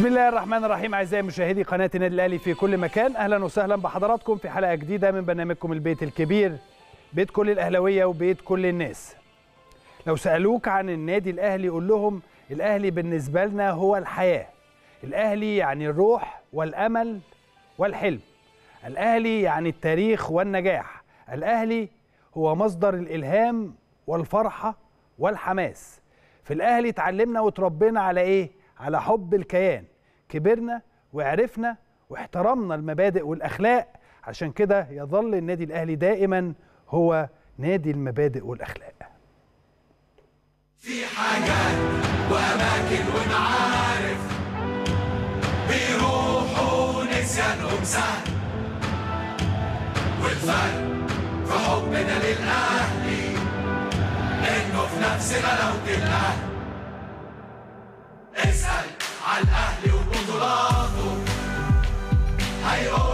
بسم الله الرحمن الرحيم اعزائي مشاهدي قناه النادي الاهلي في كل مكان اهلا وسهلا بحضراتكم في حلقه جديده من برنامجكم البيت الكبير بيت كل الاهلاويه وبيت كل الناس لو سالوك عن النادي الاهلي قول لهم الاهلي بالنسبه لنا هو الحياه الاهلي يعني الروح والامل والحلم الاهلي يعني التاريخ والنجاح الاهلي هو مصدر الالهام والفرحه والحماس في الاهلي اتعلمنا وتربينا على ايه على حب الكيان كبرنا وعرفنا واحترمنا المبادئ والاخلاق عشان كده يظل النادي الاهلي دائما هو نادي المبادئ والاخلاق في حاجات واماكن ومعارف بيروحوا نسيانهم سهل والفرق في حبنا للاهلي انه في نفس غلاوه الاهلي اسال عالاهلي وبطولاته هيقول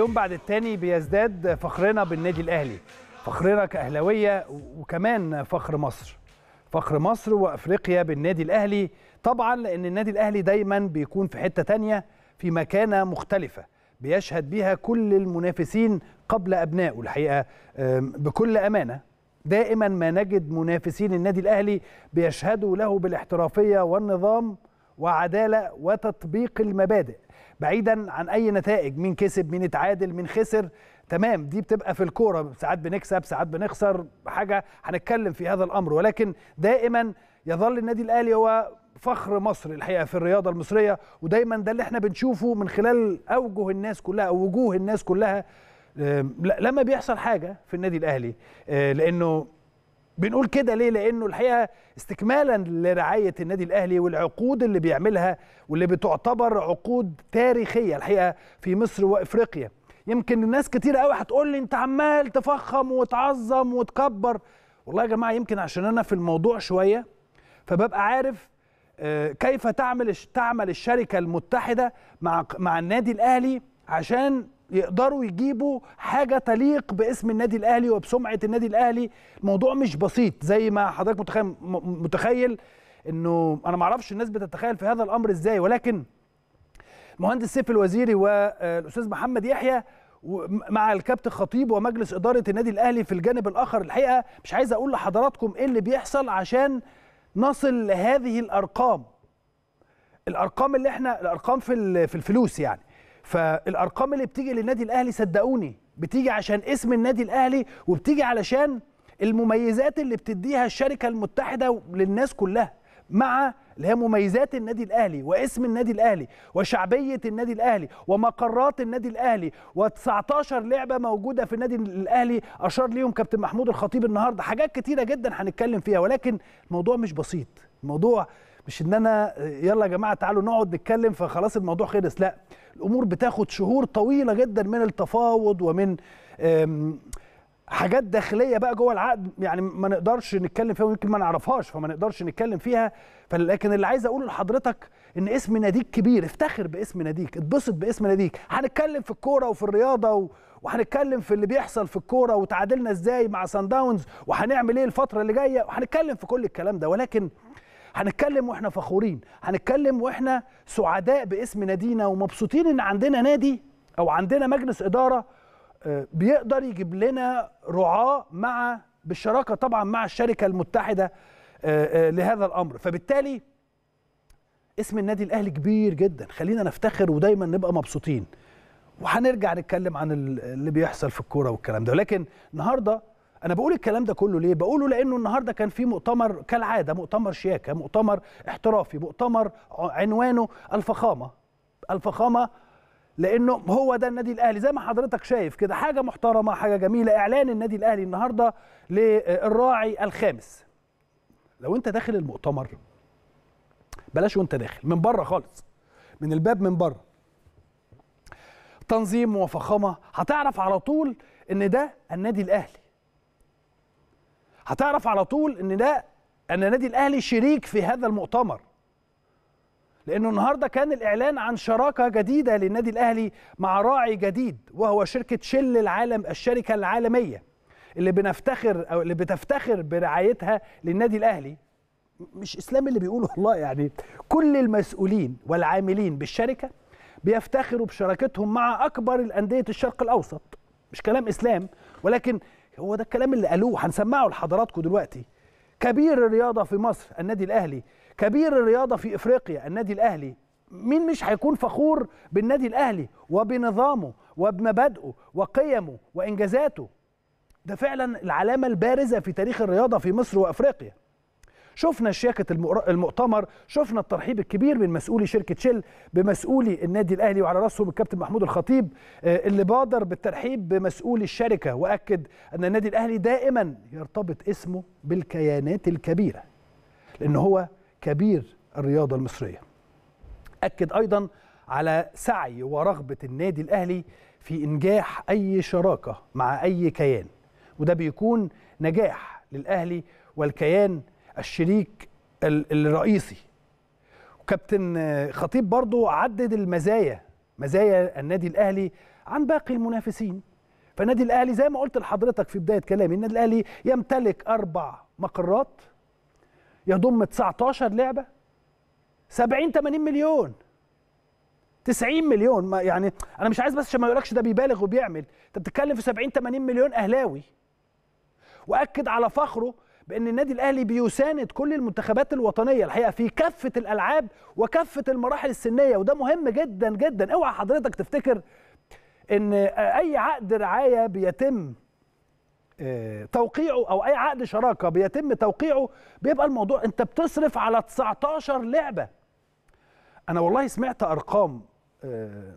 يوم بعد التاني بيزداد فخرنا بالنادي الاهلي فخرنا كاهلاويه وكمان فخر مصر فخر مصر وافريقيا بالنادي الاهلي طبعا لان النادي الاهلي دايما بيكون في حته تانية في مكانه مختلفه بيشهد بيها كل المنافسين قبل ابنائه الحقيقه بكل امانه دائما ما نجد منافسين النادي الاهلي بيشهدوا له بالاحترافيه والنظام وعداله وتطبيق المبادئ بعيدا عن اي نتائج مين كسب مين اتعادل مين خسر تمام دي بتبقى في الكوره ساعات بنكسب ساعات بنخسر حاجه هنتكلم في هذا الامر ولكن دائما يظل النادي الاهلي هو فخر مصر الحقيقه في الرياضه المصريه ودايما ده اللي احنا بنشوفه من خلال اوجه الناس كلها او وجوه الناس كلها آه، لما بيحصل حاجه في النادي الاهلي آه، لانه بنقول كده ليه لانه الحقيقه استكمالا لرعايه النادي الاهلي والعقود اللي بيعملها واللي بتعتبر عقود تاريخيه الحقيقه في مصر وافريقيا يمكن الناس كتير قوي هتقول لي انت عمال تفخم وتعظم وتكبر والله يا جماعه يمكن عشان انا في الموضوع شويه فببقى عارف آه، كيف تعمل تعمل الشركه المتحده مع مع النادي الاهلي عشان يقدروا يجيبوا حاجه تليق باسم النادي الاهلي وبسمعه النادي الاهلي الموضوع مش بسيط زي ما حضرتك متخيل متخيل انه انا ما اعرفش الناس بتتخيل في هذا الامر ازاي ولكن مهندس سيف الوزيري والاستاذ محمد يحيى مع الكابتن خطيب ومجلس اداره النادي الاهلي في الجانب الاخر الحقيقه مش عايز اقول لحضراتكم ايه اللي بيحصل عشان نصل لهذه الارقام الارقام اللي احنا الارقام في في الفلوس يعني فالارقام اللي بتيجي للنادي الاهلي صدقوني بتيجي عشان اسم النادي الاهلي وبتيجي علشان المميزات اللي بتديها الشركه المتحده للناس كلها مع اللي هي مميزات النادي الاهلي واسم النادي الاهلي وشعبيه النادي الاهلي ومقرات النادي الاهلي و19 لعبه موجوده في النادي الاهلي اشار ليهم كابتن محمود الخطيب النهارده حاجات كتيره جدا هنتكلم فيها ولكن الموضوع مش بسيط الموضوع مش ان انا يلا يا جماعه تعالوا نقعد نتكلم فخلاص الموضوع خلص لا الامور بتاخد شهور طويله جدا من التفاوض ومن حاجات داخليه بقى جوه العقد يعني ما نقدرش نتكلم فيها ويمكن ما نعرفهاش فما نقدرش نتكلم فيها لكن اللي عايز اقوله لحضرتك ان اسم ناديك كبير افتخر باسم ناديك اتبسط باسم ناديك هنتكلم في الكوره وفي الرياضه و... وهنتكلم في اللي بيحصل في الكوره وتعادلنا ازاي مع سان داونز وهنعمل ايه الفتره اللي جايه وهنتكلم في كل الكلام ده ولكن هنتكلم واحنا فخورين هنتكلم واحنا سعداء باسم نادينا ومبسوطين ان عندنا نادي او عندنا مجلس اداره آه، بيقدر يجيب لنا رعاه مع بالشراكه طبعا مع الشركه المتحده آه، آه، لهذا الامر فبالتالي اسم النادي الاهلي كبير جدا خلينا نفتخر ودايما نبقى مبسوطين وهنرجع نتكلم عن اللي بيحصل في الكوره والكلام ده ولكن النهارده انا بقول الكلام ده كله ليه بقوله لانه النهارده كان في مؤتمر كالعاده مؤتمر شياكه مؤتمر احترافي مؤتمر عنوانه الفخامه الفخامه لانه هو ده النادي الاهلي زي ما حضرتك شايف كده حاجه محترمه حاجه جميله اعلان النادي الاهلي النهارده للراعي الخامس لو انت داخل المؤتمر بلاش وانت داخل من بره خالص من الباب من بره تنظيم وفخامه هتعرف على طول ان ده النادي الاهلي هتعرف على طول ان ده ان النادي الاهلي شريك في هذا المؤتمر لانه النهارده كان الاعلان عن شراكه جديده للنادي الاهلي مع راعي جديد وهو شركه شل العالم الشركه العالميه اللي بنفتخر او اللي بتفتخر برعايتها للنادي الاهلي مش اسلام اللي بيقوله الله يعني كل المسؤولين والعاملين بالشركه بيفتخروا بشراكتهم مع اكبر الانديه الشرق الاوسط مش كلام اسلام ولكن هو ده الكلام اللي قالوه هنسمعه لحضراتكم دلوقتي كبير الرياضه في مصر النادي الاهلي كبير الرياضه في افريقيا النادي الاهلي مين مش هيكون فخور بالنادي الاهلي وبنظامه وبمبادئه وقيمه وانجازاته ده فعلا العلامه البارزه في تاريخ الرياضه في مصر وافريقيا شفنا شياكه المؤتمر شفنا الترحيب الكبير من مسؤولي شركه شل بمسؤولي النادي الاهلي وعلى راسهم الكابتن محمود الخطيب آه، اللي بادر بالترحيب بمسؤولي الشركه واكد ان النادي الاهلي دائما يرتبط اسمه بالكيانات الكبيره لان هو كبير الرياضه المصريه اكد ايضا على سعي ورغبه النادي الاهلي في انجاح اي شراكه مع اي كيان وده بيكون نجاح للاهلي والكيان الشريك الرئيسي وكابتن خطيب برضو عدد المزايا مزايا النادي الاهلي عن باقي المنافسين فالنادي الاهلي زي ما قلت لحضرتك في بدايه كلامي النادي الاهلي يمتلك اربع مقرات يضم 19 لعبه 70 80 مليون 90 مليون ما يعني انا مش عايز بس عشان ما يقولكش ده بيبالغ وبيعمل انت بتتكلم في 70 80 مليون اهلاوي واكد على فخره بان النادي الاهلي بيساند كل المنتخبات الوطنيه الحقيقه في كافه الالعاب وكافه المراحل السنيه وده مهم جدا جدا اوعى حضرتك تفتكر ان اي عقد رعايه بيتم آه، توقيعه او اي عقد شراكه بيتم توقيعه بيبقى الموضوع انت بتصرف على 19 لعبه انا والله سمعت ارقام آه،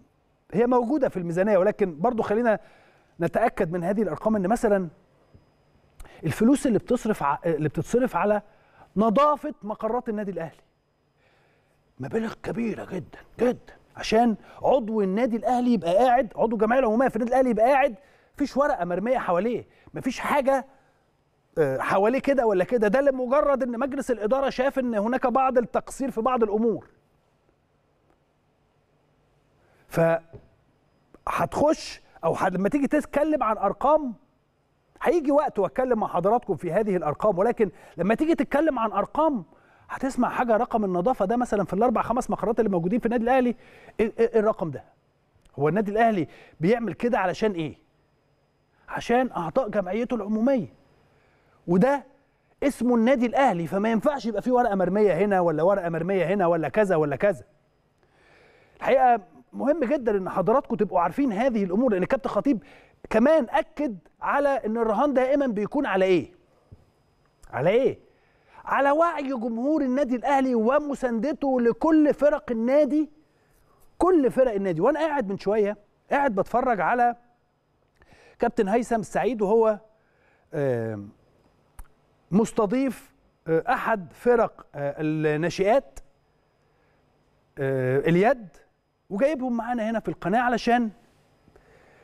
هي موجوده في الميزانيه ولكن برضو خلينا نتاكد من هذه الارقام ان مثلا الفلوس اللي بتصرف ع... اللي بتتصرف على نظافه مقرات النادي الاهلي مبالغ كبيره جدا جدا عشان عضو النادي الاهلي يبقى قاعد عضو الجمعيه العموميه في النادي الاهلي يبقى قاعد مفيش ورقه مرميه حواليه مفيش حاجه آه، حواليه كده ولا كده ده لمجرد ان مجلس الاداره شاف ان هناك بعض التقصير في بعض الامور ف هتخش او لما تيجي تتكلم عن ارقام هيجي وقت واتكلم مع حضراتكم في هذه الارقام ولكن لما تيجي تتكلم عن ارقام هتسمع حاجه رقم النظافه ده مثلا في الاربع خمس مقرات اللي موجودين في النادي الاهلي ايه, إيه،, إيه الرقم ده هو النادي الاهلي بيعمل كده علشان ايه عشان اعضاء جمعيته العموميه وده اسمه النادي الاهلي فما ينفعش يبقى في ورقه مرميه هنا ولا ورقه مرميه هنا ولا كذا ولا كذا الحقيقه مهم جدا ان حضراتكم تبقوا عارفين هذه الامور لان كابتن خطيب كمان اكد على ان الرهان دائما بيكون على ايه على ايه على وعي جمهور النادي الاهلي ومساندته لكل فرق النادي كل فرق النادي وانا قاعد من شويه قاعد بتفرج على كابتن هيثم السعيد وهو مستضيف آه، احد فرق آه، الناشئات آه، اليد وجايبهم معانا هنا في القناه علشان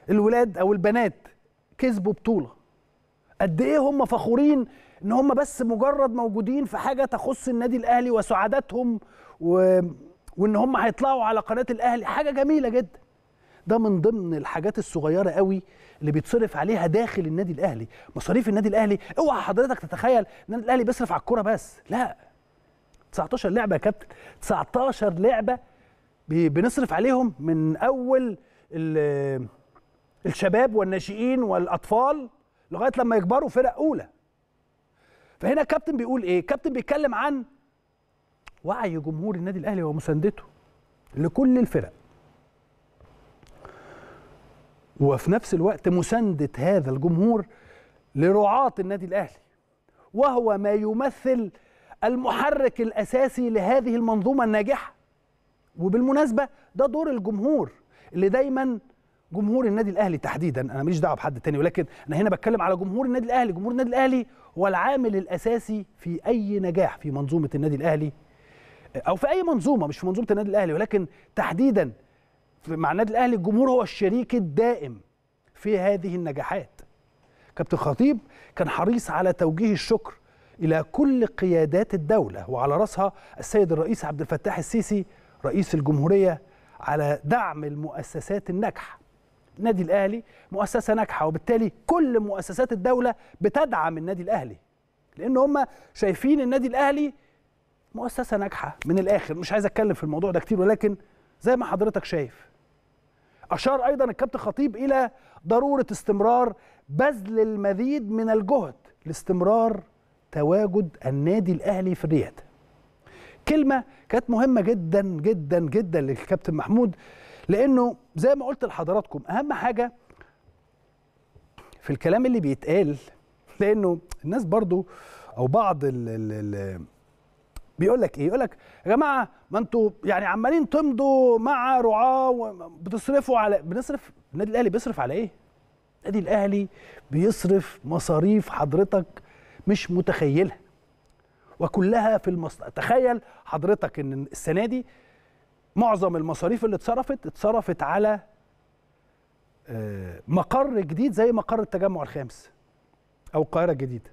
الولاد او البنات كسبوا بطوله قد ايه هم فخورين ان هم بس مجرد موجودين في حاجه تخص النادي الاهلي وسعادتهم و... وان هم هيطلعوا على قناه الاهلي حاجه جميله جدا ده من ضمن الحاجات الصغيره قوي اللي بيتصرف عليها داخل النادي الاهلي مصاريف النادي الاهلي اوعى حضرتك تتخيل النادي الاهلي بيصرف على الكوره بس لا 19 لعبه يا كابتن 19 لعبه بنصرف عليهم من اول الشباب والناشئين والاطفال لغايه لما يكبروا فرق اولى فهنا الكابتن بيقول ايه الكابتن بيتكلم عن وعي جمهور النادي الاهلي ومساندته لكل الفرق وفي نفس الوقت مسانده هذا الجمهور لرعاه النادي الاهلي وهو ما يمثل المحرك الاساسي لهذه المنظومه الناجحه وبالمناسبه ده دور الجمهور اللي دايما جمهور النادي الاهلي تحديدا انا ماليش دعوه بحد تاني ولكن انا هنا بتكلم على جمهور النادي الاهلي جمهور النادي الاهلي هو العامل الاساسي في اي نجاح في منظومه النادي الاهلي او في اي منظومه مش في منظومه النادي الاهلي ولكن تحديدا مع النادي الاهلي الجمهور هو الشريك الدائم في هذه النجاحات كابتن خطيب كان حريص على توجيه الشكر الى كل قيادات الدوله وعلى راسها السيد الرئيس عبد الفتاح السيسي رئيس الجمهوريه على دعم المؤسسات الناجحه النادي الاهلي مؤسسه ناجحه وبالتالي كل مؤسسات الدوله بتدعم النادي الاهلي لان هم شايفين النادي الاهلي مؤسسه ناجحه من الاخر مش عايز اتكلم في الموضوع ده كتير ولكن زي ما حضرتك شايف اشار ايضا الكابتن خطيب الى ضروره استمرار بذل المزيد من الجهد لاستمرار تواجد النادي الاهلي في الرياده كلمه كانت مهمه جدا جدا جدا للكابتن محمود لانه زي ما قلت لحضراتكم اهم حاجه في الكلام اللي بيتقال لانه الناس برضو او بعض ال ال ال بيقول لك ايه يقول لك يا جماعه ما انتوا يعني عمالين تمضوا مع رعاه بتصرفوا على بنصرف النادي الاهلي بيصرف على ايه النادي الاهلي بيصرف مصاريف حضرتك مش متخيلها وكلها في المصنع تخيل حضرتك ان السنه دي معظم المصاريف اللي اتصرفت اتصرفت على آه، مقر جديد زي مقر التجمع الخامس او القاهره الجديده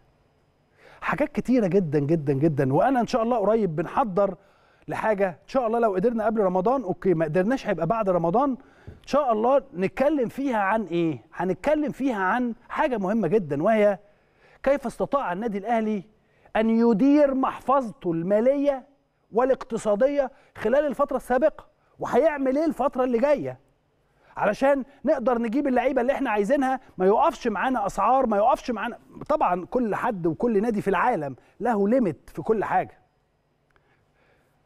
حاجات كتيره جدا جدا جدا وانا ان شاء الله قريب بنحضر لحاجه ان شاء الله لو قدرنا قبل رمضان اوكي ما قدرناش هيبقى بعد رمضان ان شاء الله نتكلم فيها عن ايه هنتكلم فيها عن حاجه مهمه جدا وهي كيف استطاع النادي الاهلي ان يدير محفظته الماليه والاقتصاديه خلال الفتره السابقه وهيعمل ايه الفتره اللي جايه علشان نقدر نجيب اللعيبه اللي احنا عايزينها ما يقفش معانا اسعار ما يقفش معانا طبعا كل حد وكل نادي في العالم له ليميت في كل حاجه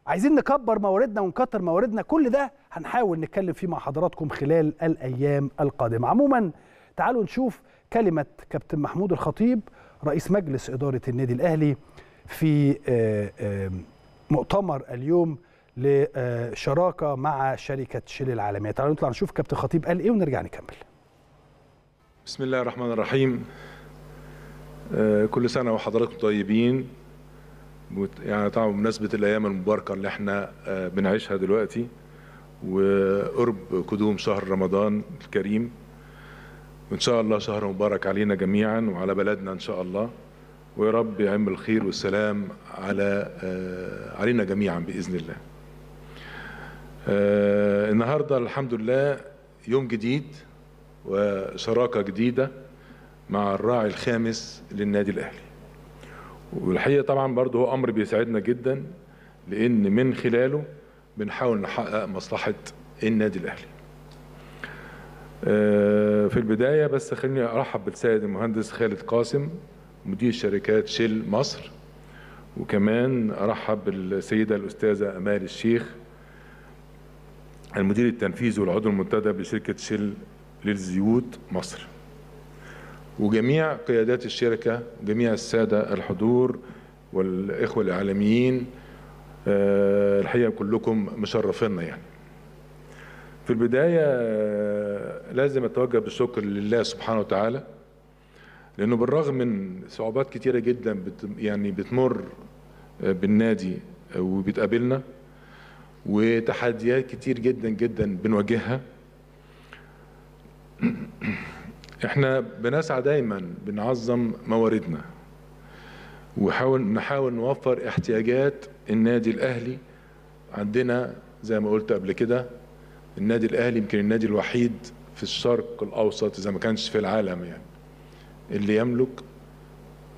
عايزين نكبر مواردنا ونكتر مواردنا كل ده هنحاول نتكلم فيه مع حضراتكم خلال الايام القادمه عموما تعالوا نشوف كلمه كابتن محمود الخطيب رئيس مجلس اداره النادي الاهلي في آه، آه، مؤتمر اليوم لشراكه مع شركه شيل العالميه تعالوا نطلع نشوف كابتن خطيب قال ايه ونرجع نكمل بسم الله الرحمن الرحيم آه، كل سنه وحضراتكم طيبين يعني طبعا بمناسبه الايام المباركه اللي احنا آه، بنعيشها دلوقتي وقرب قدوم شهر رمضان الكريم وان شاء الله شهر مبارك علينا جميعا وعلى بلدنا ان شاء الله ويا رب يعم الخير والسلام على آه، علينا جميعا باذن الله. آه، النهارده الحمد لله يوم جديد وشراكه جديده مع الراعي الخامس للنادي الاهلي. والحقيقه طبعا برضه هو امر بيسعدنا جدا لان من خلاله بنحاول نحقق مصلحه النادي الاهلي. آه، في البدايه بس خليني ارحب بالسيد المهندس خالد قاسم مدير شركات شل مصر وكمان ارحب بالسيده الاستاذه امال الشيخ المدير التنفيذي والعضو المنتدب لشركه شل للزيوت مصر وجميع قيادات الشركه جميع الساده الحضور والاخوه الاعلاميين آه، الحقيقه كلكم مشرفينا يعني في البدايه آه، لازم اتوجه بالشكر لله سبحانه وتعالى لانه بالرغم من صعوبات كتيره جدا بت يعني بتمر آه، بالنادي آه، وبتقابلنا وتحديات كتير جدا جدا بنواجهها احنا بنسعى دايما بنعظم مواردنا وحاول نحاول نوفر احتياجات النادي الاهلي عندنا زي ما قلت قبل كده النادي الاهلي يمكن النادي الوحيد في الشرق الاوسط اذا ما كانش في العالم يعني اللي يملك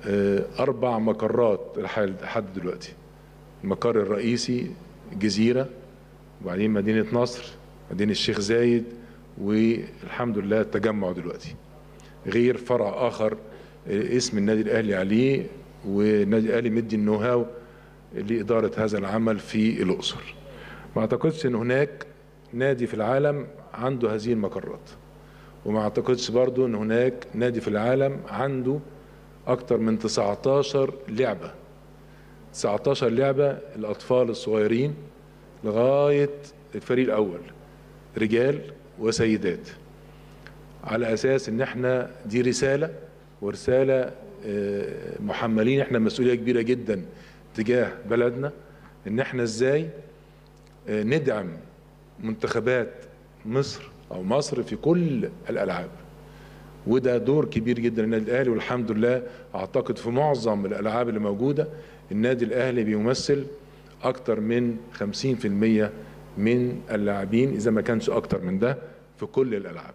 آه، أربع مقرات لحد دلوقتي المقر الرئيسي جزيرة وبعدين مدينة نصر مدينة الشيخ زايد والحمد لله التجمع دلوقتي غير فرع آخر آه، اسم النادي الأهلي عليه والنادي الأهلي مدي النو هاو لإدارة هذا العمل في الأقصر ما أعتقدش أن هناك نادي في العالم عنده هذه المقرات وما اعتقدش برضو ان هناك نادي في العالم عنده أكثر من 19 لعبه 19 لعبه الاطفال الصغيرين لغايه الفريق الاول رجال وسيدات على اساس ان احنا دي رساله ورساله آه، محملين احنا مسؤوليه كبيره جدا تجاه بلدنا ان احنا ازاي آه، ندعم منتخبات مصر او مصر في كل الالعاب وده دور كبير جدا للنادي الاهلي والحمد لله اعتقد في معظم الالعاب اللي موجوده النادي الاهلي بيمثل اكتر من 50% من اللاعبين اذا ما كانش اكتر من ده في كل الالعاب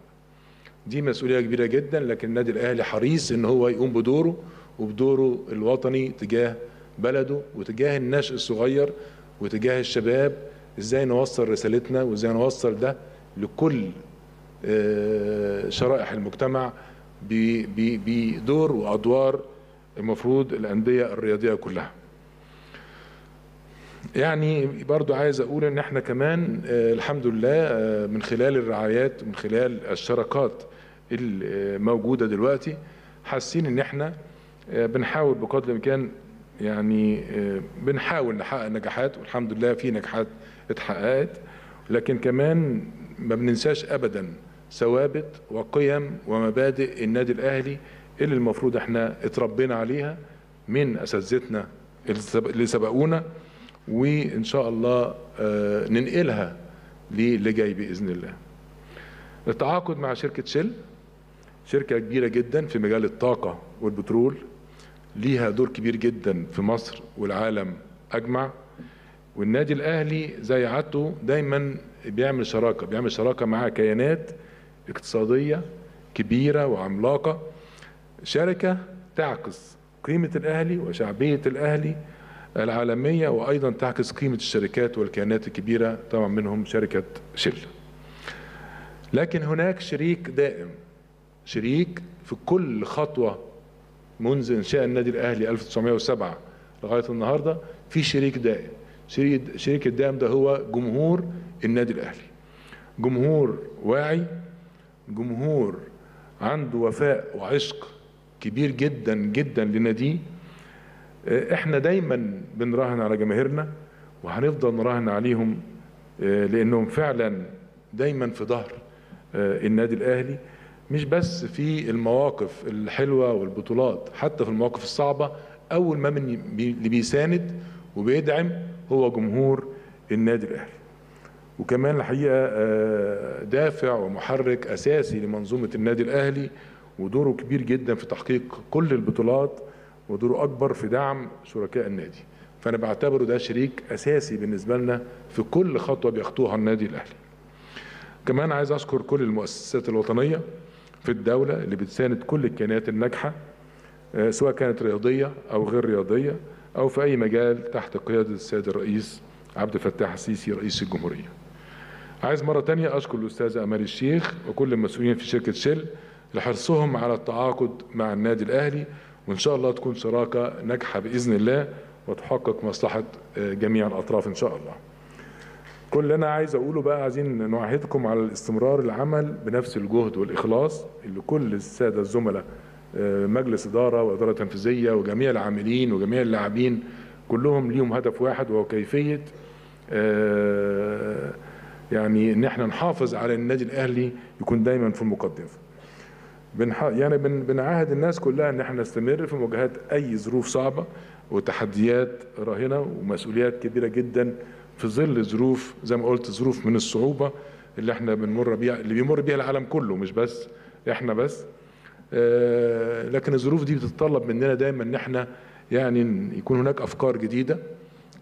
دي مسؤوليه كبيره جدا لكن النادي الاهلي حريص ان هو يقوم بدوره وبدوره الوطني تجاه بلده وتجاه النشء الصغير وتجاه الشباب ازاي نوصل رسالتنا وازاي نوصل ده لكل آه، شرائح المجتمع بدور وادوار المفروض الانديه الرياضيه كلها يعني برضو عايز اقول ان احنا كمان آه، الحمد لله آه، من خلال الرعايات ومن خلال الشراكات الموجوده دلوقتي حاسين ان احنا بنحاول بقدر الامكان يعني بنحاول نحقق نجاحات والحمد لله في نجاحات اتحققت لكن كمان ما بننساش ابدا ثوابت وقيم ومبادئ النادي الاهلي اللي المفروض احنا اتربينا عليها من اساتذتنا اللي سبقونا وان شاء الله آه، ننقلها للي جاي باذن الله. التعاقد مع شركه شل شركه كبيره جدا في مجال الطاقه والبترول ليها دور كبير جدا في مصر والعالم اجمع والنادي الاهلي زي عادته دايما بيعمل شراكه بيعمل شراكه مع كيانات اقتصاديه كبيره وعملاقه شركه تعكس قيمه الاهلي وشعبيه الاهلي العالميه وايضا تعكس قيمه الشركات والكيانات الكبيره طبعا منهم شركه شل لكن هناك شريك دائم شريك في كل خطوه منذ انشاء النادي الاهلي 1907 لغايه النهارده في شريك دائم شريك الدائم ده هو جمهور النادي الاهلي جمهور واعي جمهور عنده وفاء وعشق كبير جدا جدا لناديه آه، احنا دايما بنراهن على جماهيرنا وهنفضل نراهن عليهم آه، لانهم فعلا دايما في ظهر آه، النادي الاهلي مش بس في المواقف الحلوه والبطولات حتى في المواقف الصعبه اول ما من اللي بيساند وبيدعم هو جمهور النادي الاهلي وكمان الحقيقه آه، دافع ومحرك اساسي لمنظومه النادي الاهلي ودوره كبير جدا في تحقيق كل البطولات ودوره اكبر في دعم شركاء النادي فانا بعتبره ده شريك اساسي بالنسبه لنا في كل خطوه بيخطوها النادي الاهلي كمان عايز اشكر كل المؤسسات الوطنيه في الدوله اللي بتساند كل الكيانات الناجحه آه، سواء كانت رياضيه او غير رياضيه او في اي مجال تحت قياده السيد الرئيس عبد الفتاح السيسي رئيس الجمهوريه عايز مرة تانية أشكر الأستاذ أمال الشيخ وكل المسؤولين في شركة شل لحرصهم على التعاقد مع النادي الأهلي وإن شاء الله تكون شراكة ناجحة بإذن الله وتحقق مصلحة آه، جميع الأطراف إن شاء الله كل اللي أنا عايز أقوله بقى عايزين نعاهدكم على الاستمرار العمل بنفس الجهد والإخلاص اللي كل السادة الزملاء آه، مجلس إدارة وإدارة تنفيذية وجميع العاملين وجميع اللاعبين كلهم ليهم هدف واحد وهو كيفية آه، يعني ان احنا نحافظ على النادي الاهلي يكون دايما في المقدمه بنح... يعني بن... بنعاهد الناس كلها ان احنا نستمر في مواجهه اي ظروف صعبه وتحديات راهنه ومسؤوليات كبيره جدا في ظل ظروف زي ما قلت ظروف من الصعوبه اللي احنا بنمر بيها اللي بيمر بيها العالم كله مش بس احنا بس آه لكن الظروف دي بتتطلب مننا دايما ان احنا يعني يكون هناك افكار جديده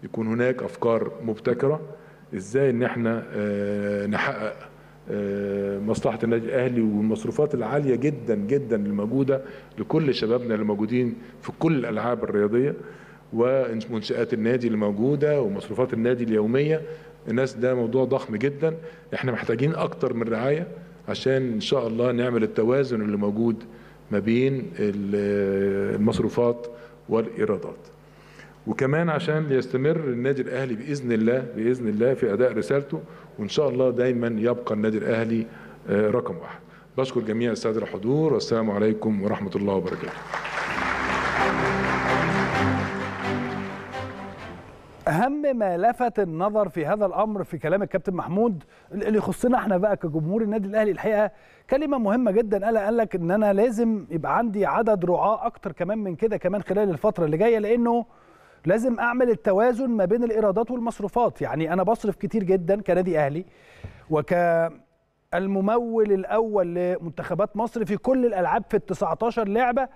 يكون هناك افكار مبتكره ازاي ان احنا آه، نحقق آه، مصلحه النادي الاهلي والمصروفات العاليه جدا جدا الموجوده لكل شبابنا اللي موجودين في كل الالعاب الرياضيه ومنشات النادي اللي موجوده ومصروفات النادي اليوميه الناس ده موضوع ضخم جدا احنا محتاجين اكتر من رعايه عشان ان شاء الله نعمل التوازن اللي موجود ما بين آه، المصروفات والايرادات وكمان عشان يستمر النادي الاهلي باذن الله باذن الله في اداء رسالته وان شاء الله دايما يبقى النادي الاهلي آه، رقم واحد بشكر جميع الساده الحضور والسلام عليكم ورحمه الله وبركاته اهم ما لفت النظر في هذا الامر في كلام الكابتن محمود اللي يخصنا احنا بقى كجمهور النادي الاهلي الحقيقه كلمه مهمه جدا قال قال لك ان انا لازم يبقى عندي عدد رعاه اكتر كمان من كده كمان خلال الفتره اللي جايه لانه لازم اعمل التوازن ما بين الايرادات والمصروفات يعني انا بصرف كتير جدا كنادي اهلي وك الممول الاول لمنتخبات مصر في كل الالعاب في ال 19 لعبه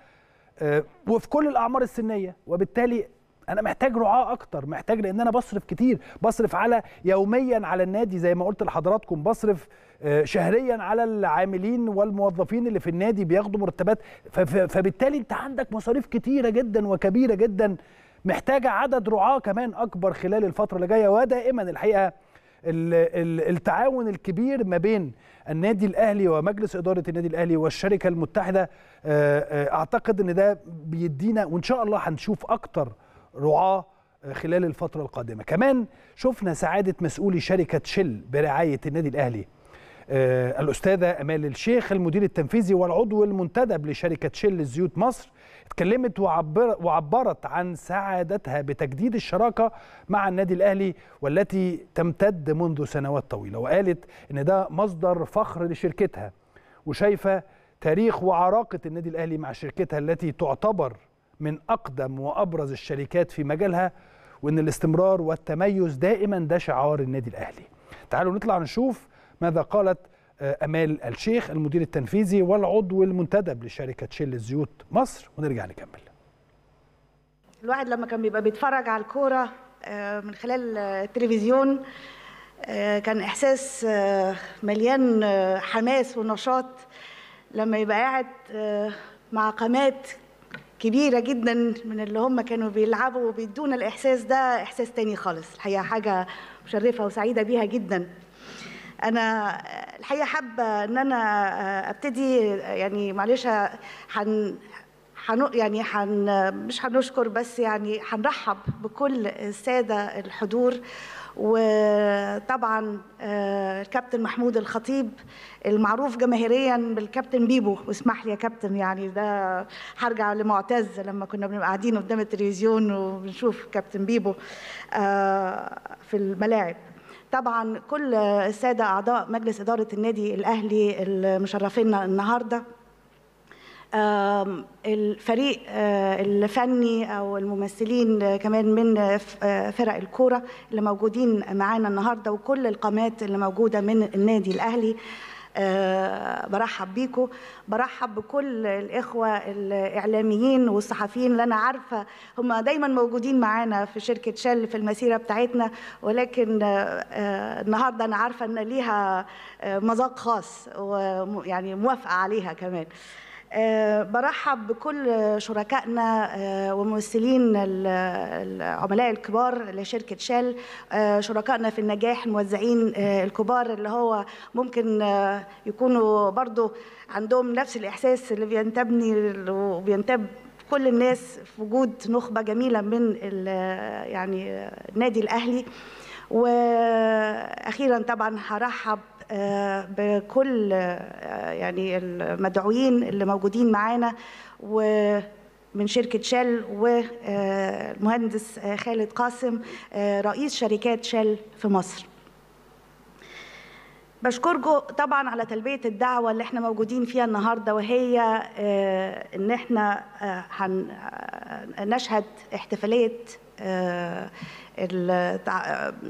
آه، وفي كل الاعمار السنيه وبالتالي انا محتاج رعاه اكتر محتاج لان انا بصرف كتير بصرف على يوميا على النادي زي ما قلت لحضراتكم بصرف آه، شهريا على العاملين والموظفين اللي في النادي بياخدوا مرتبات فبالتالي انت عندك مصاريف كتيره جدا وكبيره جدا محتاجه عدد رعاه كمان اكبر خلال الفتره اللي جايه ودائما الحقيقه التعاون الكبير ما بين النادي الاهلي ومجلس اداره النادي الاهلي والشركه المتحده آه، آه، اعتقد ان ده بيدينا وان شاء الله هنشوف اكتر رعاه آه، خلال الفتره القادمه كمان شفنا سعاده مسؤولي شركه شل برعايه النادي الاهلي الاستاذه امال الشيخ المدير التنفيذي والعضو المنتدب لشركه شل الزيوت مصر اتكلمت وعبر وعبرت عن سعادتها بتجديد الشراكة مع النادي الأهلي والتي تمتد منذ سنوات طويلة وقالت إن ده مصدر فخر لشركتها وشايفة تاريخ وعراقة النادي الأهلي مع شركتها التي تعتبر من أقدم وأبرز الشركات في مجالها وإن الاستمرار والتميز دائما ده شعار النادي الأهلي تعالوا نطلع نشوف ماذا قالت آه، امال الشيخ المدير التنفيذي والعضو المنتدب لشركه شل زيوت مصر ونرجع نكمل الواحد لما كان بيبقى بيتفرج على الكوره آه، من خلال التلفزيون آه، كان احساس مليان حماس ونشاط لما يبقى قاعد مع قامات كبيره جدا من اللي هم كانوا بيلعبوا وبيدونا الاحساس ده احساس تاني خالص الحقيقه حاجه مشرفه وسعيده بيها جدا انا الحقيقه حابه ان انا ابتدي يعني معلش هن حن يعني حن مش هنشكر بس يعني هنرحب بكل الساده الحضور وطبعا آه، الكابتن محمود الخطيب المعروف جماهيريا بالكابتن بيبو واسمح لي يا كابتن يعني ده هرجع لمعتز لما كنا بنبقى قاعدين قدام التلفزيون وبنشوف كابتن بيبو آه، في الملاعب طبعا كل الساده اعضاء مجلس اداره النادي الاهلي المشرفين النهارده الفريق آه، الفني او الممثلين آه، كمان من آه، فرق الكوره اللي موجودين معانا النهارده وكل القامات اللي موجوده من النادي الاهلي آه، برحب بيكم برحب بكل الإخوة الإعلاميين والصحفيين اللي أنا عارفة هم دايما موجودين معانا في شركة شل في المسيرة بتاعتنا ولكن آه، آه، النهاردة أنا عارفة أن ليها مذاق خاص ويعني موافقة عليها كمان آه، برحب بكل شركائنا آه، وممثلين العملاء الكبار لشركة شال آه، شركائنا في النجاح الموزعين الكبار اللي هو ممكن يكونوا برضو عندهم نفس الإحساس اللي بينتبني وبينتب كل الناس في وجود نخبة جميلة من يعني النادي الأهلي واخيرا طبعا هرحب آه، بكل آه، يعني المدعوين اللي موجودين معانا ومن شركة شل والمهندس خالد قاسم آه، رئيس شركات شل في مصر بشكركم طبعا على تلبيه الدعوه اللي احنا موجودين فيها النهارده وهي آه، ان احنا آه، آه، نشهد احتفاليه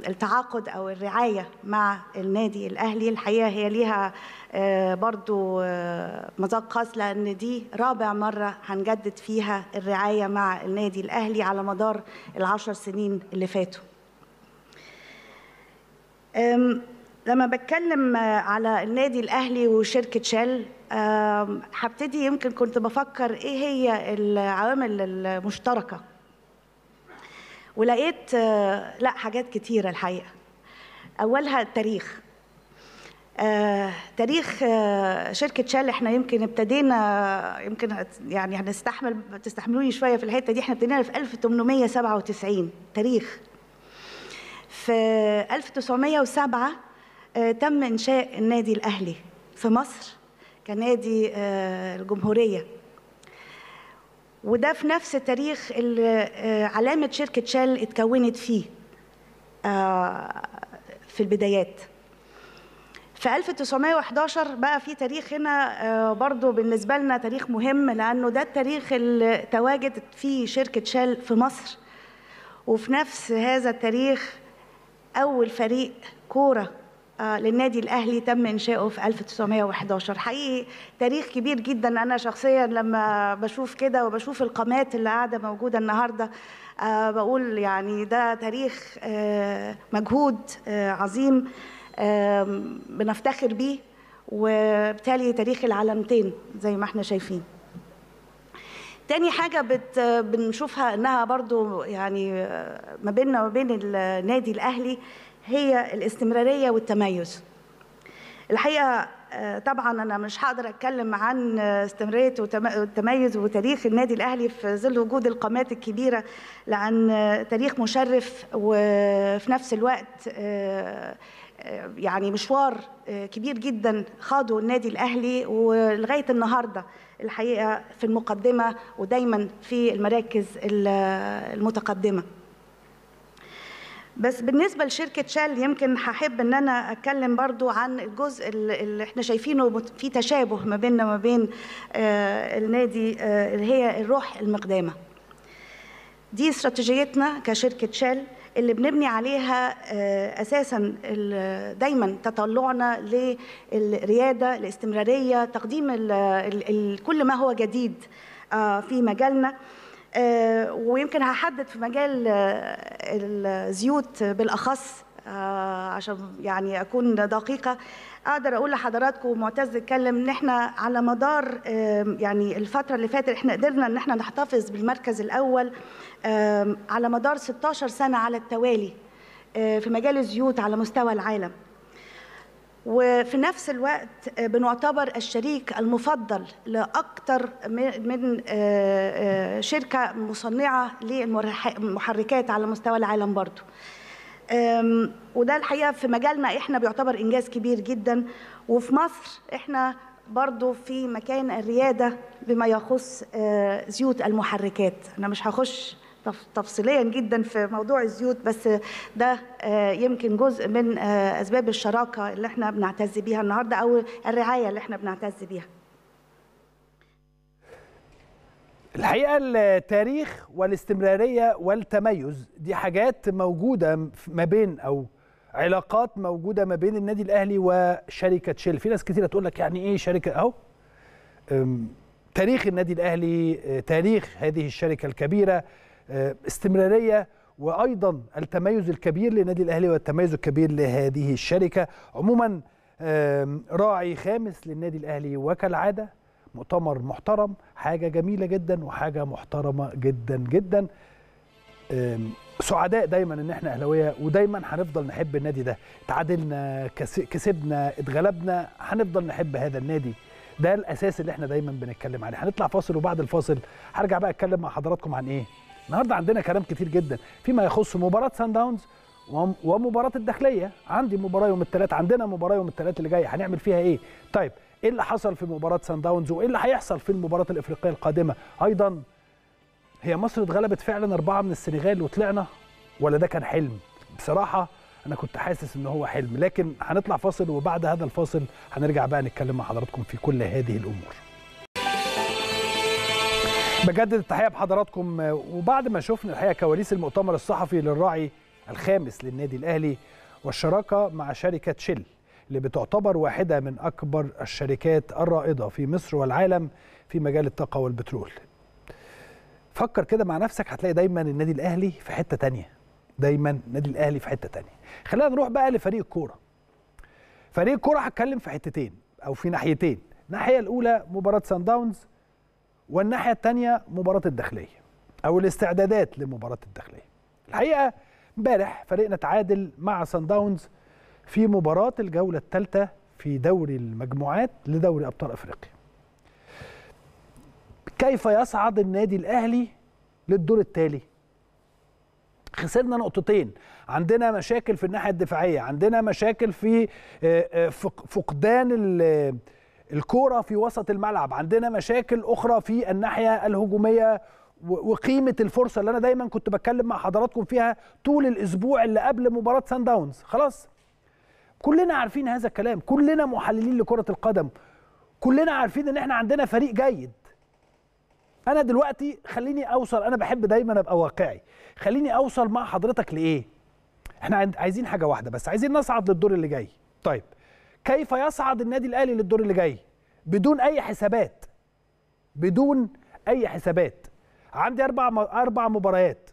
التعاقد او الرعايه مع النادي الاهلي الحقيقه هي ليها برضو مذاق خاص لان دي رابع مره هنجدد فيها الرعايه مع النادي الاهلي على مدار العشر سنين اللي فاتوا لما بتكلم آه، على النادي الاهلي وشركه شل هبتدي يمكن كنت بفكر ايه هي العوامل المشتركه ولقيت آه، لا حاجات كتيره الحقيقه اولها التاريخ آه، تاريخ شركه شل احنا يمكن ابتدينا يمكن يعني هنستحمل تستحملوني شويه في الحته دي احنا ابتدينا في 1897 تاريخ في 1907 آه، تم انشاء النادي الاهلي في مصر كنادي آه، الجمهوريه وده في نفس التاريخ اللي آه، علامه شركه شال اتكونت فيه في البدايات في 1911 بقى في تاريخ هنا برضو بالنسبة لنا تاريخ مهم لأنه ده التاريخ اللي تواجدت فيه شركة شال في مصر وفي نفس هذا التاريخ أول فريق كورة آه، للنادي الاهلي تم انشائه في 1911 حقيقي تاريخ كبير جدا انا شخصيا لما بشوف كده وبشوف القامات اللي قاعده موجوده النهارده آه، بقول يعني ده تاريخ آه، مجهود عظيم بنفتخر بيه وبالتالي تاريخ العالمتين زي ما احنا شايفين تاني حاجة بت بنشوفها انها برضو يعني ما بيننا وما بين النادي الاهلي هي الاستمراريه والتميز الحقيقه آه، طبعا انا مش هقدر اتكلم عن آه، استمراريه والتميز وتاريخ النادي الاهلي في ظل وجود القامات الكبيره لان آه، تاريخ مشرف وفي نفس الوقت يعني مشوار كبير جدا خاضه النادي الاهلي ولغايه النهارده الحقيقه في المقدمه ودايما في المراكز المتقدمه بس بالنسبه لشركه شال يمكن هحب ان انا اتكلم برضو عن الجزء اللي احنا شايفينه في تشابه ما بيننا وما بين آه، النادي آه، اللي هي الروح المقدامه دي استراتيجيتنا كشركه شال اللي بنبني عليها آه، اساسا دايما تطلعنا للرياده الاستمراريه تقديم كل ما هو جديد في مجالنا آه، ويمكن هحدد في مجال آه، الزيوت بالاخص آه، عشان يعني اكون دقيقه اقدر اقول لحضراتكم ومعتز اتكلم ان احنا على مدار يعني الفتره اللي فاتت احنا قدرنا ان احنا نحتفظ بالمركز الاول على مدار 16 سنه على التوالي في مجال الزيوت على مستوى العالم وفي نفس الوقت آه، بنعتبر الشريك المفضل لأكثر من آه، آه، شركة مصنعة للمحركات على مستوى العالم برضو وده الحقيقة في مجالنا إحنا بيعتبر إنجاز كبير جدا وفي مصر إحنا برضو في مكان الريادة بما يخص زيوت المحركات أنا مش هخش تفصيليا جدا في موضوع الزيوت بس ده آه، يمكن جزء من آه، اسباب الشراكه اللي احنا بنعتز بيها النهارده او الرعايه اللي احنا بنعتز بيها. الحقيقه التاريخ والاستمراريه والتميز دي حاجات موجوده ما بين او علاقات موجوده ما بين النادي الاهلي وشركه شيل في ناس كثيره تقول لك يعني ايه شركه اهو تاريخ النادي الاهلي آه، تاريخ هذه الشركه الكبيره آه، استمراريه وايضا التميز الكبير للنادي الاهلي والتميز الكبير لهذه الشركه عموما راعي خامس للنادي الاهلي وكالعاده مؤتمر محترم حاجه جميله جدا وحاجه محترمه جدا جدا سعداء دايما ان احنا اهلاويه ودايما هنفضل نحب النادي ده تعادلنا كسبنا اتغلبنا هنفضل نحب هذا النادي ده الاساس اللي احنا دايما بنتكلم عليه هنطلع فاصل وبعد الفاصل هرجع بقى اتكلم مع حضراتكم عن ايه النهارده عندنا كلام كتير جدا فيما يخص مباراه سان داونز ومباراه الداخليه عندي مباراه يوم الثلاث عندنا مباراه يوم الثلاث اللي جاي هنعمل فيها ايه طيب ايه اللي حصل في مباراه سان داونز وايه اللي هيحصل في المباراه الافريقيه القادمه ايضا هي مصر اتغلبت فعلا أربعة من السنغال وطلعنا ولا ده كان حلم بصراحه انا كنت حاسس ان هو حلم لكن هنطلع فاصل وبعد هذا الفاصل هنرجع بقى نتكلم مع حضراتكم في كل هذه الامور بجدد التحيه بحضراتكم وبعد ما شفنا الحقيقه كواليس المؤتمر الصحفي للراعي الخامس للنادي الاهلي والشراكه مع شركه شل اللي بتعتبر واحده من اكبر الشركات الرائده في مصر والعالم في مجال الطاقه والبترول. فكر كده مع نفسك هتلاقي دايما النادي الاهلي في حته ثانيه. دايما النادي الاهلي في حته ثانيه. خلينا نروح بقى لفريق الكوره. فريق الكوره هتكلم في حتتين او في ناحيتين، الناحيه الاولى مباراه سان داونز والناحيه الثانيه مباراه الداخليه او الاستعدادات لمباراه الداخليه الحقيقه امبارح فريقنا تعادل مع سان داونز في مباراه الجوله الثالثه في دوري المجموعات لدوري ابطال افريقيا كيف يصعد النادي الاهلي للدور التالي خسرنا نقطتين عندنا مشاكل في الناحيه الدفاعيه عندنا مشاكل في آه، آه، فقدان الكوره في وسط الملعب عندنا مشاكل اخرى في الناحيه الهجوميه وقيمه الفرصه اللي انا دايما كنت بتكلم مع حضراتكم فيها طول الاسبوع اللي قبل مباراه سان داونز خلاص كلنا عارفين هذا الكلام كلنا محللين لكره القدم كلنا عارفين ان احنا عندنا فريق جيد انا دلوقتي خليني اوصل انا بحب دايما ابقى واقعي خليني اوصل مع حضرتك لايه احنا عايزين حاجه واحده بس عايزين نصعد للدور اللي جاي طيب كيف يصعد النادي الاهلي للدور اللي جاي بدون اي حسابات بدون اي حسابات عندي اربع اربع مباريات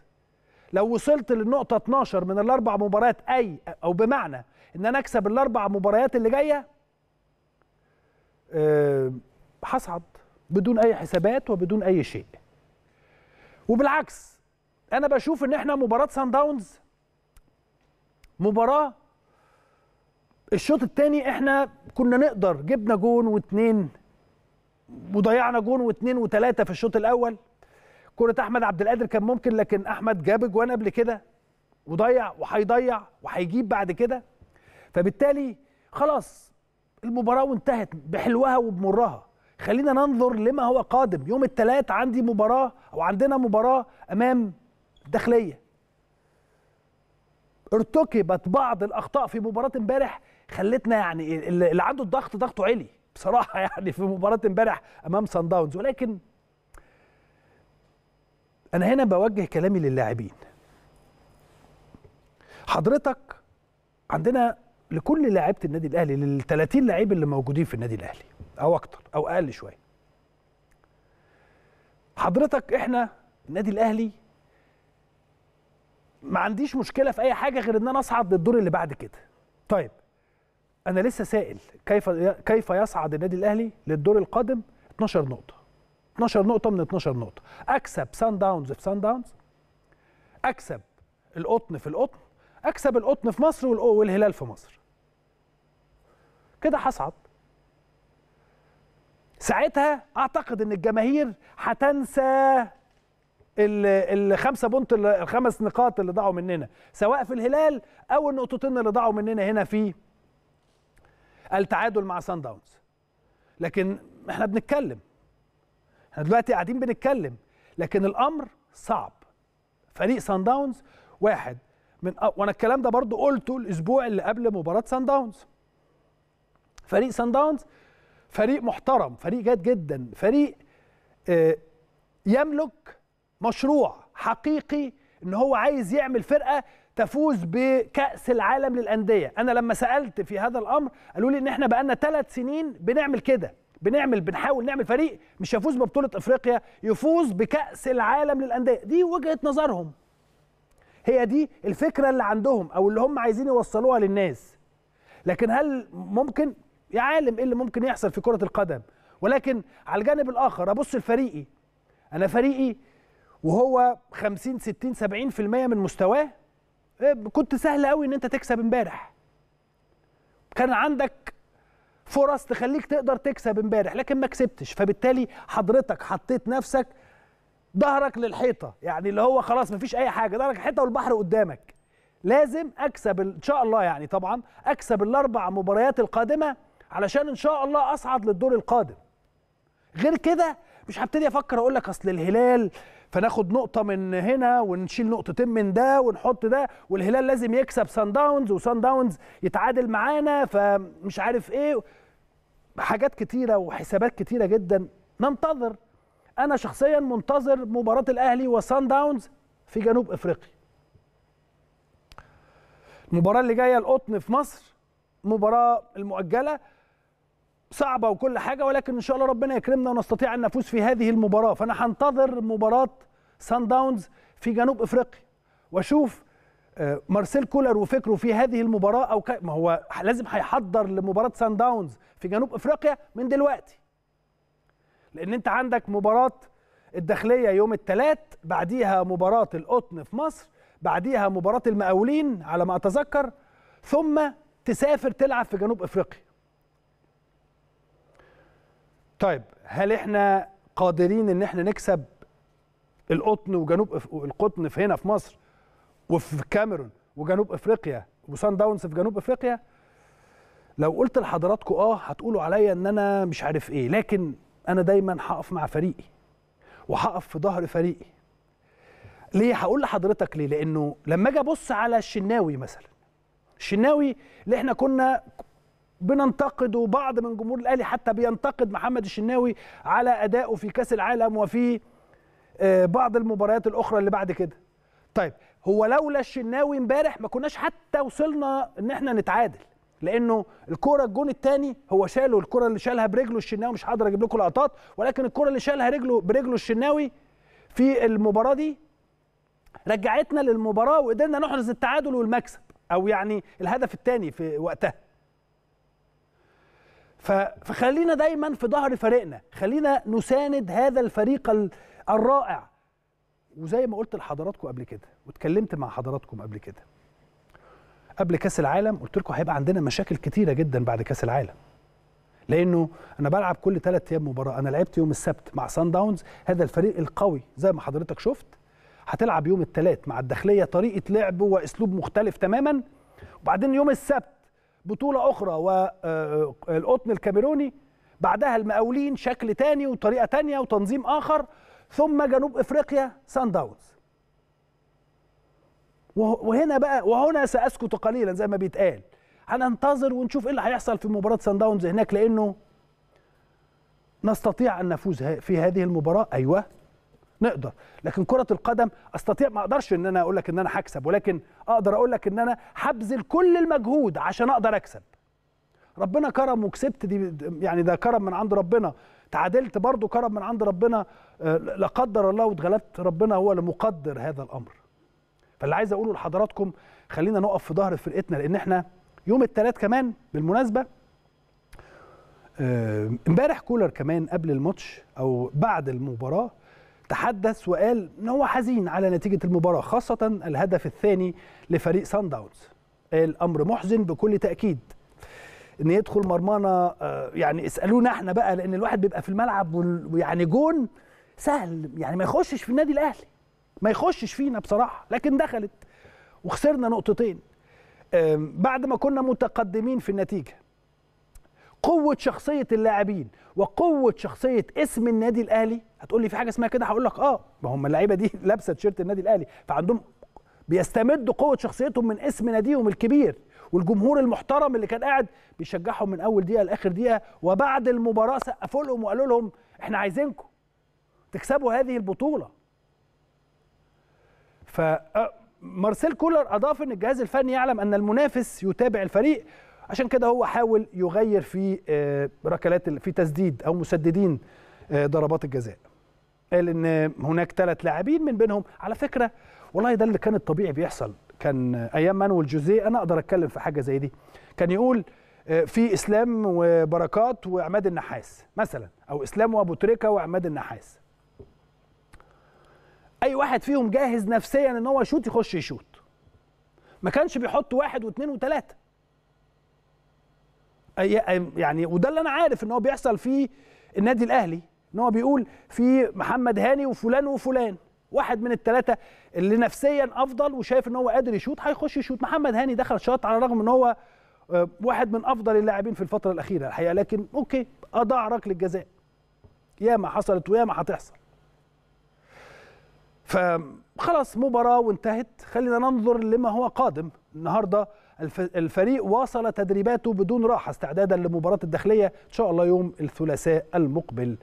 لو وصلت للنقطه 12 من الاربع مباريات اي او بمعنى ان انا اكسب الاربع مباريات اللي جايه آه، هصعد أه بدون اي حسابات وبدون اي شيء وبالعكس انا بشوف ان احنا مباراه سان داونز مباراه الشوط الثاني احنا كنا نقدر جبنا جون واثنين وضيعنا جون واثنين وثلاثه في الشوط الاول كره احمد عبد القادر كان ممكن لكن احمد جاب جوان قبل كده وضيع وهيضيع وهيجيب بعد كده فبالتالي خلاص المباراه وانتهت بحلوها وبمرها خلينا ننظر لما هو قادم يوم الثلاث عندي مباراه او عندنا مباراه امام الداخليه ارتكبت بعض الاخطاء في مباراه امبارح خلتنا يعني اللي عنده الضغط ضغطه عالي بصراحه يعني في مباراه امبارح امام سان داونز ولكن انا هنا بوجه كلامي للاعبين حضرتك عندنا لكل لاعيبه النادي الاهلي لل 30 لعيب اللي موجودين في النادي الاهلي او اكتر او اقل شويه حضرتك احنا النادي الاهلي ما عنديش مشكله في اي حاجه غير ان انا اصعد للدور اللي بعد كده طيب انا لسه سائل كيف كيف يصعد النادي الاهلي للدور القادم 12 نقطه 12 نقطه من 12 نقطه اكسب سان داونز في سان داونز اكسب القطن في القطن اكسب القطن في مصر والهلال في مصر كده هصعد ساعتها اعتقد ان الجماهير هتنسى الخمسه بونت الخمس نقاط اللي ضاعوا مننا سواء في الهلال او النقطتين اللي ضاعوا مننا هنا في التعادل مع سان داونز لكن احنا بنتكلم احنا دلوقتي قاعدين بنتكلم لكن الامر صعب فريق سان داونز واحد من وانا الكلام ده برضو قلته الاسبوع اللي قبل مباراه سان داونز فريق سان داونز فريق محترم فريق جاد جدا فريق آه، يملك مشروع حقيقي ان هو عايز يعمل فرقه تفوز بكاس العالم للانديه انا لما سالت في هذا الامر قالوا لي ان احنا بقالنا ثلاث سنين بنعمل كده بنعمل بنحاول نعمل فريق مش يفوز ببطوله افريقيا يفوز بكاس العالم للانديه دي وجهه نظرهم هي دي الفكره اللي عندهم او اللي هم عايزين يوصلوها للناس لكن هل ممكن يا عالم ايه اللي ممكن يحصل في كره القدم ولكن على الجانب الاخر ابص لفريقي انا فريقي وهو 50 60 70% من مستواه كنت سهل قوي ان انت تكسب امبارح كان عندك فرص تخليك تقدر تكسب امبارح لكن ما كسبتش فبالتالي حضرتك حطيت نفسك ظهرك للحيطه يعني اللي هو خلاص مفيش اي حاجه ظهرك الحيطه والبحر قدامك لازم اكسب ان شاء الله يعني طبعا اكسب الاربع مباريات القادمه علشان ان شاء الله اصعد للدور القادم غير كده مش هبتدي افكر اقول لك اصل الهلال فناخد نقطه من هنا ونشيل نقطتين من ده ونحط ده والهلال لازم يكسب سان داونز وسان داونز يتعادل معانا فمش عارف ايه حاجات كتيره وحسابات كتيره جدا ننتظر انا شخصيا منتظر مباراه الاهلي وسان داونز في جنوب افريقيا المباراه اللي جايه القطن في مصر مباراه المؤجله صعبه وكل حاجه ولكن ان شاء الله ربنا يكرمنا ونستطيع ان نفوز في هذه المباراه فانا هنتظر مباراه سان داونز في جنوب افريقيا واشوف آه، مارسيل كولر وفكره في هذه المباراه او ما هو لازم هيحضر لمباراه سان داونز في جنوب افريقيا من دلوقتي لان انت عندك مباراه الداخليه يوم الثلاث بعديها مباراه القطن في مصر بعديها مباراه المقاولين على ما اتذكر ثم تسافر تلعب في جنوب افريقيا طيب هل احنا قادرين ان احنا نكسب القطن وجنوب القطن في هنا في مصر وفي الكاميرون وجنوب افريقيا وسان داونز في جنوب افريقيا لو قلت لحضراتكم اه هتقولوا عليا ان انا مش عارف ايه لكن انا دايما هقف مع فريقي وهقف في ظهر فريقي ليه هقول لحضرتك ليه لانه لما اجي ابص على الشناوي مثلا الشناوي اللي احنا كنا بننتقد وبعض من جمهور الاهلي حتى بينتقد محمد الشناوي على ادائه في كاس العالم وفي آه، بعض المباريات الاخرى اللي بعد كده طيب هو لولا الشناوي امبارح ما كناش حتى وصلنا ان احنا نتعادل لانه الكره الجون الثاني هو شاله الكره اللي شالها برجله الشناوي مش هقدر اجيب لكم لقطات ولكن الكره اللي شالها رجله برجله الشناوي في المباراه دي رجعتنا للمباراه وقدرنا نحرز التعادل والمكسب او يعني الهدف الثاني في وقتها فخلينا دايما في ظهر فريقنا خلينا نساند هذا الفريق الرائع وزي ما قلت لحضراتكم قبل كده واتكلمت مع حضراتكم قبل كده قبل كاس العالم قلت لكم هيبقى عندنا مشاكل كتيره جدا بعد كاس العالم لانه انا بلعب كل ثلاث ايام مباراه انا لعبت يوم السبت مع سان داونز هذا الفريق القوي زي ما حضرتك شفت هتلعب يوم الثلاث مع الداخليه طريقه لعب واسلوب مختلف تماما وبعدين يوم السبت بطوله اخرى والقطن آه، آه، الكاميروني بعدها المقاولين شكل تاني وطريقه تانيه وتنظيم اخر ثم جنوب افريقيا سان داونز وهنا بقى وهنا ساسكت قليلا زي ما بيتقال هننتظر ونشوف ايه اللي هيحصل في مباراه سان داونز هناك لانه نستطيع ان نفوز في هذه المباراه ايوه نقدر لكن كره القدم استطيع ما اقدرش ان انا اقول لك ان انا هكسب ولكن اقدر اقول لك ان انا هبذل كل المجهود عشان اقدر اكسب ربنا كرم وكسبت دي يعني ده كرم من عند ربنا تعادلت برضو كرم من عند ربنا آه، لا قدر الله واتغلبت ربنا هو المقدر هذا الامر فاللي عايز اقوله لحضراتكم خلينا نقف في ظهر فرقتنا لان احنا يوم الثلاث كمان بالمناسبه آه، امبارح كولر كمان قبل الماتش او بعد المباراه تحدث وقال ان هو حزين على نتيجه المباراه خاصه الهدف الثاني لفريق سان داونز قال امر محزن بكل تاكيد ان يدخل مرمانا آه، يعني اسالونا احنا بقى لان الواحد بيبقى في الملعب ويعني جون سهل يعني ما يخشش في النادي الاهلي ما يخشش فينا بصراحه لكن دخلت وخسرنا نقطتين بعد ما كنا متقدمين في النتيجه قوة شخصية اللاعبين وقوة شخصية اسم النادي الأهلي هتقول لي في حاجة اسمها كده هقول لك اه ما هم اللعيبة دي لابسة تيشيرت النادي الأهلي فعندهم بيستمدوا قوة شخصيتهم من اسم ناديهم الكبير والجمهور المحترم اللي كان قاعد بيشجعهم من اول دقيقه لاخر دقيقه وبعد المباراه سقفوا لهم وقالوا لهم احنا عايزينكم تكسبوا هذه البطوله ف مارسيل كولر اضاف ان الجهاز الفني يعلم ان المنافس يتابع الفريق عشان كده هو حاول يغير في ركلات في تسديد او مسددين ضربات الجزاء قال ان هناك ثلاث لاعبين من بينهم على فكره والله ده اللي كان الطبيعي بيحصل كان ايام مانويل جوزيه انا اقدر اتكلم في حاجه زي دي كان يقول آه، في اسلام وبركات وعماد النحاس مثلا او اسلام وابو تريكه وعماد النحاس اي واحد فيهم جاهز نفسيا ان هو يشوط يخش يشوط ما كانش بيحط واحد واثنين وثلاثه يعني وده اللي انا عارف ان هو بيحصل في النادي الاهلي ان هو بيقول في محمد هاني وفلان وفلان واحد من الثلاثه اللي نفسيا افضل وشايف ان هو قادر يشوط هيخش يشوط محمد هاني دخل شاط على الرغم ان هو آه، واحد من افضل اللاعبين في الفتره الاخيره الحقيقه لكن اوكي اضاع ركله جزاء ياما حصلت وياما هتحصل فخلاص مباراه وانتهت خلينا ننظر لما هو قادم النهارده الفريق واصل تدريباته بدون راحه استعدادا لمباراه الداخليه ان شاء الله يوم الثلاثاء المقبل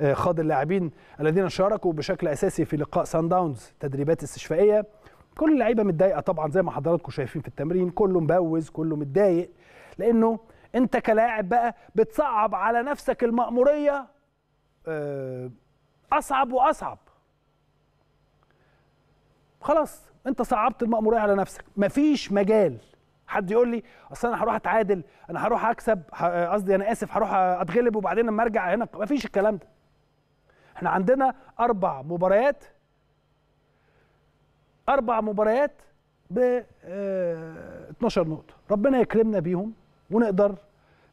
آه، خاض اللاعبين الذين شاركوا بشكل اساسي في لقاء سان داونز تدريبات استشفائيه كل اللعيبه متضايقه طبعا زي ما حضراتكم شايفين في التمرين كله مبوز كله متضايق لانه انت كلاعب بقى بتصعب على نفسك المأموريه آه، اصعب واصعب خلاص انت صعبت المأموريه على نفسك مفيش مجال حد يقول لي اصل انا هروح اتعادل انا هروح اكسب قصدي انا اسف هروح اتغلب وبعدين اما ارجع هنا مفيش الكلام ده احنا عندنا اربع مباريات اربع مباريات ب 12 آه، نقطه ربنا يكرمنا بيهم ونقدر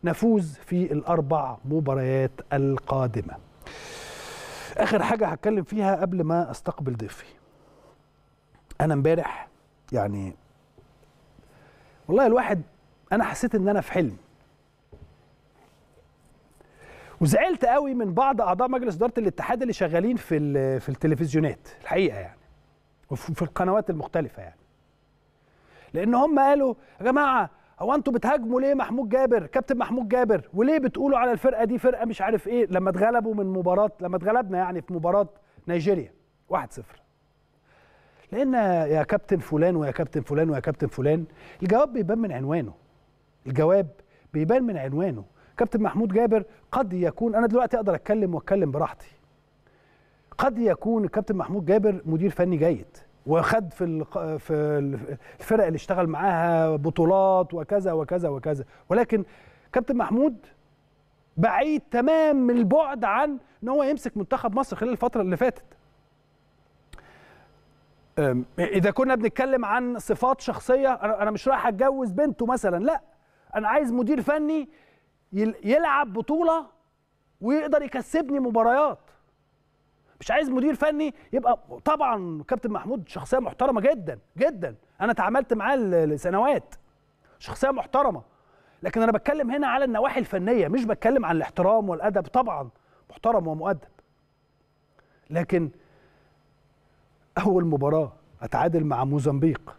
نفوز في الاربع مباريات القادمه اخر حاجه هتكلم فيها قبل ما استقبل ضيفي انا امبارح يعني والله الواحد انا حسيت ان انا في حلم وزعلت قوي من بعض اعضاء مجلس اداره الاتحاد اللي شغالين في في التلفزيونات الحقيقه يعني وفي القنوات المختلفه يعني لان هم قالوا يا جماعه هو انتوا بتهاجموا ليه محمود جابر كابتن محمود جابر وليه بتقولوا على الفرقه دي فرقه مش عارف ايه لما اتغلبوا من مباراه لما اتغلبنا يعني في مباراه نيجيريا 1-0 لان يا كابتن فلان ويا كابتن فلان ويا كابتن فلان الجواب بيبان من عنوانه الجواب بيبان من عنوانه كابتن محمود جابر قد يكون انا دلوقتي اقدر اتكلم واتكلم براحتي قد يكون الكابتن محمود جابر مدير فني جيد وخد في في الفرق اللي اشتغل معاها بطولات وكذا وكذا وكذا ولكن كابتن محمود بعيد تمام البعد عن ان هو يمسك منتخب مصر خلال الفتره اللي فاتت اذا كنا بنتكلم عن صفات شخصيه انا مش رايح اتجوز بنته مثلا لا انا عايز مدير فني يلعب بطوله ويقدر يكسبني مباريات مش عايز مدير فني يبقى طبعا كابتن محمود شخصيه محترمه جدا جدا انا اتعاملت معاه لسنوات شخصيه محترمه لكن انا بتكلم هنا على النواحي الفنيه مش بتكلم عن الاحترام والادب طبعا محترم ومؤدب لكن اول مباراه اتعادل مع موزمبيق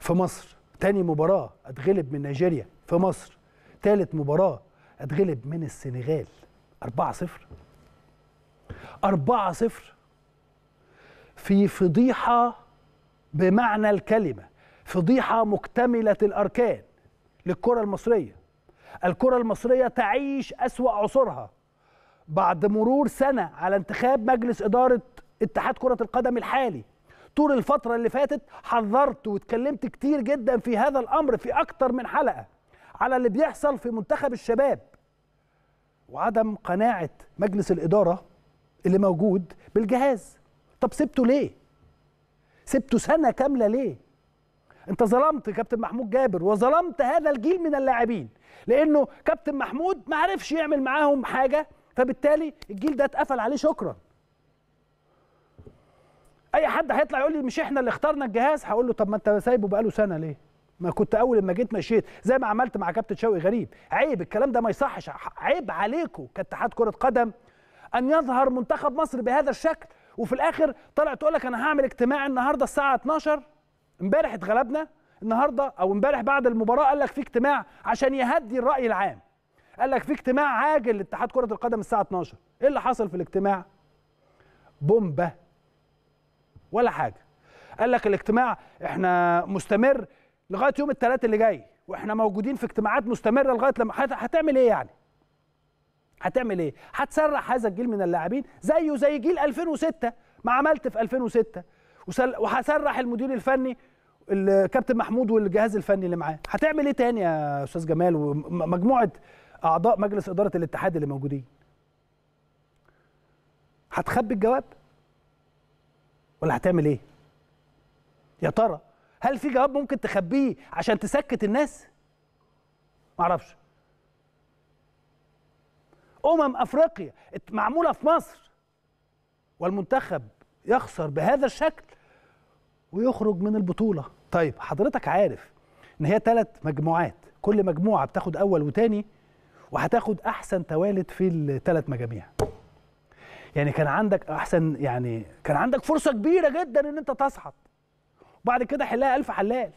في مصر تاني مباراه اتغلب من نيجيريا في مصر ثالث مباراه اتغلب من السنغال 4-0 4-0 في فضيحه بمعنى الكلمه فضيحه مكتمله الاركان للكره المصريه الكره المصريه تعيش اسوا عصورها بعد مرور سنه على انتخاب مجلس اداره اتحاد كره القدم الحالي طول الفتره اللي فاتت حذرت واتكلمت كتير جدا في هذا الامر في اكتر من حلقه على اللي بيحصل في منتخب الشباب وعدم قناعه مجلس الاداره اللي موجود بالجهاز طب سبته ليه سبته سنه كامله ليه انت ظلمت كابتن محمود جابر وظلمت هذا الجيل من اللاعبين لانه كابتن محمود ما عرفش يعمل معاهم حاجه فبالتالي الجيل ده اتقفل عليه شكرا اي حد هيطلع يقول لي مش احنا اللي اخترنا الجهاز هقول له طب ما انت سايبه بقاله سنه ليه ما كنت اول ما جيت مشيت زي ما عملت مع كابتن شوقي غريب عيب الكلام ده ما يصحش عيب عليكم كاتحاد كره قدم ان يظهر منتخب مصر بهذا الشكل وفي الاخر طلع تقول لك انا هعمل اجتماع النهارده الساعه 12 امبارح اتغلبنا النهارده او امبارح بعد المباراه قال لك في اجتماع عشان يهدي الراي العام قال لك في اجتماع عاجل لاتحاد كره القدم الساعه 12 ايه اللي حصل في الاجتماع بومبه ولا حاجه قال لك الاجتماع احنا مستمر لغايه يوم الثلاث اللي جاي واحنا موجودين في اجتماعات مستمره لغايه لما هتعمل ايه يعني؟ هتعمل ايه؟ هتسرح هذا الجيل من اللاعبين زيه زي جيل 2006 ما عملت في 2006 وهسرح المدير الفني الكابتن محمود والجهاز الفني اللي معاه هتعمل ايه تاني يا استاذ جمال ومجموعه اعضاء مجلس اداره الاتحاد اللي موجودين هتخبي الجواب ولا هتعمل ايه يا ترى هل في جواب ممكن تخبيه عشان تسكت الناس معرفش امم افريقيا معموله في مصر والمنتخب يخسر بهذا الشكل ويخرج من البطوله طيب حضرتك عارف ان هي ثلاث مجموعات كل مجموعه بتاخد اول وتاني وهتاخد احسن توالد في الثلاث مجاميع يعني كان عندك احسن يعني كان عندك فرصه كبيره جدا ان انت تصعد وبعد كده حلها ألف حلال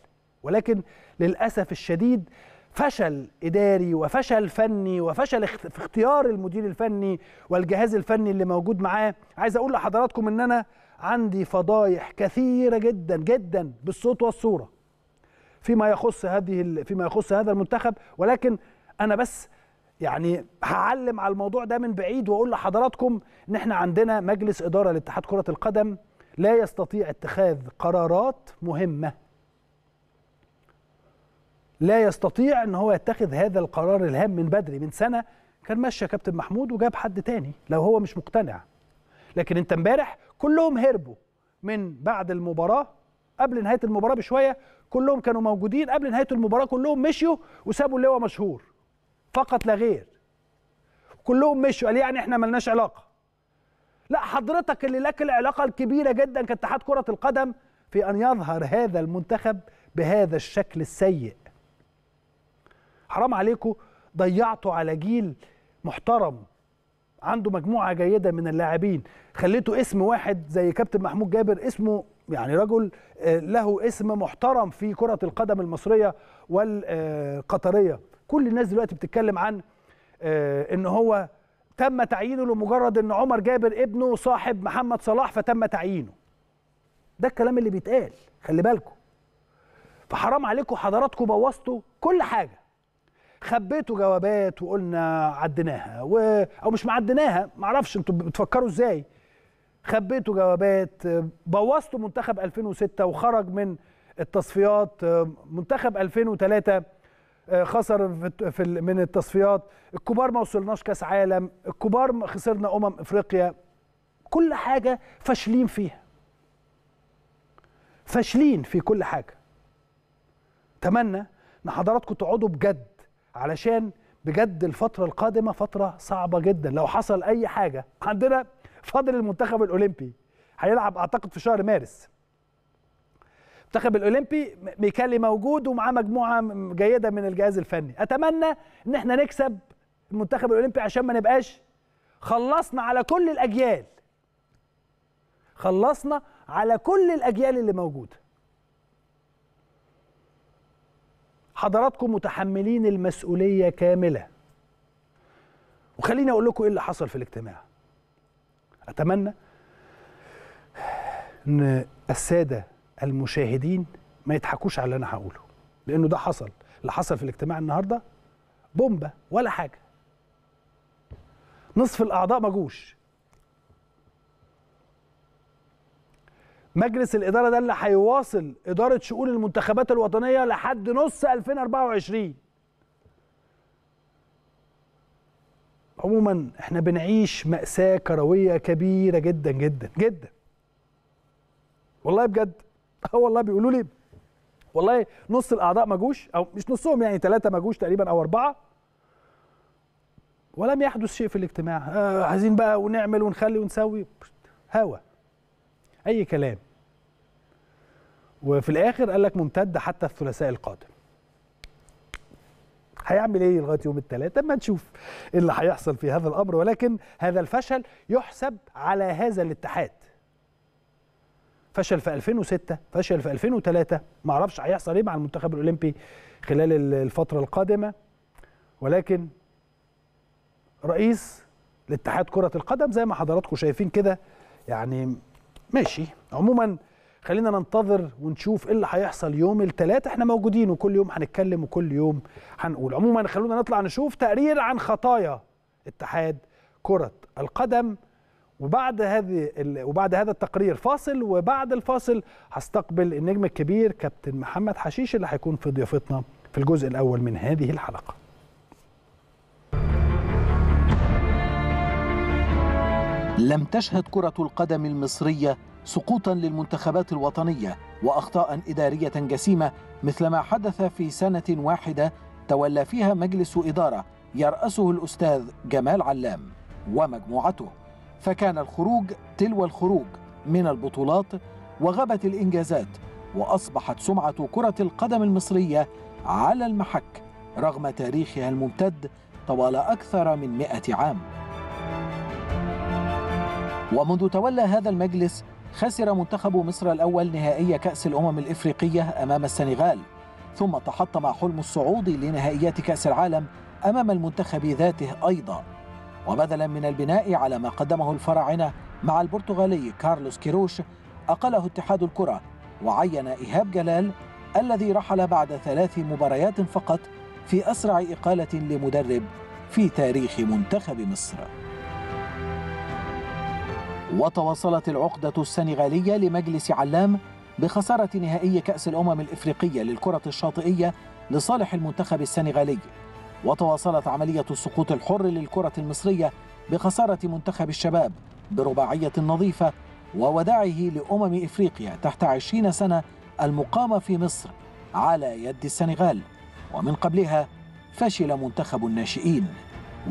ولكن للأسف الشديد فشل إداري وفشل فني وفشل في اختيار المدير الفني والجهاز الفني اللي موجود معاه عايز أقول لحضراتكم إن أنا عندي فضايح كثيرة جدا جدا بالصوت والصورة فيما يخص هذه فيما يخص هذا المنتخب ولكن أنا بس يعني هعلم على الموضوع ده من بعيد واقول لحضراتكم ان احنا عندنا مجلس اداره لاتحاد كره القدم لا يستطيع اتخاذ قرارات مهمه لا يستطيع ان هو يتخذ هذا القرار الهام من بدري من سنه كان ماشي يا كابتن محمود وجاب حد تاني لو هو مش مقتنع لكن انت امبارح كلهم هربوا من بعد المباراه قبل نهايه المباراه بشويه كلهم كانوا موجودين قبل نهايه المباراه كلهم مشيوا وسابوا اللي هو مشهور فقط لا غير كلهم مشوا قال يعني احنا ملناش علاقه لا حضرتك اللي لك العلاقة الكبيرة جدا كاتحاد كرة القدم في أن يظهر هذا المنتخب بهذا الشكل السيء حرام عليكم ضيعتوا على جيل محترم عنده مجموعة جيدة من اللاعبين خليته اسم واحد زي كابتن محمود جابر اسمه يعني رجل آه، له اسم محترم في كرة القدم المصرية والقطرية كل الناس دلوقتي بتتكلم عن آه، ان هو تم تعيينه لمجرد ان عمر جابر ابنه صاحب محمد صلاح فتم تعيينه ده الكلام اللي بيتقال خلي بالكم فحرام عليكم حضراتكم بوظتوا كل حاجه خبيتوا جوابات وقلنا عديناها و... او مش معديناها معرفش انتوا بتفكروا ازاي خبيتوا جوابات بوظتوا منتخب 2006 وخرج من التصفيات منتخب 2003 آه، خسر في من التصفيات الكبار ما وصلناش كاس عالم الكبار خسرنا امم افريقيا كل حاجه فاشلين فيها فاشلين في كل حاجه اتمنى ان حضراتكم تقعدوا بجد علشان بجد الفتره القادمه فتره صعبه جدا لو حصل اي حاجه عندنا فاضل المنتخب الاولمبي هيلعب اعتقد في شهر مارس المنتخب الاولمبي ميكالي موجود ومعاه مجموعه جيده من الجهاز الفني اتمنى ان احنا نكسب المنتخب الاولمبي عشان ما نبقاش خلصنا على كل الاجيال خلصنا على كل الاجيال اللي موجوده حضراتكم متحملين المسؤوليه كامله وخليني اقول لكم ايه اللي حصل في الاجتماع اتمنى ان الساده المشاهدين ما يضحكوش على اللي انا هقوله لانه ده حصل اللي حصل في الاجتماع النهارده بومبه ولا حاجه نصف الاعضاء ما جوش مجلس الاداره ده اللي هيواصل اداره شؤون المنتخبات الوطنيه لحد نص 2024 عموما احنا بنعيش ماساه كرويه كبيره جدا جدا جدا والله بجد اه والله بيقولوا لي والله نص الاعضاء ما جوش او مش نصهم يعني ثلاثه ما جوش تقريبا او اربعه ولم يحدث شيء في الاجتماع آه عايزين بقى ونعمل ونخلي ونسوي هوا اي كلام وفي الاخر قال لك ممتد حتى الثلاثاء القادم هيعمل ايه لغايه يوم الثلاثاء اما نشوف إيه اللي هيحصل في هذا الامر ولكن هذا الفشل يحسب على هذا الاتحاد فشل في 2006 فشل في 2003 ما اعرفش هيحصل ايه مع المنتخب الاولمبي خلال الفتره القادمه ولكن رئيس لاتحاد كره القدم زي ما حضراتكم شايفين كده يعني ماشي عموما خلينا ننتظر ونشوف ايه اللي هيحصل يوم الثلاث احنا موجودين وكل يوم هنتكلم وكل يوم هنقول عموما خلونا نطلع نشوف تقرير عن خطايا اتحاد كره القدم وبعد هذه وبعد هذا التقرير فاصل وبعد الفاصل هستقبل النجم الكبير كابتن محمد حشيش اللي هيكون في ضيافتنا في الجزء الاول من هذه الحلقه لم تشهد كرة القدم المصرية سقوطا للمنتخبات الوطنية وأخطاء إدارية جسيمة مثل ما حدث في سنة واحدة تولى فيها مجلس إدارة يرأسه الأستاذ جمال علام ومجموعته فكان الخروج تلو الخروج من البطولات وغابت الإنجازات وأصبحت سمعة كرة القدم المصرية على المحك رغم تاريخها الممتد طوال أكثر من مئة عام ومنذ تولى هذا المجلس خسر منتخب مصر الأول نهائي كأس الأمم الإفريقية أمام السنغال ثم تحطم حلم الصعود لنهائيات كأس العالم أمام المنتخب ذاته أيضاً وبدلا من البناء على ما قدمه الفراعنة مع البرتغالي كارلوس كيروش أقله اتحاد الكرة وعين إيهاب جلال الذي رحل بعد ثلاث مباريات فقط في أسرع إقالة لمدرب في تاريخ منتخب مصر وتواصلت العقدة السنغالية لمجلس علام بخسارة نهائي كأس الأمم الإفريقية للكرة الشاطئية لصالح المنتخب السنغالي وتواصلت عملية السقوط الحر للكرة المصرية بخسارة منتخب الشباب برباعية نظيفة ووداعه لأمم إفريقيا تحت عشرين سنة المقامة في مصر على يد السنغال ومن قبلها فشل منتخب الناشئين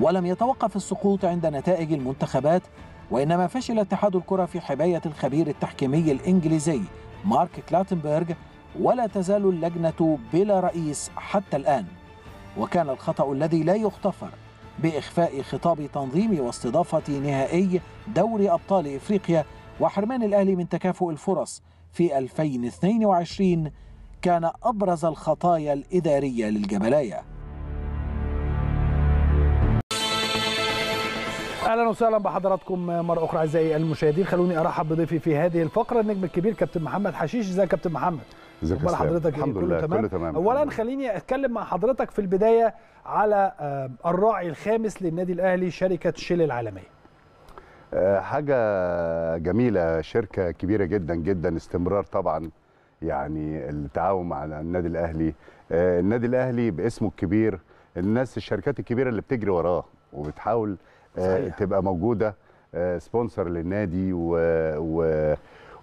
ولم يتوقف السقوط عند نتائج المنتخبات وإنما فشل اتحاد الكرة في حماية الخبير التحكيمي الإنجليزي مارك كلاتنبرغ ولا تزال اللجنة بلا رئيس حتى الآن وكان الخطأ الذي لا يغتفر بإخفاء خطاب تنظيم واستضافة نهائي دوري أبطال إفريقيا وحرمان الأهلي من تكافؤ الفرص في 2022 كان أبرز الخطايا الإدارية للجبلاية اهلا وسهلا بحضراتكم مره اخرى اعزائي المشاهدين خلوني ارحب بضيفي في هذه الفقره النجم الكبير كابتن محمد حشيش ازيك كابتن محمد ازيك يا حضرتك إيه؟ الحمد كله لله تمام؟ كله تمام اولا خليني اتكلم مع حضرتك في البدايه على آه، الراعي الخامس للنادي الاهلي شركه شيل العالميه آه، حاجه جميله شركه كبيره جدا جدا استمرار طبعا يعني التعاون مع النادي الاهلي آه، النادي الاهلي باسمه الكبير الناس الشركات الكبيره اللي بتجري وراه وبتحاول صحيح. تبقى موجوده سبونسر للنادي و... و...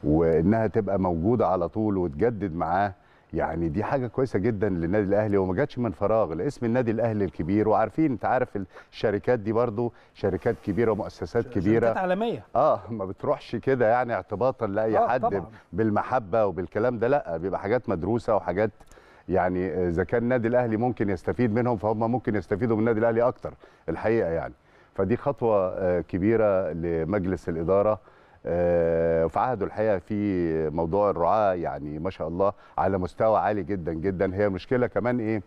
وانها تبقى موجوده على طول وتجدد معاه يعني دي حاجه كويسه جدا للنادي الاهلي وما جاتش من فراغ الاسم النادي الاهلي الكبير وعارفين انت عارف الشركات دي برضو شركات كبيره ومؤسسات كبيره شركات عالميه اه ما بتروحش كده يعني اعتباطا لاي آه حد طبعًا. بالمحبه وبالكلام ده لا بيبقى حاجات مدروسه وحاجات يعني آه، اذا كان النادي الاهلي ممكن يستفيد منهم فهم ممكن يستفيدوا من النادي الاهلي اكتر الحقيقه يعني فدي خطوه آه، كبيره لمجلس الاداره آه، في عهده الحقيقه في موضوع الرعاه يعني ما شاء الله على مستوى عالي جدا جدا هي مشكله كمان ايه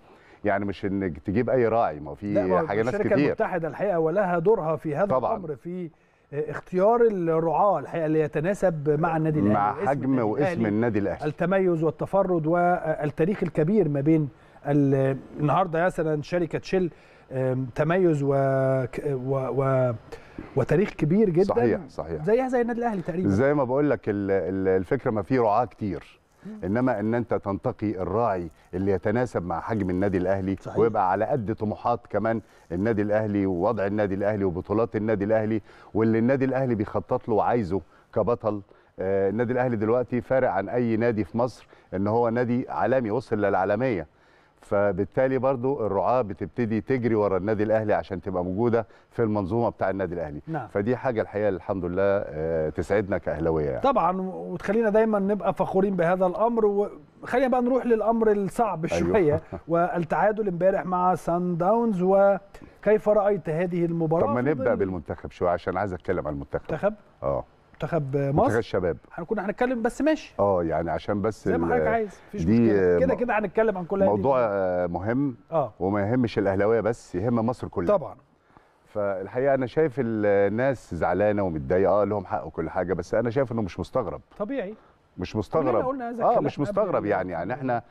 يعني مش انك تجيب اي راعي ما هو في حاجه ناس كتير الشركه المتحده الحقيقه ولها دورها في هذا طبعًا. الامر في اختيار الرعاه الحقيقه اللي يتناسب مع النادي الاهلي مع حجم واسم النادي الاهلي التميز والتفرد والتاريخ الكبير ما بين النهارده مثلا شركه شل تميز و, و... و... وتاريخ كبير جدا صحيح صحيح زيها زي النادي الاهلي تقريبا زي ما بقول لك الفكره ما في رعاه كتير انما ان انت تنتقي الراعي اللي يتناسب مع حجم النادي الاهلي صحيح. ويبقى على قد طموحات كمان النادي الاهلي ووضع النادي الاهلي وبطولات النادي الاهلي واللي النادي الاهلي بيخطط له وعايزه كبطل آه، النادي الاهلي دلوقتي فارق عن اي نادي في مصر ان هو نادي عالمي وصل للعالميه فبالتالي برضو الرعاه بتبتدي تجري ورا النادي الاهلي عشان تبقى موجوده في المنظومه بتاع النادي الاهلي نعم. فدي حاجه الحقيقه الحمد لله آه، تسعدنا كاهلاويه يعني. طبعا وتخلينا دايما نبقى فخورين بهذا الامر وخلينا بقى نروح للامر الصعب أيوه. شويه أيوه. والتعادل امبارح مع سان داونز وكيف رايت هذه المباراه طب ما نبدا بالمنتخب شويه عشان عايز اتكلم عن المنتخب منتخب اه منتخب مصر منتخب الشباب كنا هنتكلم بس ماشي اه يعني عشان بس زي ما حضرتك عايز مفيش مشكله كده كده هنتكلم عن كل موضوع مهم اه وما يهمش الاهلاويه بس يهم مصر كلها طبعا فالحقيقه انا شايف الناس زعلانه ومتضايقه اه لهم حق وكل حاجه بس انا شايف انه مش مستغرب طبيعي مش مستغرب قلنا اه مش مستغرب يعني يعني احنا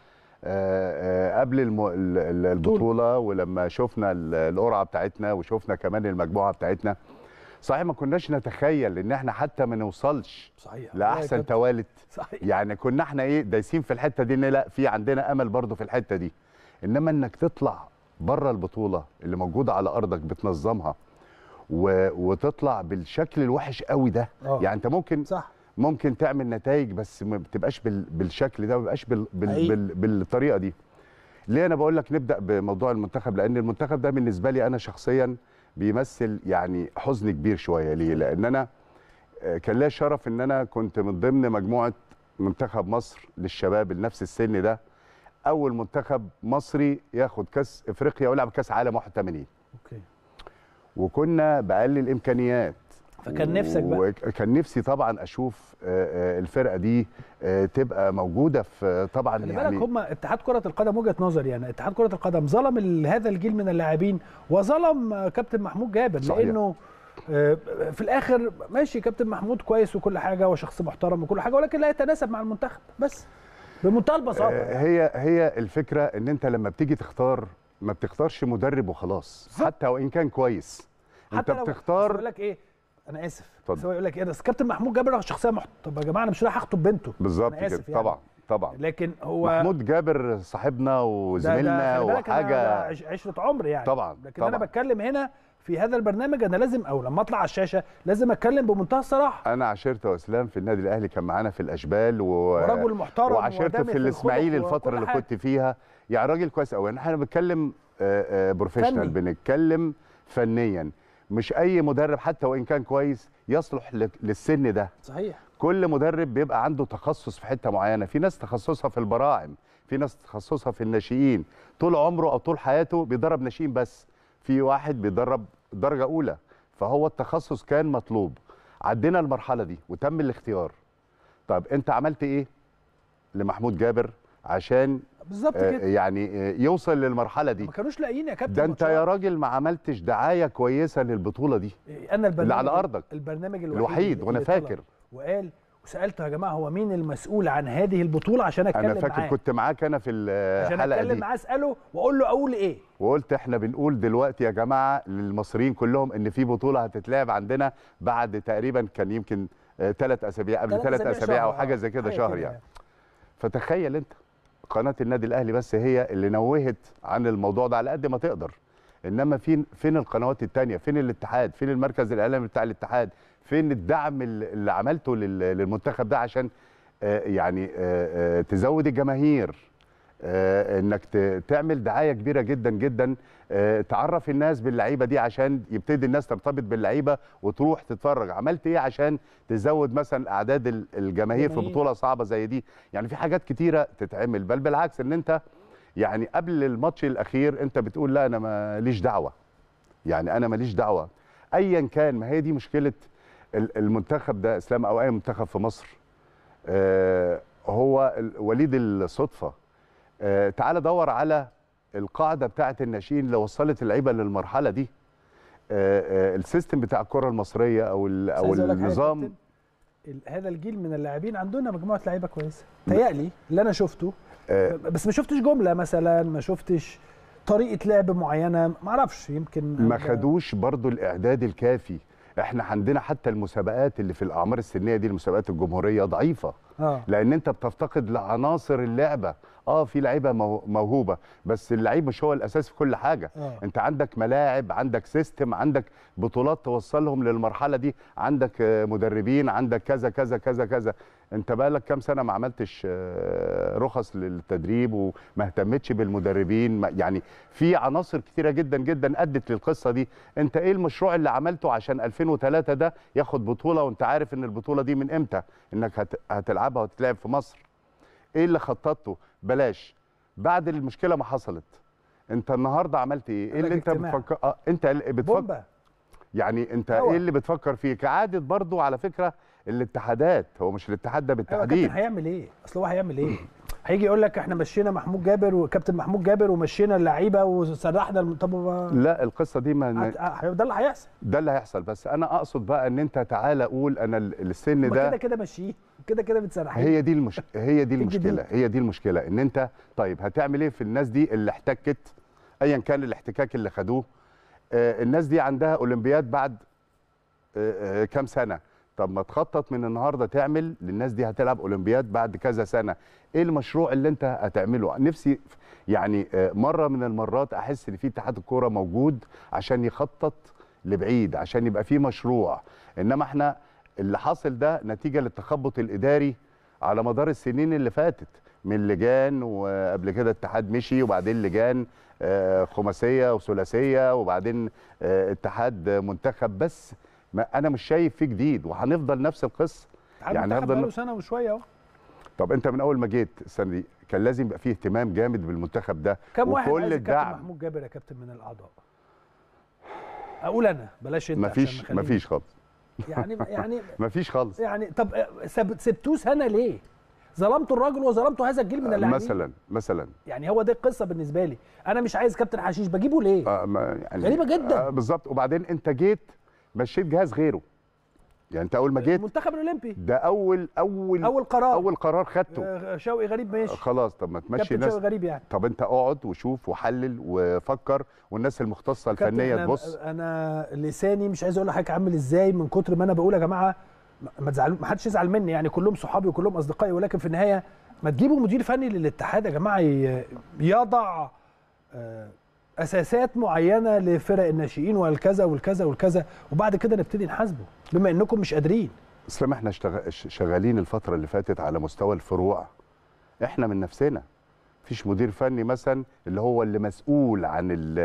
آه، آه، قبل البطوله ولما شفنا القرعه بتاعتنا وشفنا كمان المجموعه بتاعتنا صحيح ما كناش نتخيل ان احنا حتى ما نوصلش صحيح لاحسن توالت صحيح. يعني كنا احنا ايه دايسين في الحته دي ان لا في عندنا امل برضو في الحته دي انما انك تطلع بره البطوله اللي موجوده على ارضك بتنظمها و... وتطلع بالشكل الوحش قوي ده أوه. يعني انت ممكن صح. ممكن تعمل نتائج بس ما بتبقاش بال... بالشكل ده ما بتبقاش بال... بال... بال... بالطريقه دي ليه انا بقول لك نبدا بموضوع المنتخب لان المنتخب ده بالنسبه لي انا شخصيا بيمثل يعني حزن كبير شويه ليه لان انا آه، كان ليا شرف ان انا كنت من ضمن مجموعه منتخب مصر للشباب لنفس السن ده اول منتخب مصري ياخد كاس افريقيا ويلعب كاس عالم 81 اوكي وكنا باقل الامكانيات فكان نفسك بقى كان نفسي طبعا اشوف آه، آه، الفرقه دي آه، تبقى موجوده في طبعا يعني بالك هم اتحاد كره القدم وجهه نظري يعني اتحاد كره القدم ظلم هذا الجيل من اللاعبين وظلم كابتن محمود جابر صحيح. لانه في الاخر ماشي كابتن محمود كويس وكل حاجه وشخص محترم وكل حاجه ولكن لا يتناسب مع المنتخب بس بمنتهى البساطه هي هي الفكره ان انت لما بتيجي تختار ما بتختارش مدرب وخلاص حتى وان كان كويس حتى انت لو بتختار لك ايه انا اسف بس هو يقول لك ايه ده كابتن محمود جابر شخصيه محت... طب يا جماعه انا مش رايح اخطب بنته بالظبط كده يعني. طبعا طبعا لكن هو محمود جابر صاحبنا وزميلنا وحاجه عشره عمر يعني طبعا لكن طبعا. انا بتكلم هنا في هذا البرنامج انا لازم او لما اطلع على الشاشه لازم اتكلم بمنتهى الصراحه انا عاشرت واسلام في النادي الاهلي كان معانا في الاشبال و... ورجل محترم وعشرت في الاسماعيلي الفتره اللي كنت فيها يعني راجل كويس قوي يعني احنا بنتكلم بروفيشنال آه، آه، بنتكلم فنيا مش اي مدرب حتى وان كان كويس يصلح للسن ده صحيح كل مدرب بيبقى عنده تخصص في حته معينه في ناس تخصصها في البراعم في ناس تخصصها في الناشئين طول عمره او طول حياته بيدرب ناشئين بس في واحد بيدرب درجه اولى فهو التخصص كان مطلوب عدينا المرحله دي وتم الاختيار طب انت عملت ايه لمحمود جابر عشان بالظبط آه، كده يعني آه، يوصل للمرحله دي ما كانوش لاقيين يا كابتن ده انت يا راجل ما عملتش دعايه كويسه للبطوله دي إيه، انا البرنامج اللي على ارضك البرنامج الوحيد, الوحيد وانا فاكر وقال وسالته يا جماعه هو مين المسؤول عن هذه البطوله عشان اتكلم معاه انا فاكر معاه. كنت معاك انا في الحلقه دي عشان اتكلم معاه اساله واقول له اقول ايه وقلت احنا بنقول دلوقتي يا جماعه للمصريين كلهم ان في بطوله هتتلعب عندنا بعد تقريبا كان يمكن ثلاث آه، اسابيع قبل ثلاث اسابيع او حاجه زي كده شهر يعني. يعني فتخيل انت قناه النادي الاهلي بس هي اللي نوهت عن الموضوع ده على قد ما تقدر انما فين فين القنوات الثانيه فين الاتحاد فين المركز الاعلامي بتاع الاتحاد فين الدعم اللي عملته للمنتخب ده عشان آه، يعني آه، آه، تزود الجماهير انك تعمل دعايه كبيره جدا جدا آه، تعرف الناس باللعيبه دي عشان يبتدي الناس ترتبط باللعيبه وتروح تتفرج عملت ايه عشان تزود مثلا اعداد الجماهير في بطوله صعبه زي دي يعني في حاجات كتيره تتعمل بل بالعكس ان انت يعني قبل الماتش الاخير انت بتقول لا انا ماليش دعوه يعني انا ماليش دعوه ايا كان ما هي دي مشكله المنتخب ده اسلام او اي منتخب في مصر آه، هو وليد الصدفه آه، تعال دور على القاعده بتاعه الناشئين اللي وصلت اللعيبه للمرحله دي آه، آه، السيستم بتاع الكره المصريه او او النظام هذا الجيل من اللاعبين عندنا مجموعه لعيبه كويسه تيالي اللي انا شفته آه، بس ما شفتش جمله مثلا ما شفتش طريقه لعب معينه ما اعرفش يمكن ما خدوش برضو الاعداد الكافي احنا عندنا حتى المسابقات اللي في الاعمار السنيه دي المسابقات الجمهوريه ضعيفه آه. لان انت بتفتقد لعناصر اللعبه اه في لعيبه موهوبه بس اللعيب مش هو الاساس في كل حاجه آه. انت عندك ملاعب عندك سيستم عندك بطولات توصلهم للمرحله دي عندك آه، مدربين عندك كذا كذا كذا كذا انت بقالك كام سنه ما عملتش آه، رخص للتدريب وما اهتمتش بالمدربين يعني في عناصر كثيره جدا جدا ادت للقصه دي انت ايه المشروع اللي عملته عشان 2003 ده ياخد بطوله وانت عارف ان البطوله دي من امتى انك هتلعبها وتتلعب في مصر ايه اللي خططته بلاش بعد المشكله ما حصلت انت النهارده عملت ايه؟ ايه اللي انت اجتماع. بتفكر اه انت بتفكر بومبا. يعني انت أوه. ايه اللي بتفكر فيه؟ كعاده برضو على فكره الاتحادات هو مش الاتحاد ده أيوة، بالتحديد أيوة هيعمل ايه؟ اصل هو هيعمل ايه؟ هيجي يقول لك احنا مشينا محمود جابر وكابتن محمود جابر ومشينا اللعيبه وسرحنا طب ما... لا القصه دي ما ده اللي هيحصل ده اللي هيحصل بس انا اقصد بقى ان انت تعالى قول انا السن ده كده كده مشيه كده كده متسرحين هي دي المش... هي دي المشكله هي دي المشكله ان انت طيب هتعمل ايه في الناس دي اللي احتكت ايا كان الاحتكاك اللي خدوه آه الناس دي عندها اولمبياد بعد آه آه كام سنه طب ما تخطط من النهارده تعمل للناس دي هتلعب اولمبياد بعد كذا سنه ايه المشروع اللي انت هتعمله نفسي يعني آه، مره من المرات احس ان في اتحاد الكوره موجود عشان يخطط لبعيد عشان يبقى في مشروع انما احنا اللي حاصل ده نتيجه للتخبط الاداري على مدار السنين اللي فاتت من لجان وقبل كده اتحاد مشي وبعدين لجان آه، خماسيه وثلاثيه وبعدين آه، اتحاد منتخب بس ما انا مش شايف فيه جديد وهنفضل نفس القصه يعني هنفضل بقاله سنه وشويه اهو طب انت من اول ما جيت السنه دي كان لازم يبقى فيه اهتمام جامد بالمنتخب ده كم واحد وكل الدعم كابتن محمود جابر يا كابتن من الاعضاء اقول انا بلاش انت مفيش مفيش خالص يعني يعني مفيش خالص يعني طب آه، سبتوه سنه ليه؟ ظلمتوا الراجل وظلمتوا هذا الجيل من آه، اللاعبين مثلا مثلا يعني هو ده القصه بالنسبه لي انا مش عايز كابتن حشيش بجيبه ليه؟ آه، يعني غريبه جدا بالظبط وبعدين انت جيت مشيت جهاز غيره يعني انت اول ما جيت المنتخب الاولمبي ده اول اول اول قرار اول قرار خدته آه، آه، شوقي غريب ماشي آه، خلاص طب ما تمشي الناس شوقي غريب يعني طب انت اقعد وشوف وحلل وفكر والناس المختصه الفنيه أنا تبص انا لساني مش عايز اقول لحضرتك عامل ازاي من كتر ما انا بقول يا جماعه ما تزعلوا ما حدش يزعل مني يعني كلهم صحابي وكلهم اصدقائي ولكن في النهايه ما تجيبوا مدير فني للاتحاد يا جماعه يضع اساسات معينه لفرق الناشئين والكذا والكذا والكذا وبعد كده نبتدي نحاسبه بما انكم مش قادرين اسلام احنا شغالين الفتره اللي فاتت على مستوى الفروع احنا من نفسنا فيش مدير فني مثلا اللي هو اللي مسؤول عن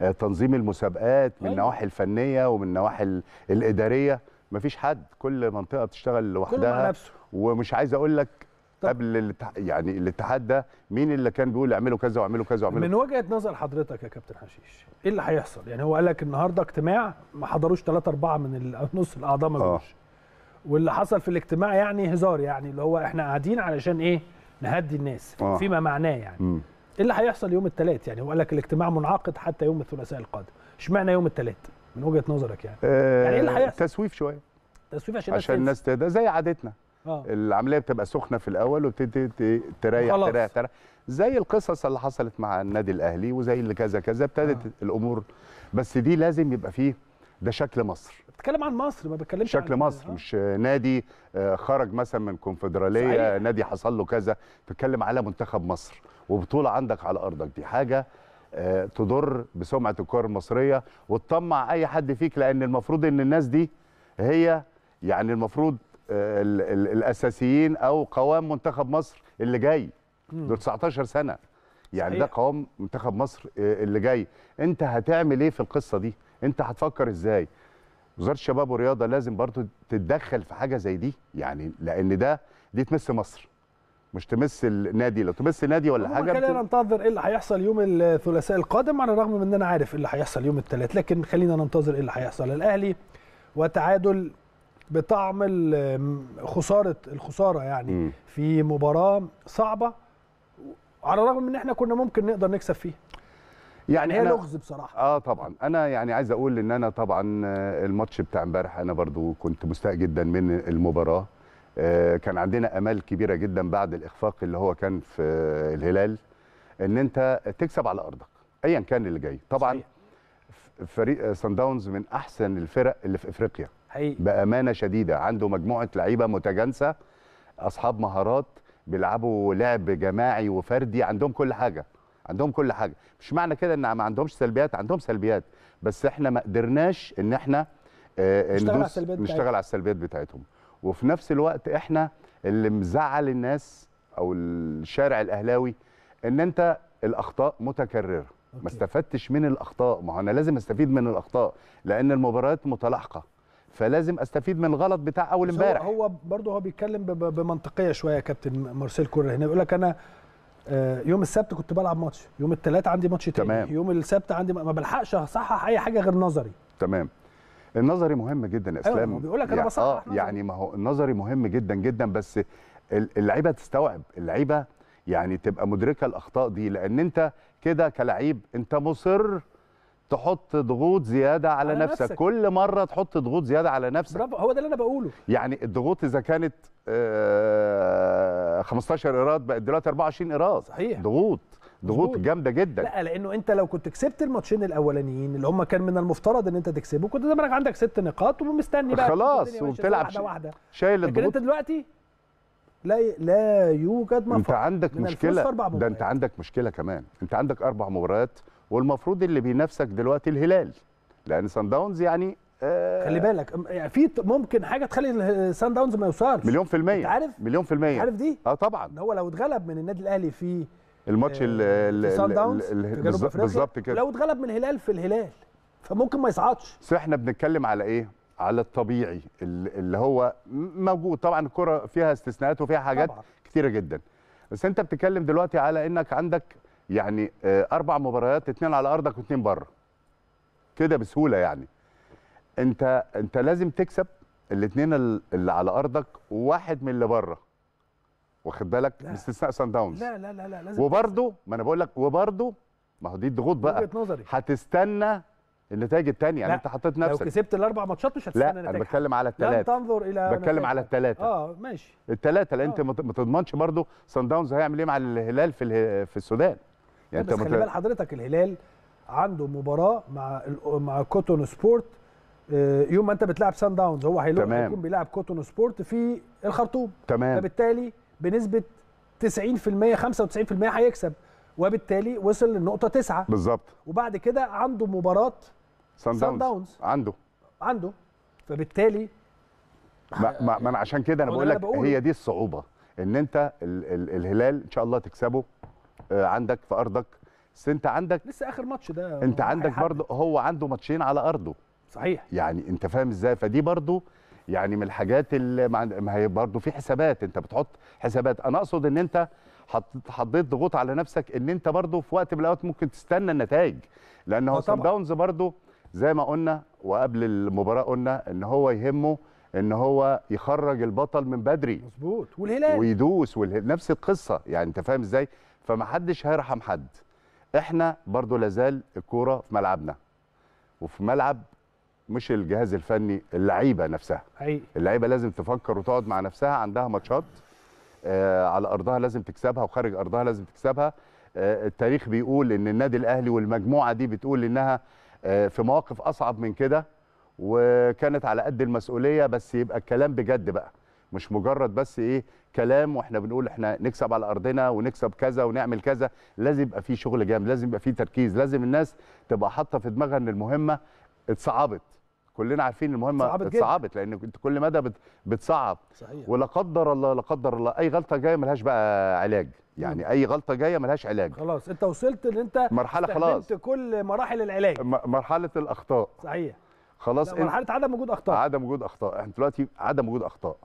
آه، تنظيم المسابقات من النواحي أيوة. الفنيه ومن النواحي الاداريه مفيش حد كل منطقه بتشتغل لوحدها كل مع نفسه ومش عايز اقول لك قبل يعني الاتحاد ده مين اللي كان بيقول اعملوا كذا واعملوا كذا واعملوا من وجهه نظر حضرتك يا كابتن حشيش ايه اللي هيحصل يعني هو قال لك النهارده اجتماع ما حضروش ثلاثه اربعه من نص الاعضاء ما آه. جوش واللي حصل في الاجتماع يعني هزار يعني اللي هو احنا قاعدين علشان ايه نهدي الناس آه. فيما معناه يعني م. ايه اللي هيحصل يوم الثلاث يعني هو قال لك الاجتماع منعقد حتى يوم الثلاثاء القادم اشمعنى يوم الثلاث من وجهه نظرك يعني آه يعني ايه اللي آه، هيحصل تسويف شويه تسويف عشان, عشان الناس تهدى زي عادتنا آه. العمليه بتبقى سخنه في الاول وبتبتدي تريح تريح تريح زي القصص اللي حصلت مع النادي الاهلي وزي اللي كذا كذا ابتدت آه. الامور بس دي لازم يبقى فيه ده شكل مصر بتكلم عن مصر ما بتكلمش شكل عن مصر آه. مش نادي آه، خرج مثلا من كونفدراليه صحيح. نادي حصل له كذا بتتكلم على منتخب مصر وبطوله عندك على ارضك دي حاجه آه، تضر بسمعه الكره المصريه وتطمع اي حد فيك لان المفروض ان الناس دي هي يعني المفروض ال ال الاساسيين او قوام منتخب مصر اللي جاي دول 19 سنه يعني ده قوام منتخب مصر آه، اللي جاي انت هتعمل ايه في القصه دي انت هتفكر ازاي وزاره الشباب والرياضه لازم برضو تتدخل في حاجه زي دي يعني لان ده دي تمس مصر مش تمس النادي لو تمس نادي ولا حاجه خلينا ننتظر ايه اللي هيحصل يوم الثلاثاء القادم على الرغم من ان انا عارف ايه اللي هيحصل يوم الثلاث لكن خلينا ننتظر ايه اللي هيحصل الاهلي وتعادل بطعم خساره الخساره يعني م. في مباراه صعبه على الرغم من ان احنا كنا ممكن نقدر نكسب فيها يعني هي أنا لغز بصراحه اه طبعا انا يعني عايز اقول ان انا طبعا آه، الماتش بتاع امبارح انا برضو كنت مستاء جدا من المباراه آه كان عندنا امال كبيره جدا بعد الاخفاق اللي هو كان في الهلال ان انت تكسب على ارضك ايا كان اللي جاي طبعا صحيح. فريق سان داونز من احسن الفرق اللي في افريقيا حقيقي. بامانه شديده عنده مجموعه لعيبه متجانسه اصحاب مهارات بيلعبوا لعب جماعي وفردي عندهم كل حاجه عندهم كل حاجه مش معنى كده ان ما عندهمش سلبيات عندهم سلبيات بس احنا ما قدرناش ان احنا آه نشتغل على السلبيات نشتغل على السلبيات بتاعتهم وفي نفس الوقت احنا اللي مزعل الناس او الشارع الاهلاوي ان انت الاخطاء متكرره ما استفدتش من الاخطاء ما انا لازم استفيد من الاخطاء لان المباريات متلاحقه فلازم استفيد من الغلط بتاع اول امبارح هو برضه هو بيتكلم بمنطقيه شويه يا كابتن مارسيل كوره هنا بيقول لك انا آه، يوم السبت كنت بلعب ماتش يوم الثلاثاء عندي ماتش تاني تمام. يوم السبت عندي ما بلحقش اصحح اي حاجه غير نظري تمام النظري مهم جدا يا أيوة، اسلام أيوة بيقول لك انا بصحح آه يعني ما هو النظري مهم جدا جدا بس اللعيبه تستوعب اللعيبه يعني تبقى مدركه الاخطاء دي لان انت كده كلعيب انت مصر تحط ضغوط زياده على, على نفسك. نفسك كل مره تحط ضغوط زياده على نفسك برافو هو ده اللي انا بقوله يعني الضغوط اذا كانت 15 آه، ايراد بقت دلوقتي 24 ايراد صحيح ضغوط ضغوط جامده جدا لا لانه انت لو كنت كسبت الماتشين الاولانيين اللي هم كان من المفترض ان انت تكسبه كنت زمانك عندك ست نقاط ومستني بقى خلاص وبتلعب واحده واحده شايل الضغوط لكن انت دلوقتي لا لا يوجد مفر انت عندك مشكله ده انت عندك مشكله كمان انت عندك اربع مباريات والمفروض اللي بينافسك دلوقتي الهلال لان سان داونز يعني آه خلي بالك يعني في ممكن حاجه تخلي سان داونز ما يوصلش مليون في المية انت عارف مليون في المية عارف دي؟ اه طبعا هو لو اتغلب من النادي الاهلي في الماتش آه بالظبط كده لو اتغلب من الهلال في الهلال فممكن ما يصعدش بس احنا بنتكلم على ايه؟ على الطبيعي اللي هو موجود طبعا الكره فيها استثناءات وفيها حاجات طبعا. كتيره جدا بس انت بتتكلم دلوقتي على انك عندك يعني آه، اربع مباريات اثنين على ارضك واثنين بره كده بسهوله يعني انت انت لازم تكسب الاثنين اللي على ارضك وواحد من اللي بره واخد بالك باستثناء سان داونز لا لا لا لا لازم وبرده ما انا بقول لك وبرده ما هو دي الضغوط بقى نظري هتستنى النتائج الثانيه يعني انت حطيت نفسك لو كسبت الاربع ماتشات مش هتستنى النتائج لا انا بتكلم على الثلاثه لن تنظر الى بتكلم على الثلاثه اه ماشي الثلاثه لان انت آه. ما تضمنش برضه سان داونز هيعمل ايه مع الهلال في في السودان يعني بس خلي بال حضرتك الهلال عنده مباراه مع مع كوتون سبورت آه، يوم ما انت بتلعب سان داونز هو هيلعب هيكون بيلعب كوتون سبورت في الخرطوم تمام فبالتالي بنسبه 90% 95% هيكسب وبالتالي وصل للنقطه 9 بالظبط وبعد كده عنده مباراه سان داونز. داونز عنده عنده فبالتالي ما, ما, ما انا عشان كده انا بقول لك هي دي الصعوبه ان انت ال ال الهلال ان شاء الله تكسبه آه، عندك في ارضك بس انت عندك لسه اخر ماتش ده انت عندك برضه هو عنده ماتشين على ارضه صحيح يعني انت فاهم ازاي فدي برضه يعني من الحاجات اللي ما هي برضه في حسابات انت بتحط حسابات انا اقصد ان انت حطيت ضغوط على نفسك ان انت برضه في وقت من الاوقات ممكن تستنى النتائج لان آه، هو سان داونز برضه زي ما قلنا وقبل المباراه قلنا ان هو يهمه ان هو يخرج البطل من بدري مظبوط والهلال ويدوس والهلال نفس القصه يعني انت فاهم ازاي فمحدش هيرحم حد احنا برضو لازال الكوره في ملعبنا وفي ملعب مش الجهاز الفني اللعيبه نفسها اللعيبه لازم تفكر وتقعد مع نفسها عندها ماتشات آه، على ارضها لازم تكسبها وخارج ارضها لازم تكسبها آه، التاريخ بيقول ان النادي الاهلي والمجموعه دي بتقول انها آه، في مواقف اصعب من كده وكانت على قد المسؤوليه بس يبقى الكلام بجد بقى مش مجرد بس ايه كلام واحنا بنقول احنا نكسب على ارضنا ونكسب كذا ونعمل كذا لازم يبقى في شغل جامد لازم يبقى في تركيز لازم الناس تبقى حاطه في دماغها ان المهمه اتصعبت كلنا عارفين المهمه صعبت اتصعبت لان انت كل مدى بتصعب صحيح. ولا قدر الله لا قدر الله اي غلطه جايه ملهاش بقى علاج يعني اي غلطه جايه ملهاش علاج خلاص انت وصلت ان انت مرحله خلاص كل مراحل العلاج مرحله الاخطاء صحيح خلاص مرحله عدم وجود اخطاء عدم وجود اخطاء احنا دلوقتي عدم وجود اخطاء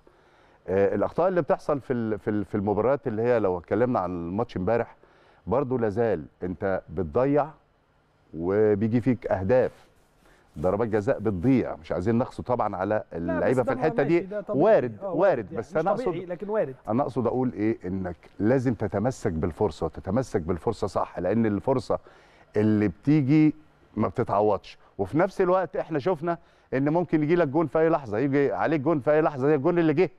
آه، الاخطاء اللي بتحصل في في في المباريات اللي هي لو اتكلمنا عن الماتش امبارح برضه لازال انت بتضيع وبيجي فيك اهداف ضربات جزاء بتضيع مش عايزين نقصد طبعا على اللعيبه في الحته دي آه، وارد وارد يعني بس انا اقصد لكن وارد انا اقصد اقول ايه انك لازم تتمسك بالفرصه وتتمسك بالفرصه صح لان الفرصه اللي بتيجي ما بتتعوضش وفي نفس الوقت احنا شفنا ان ممكن يجي لك جون في اي لحظه يجي عليك جون في اي لحظه زي الجون اللي جه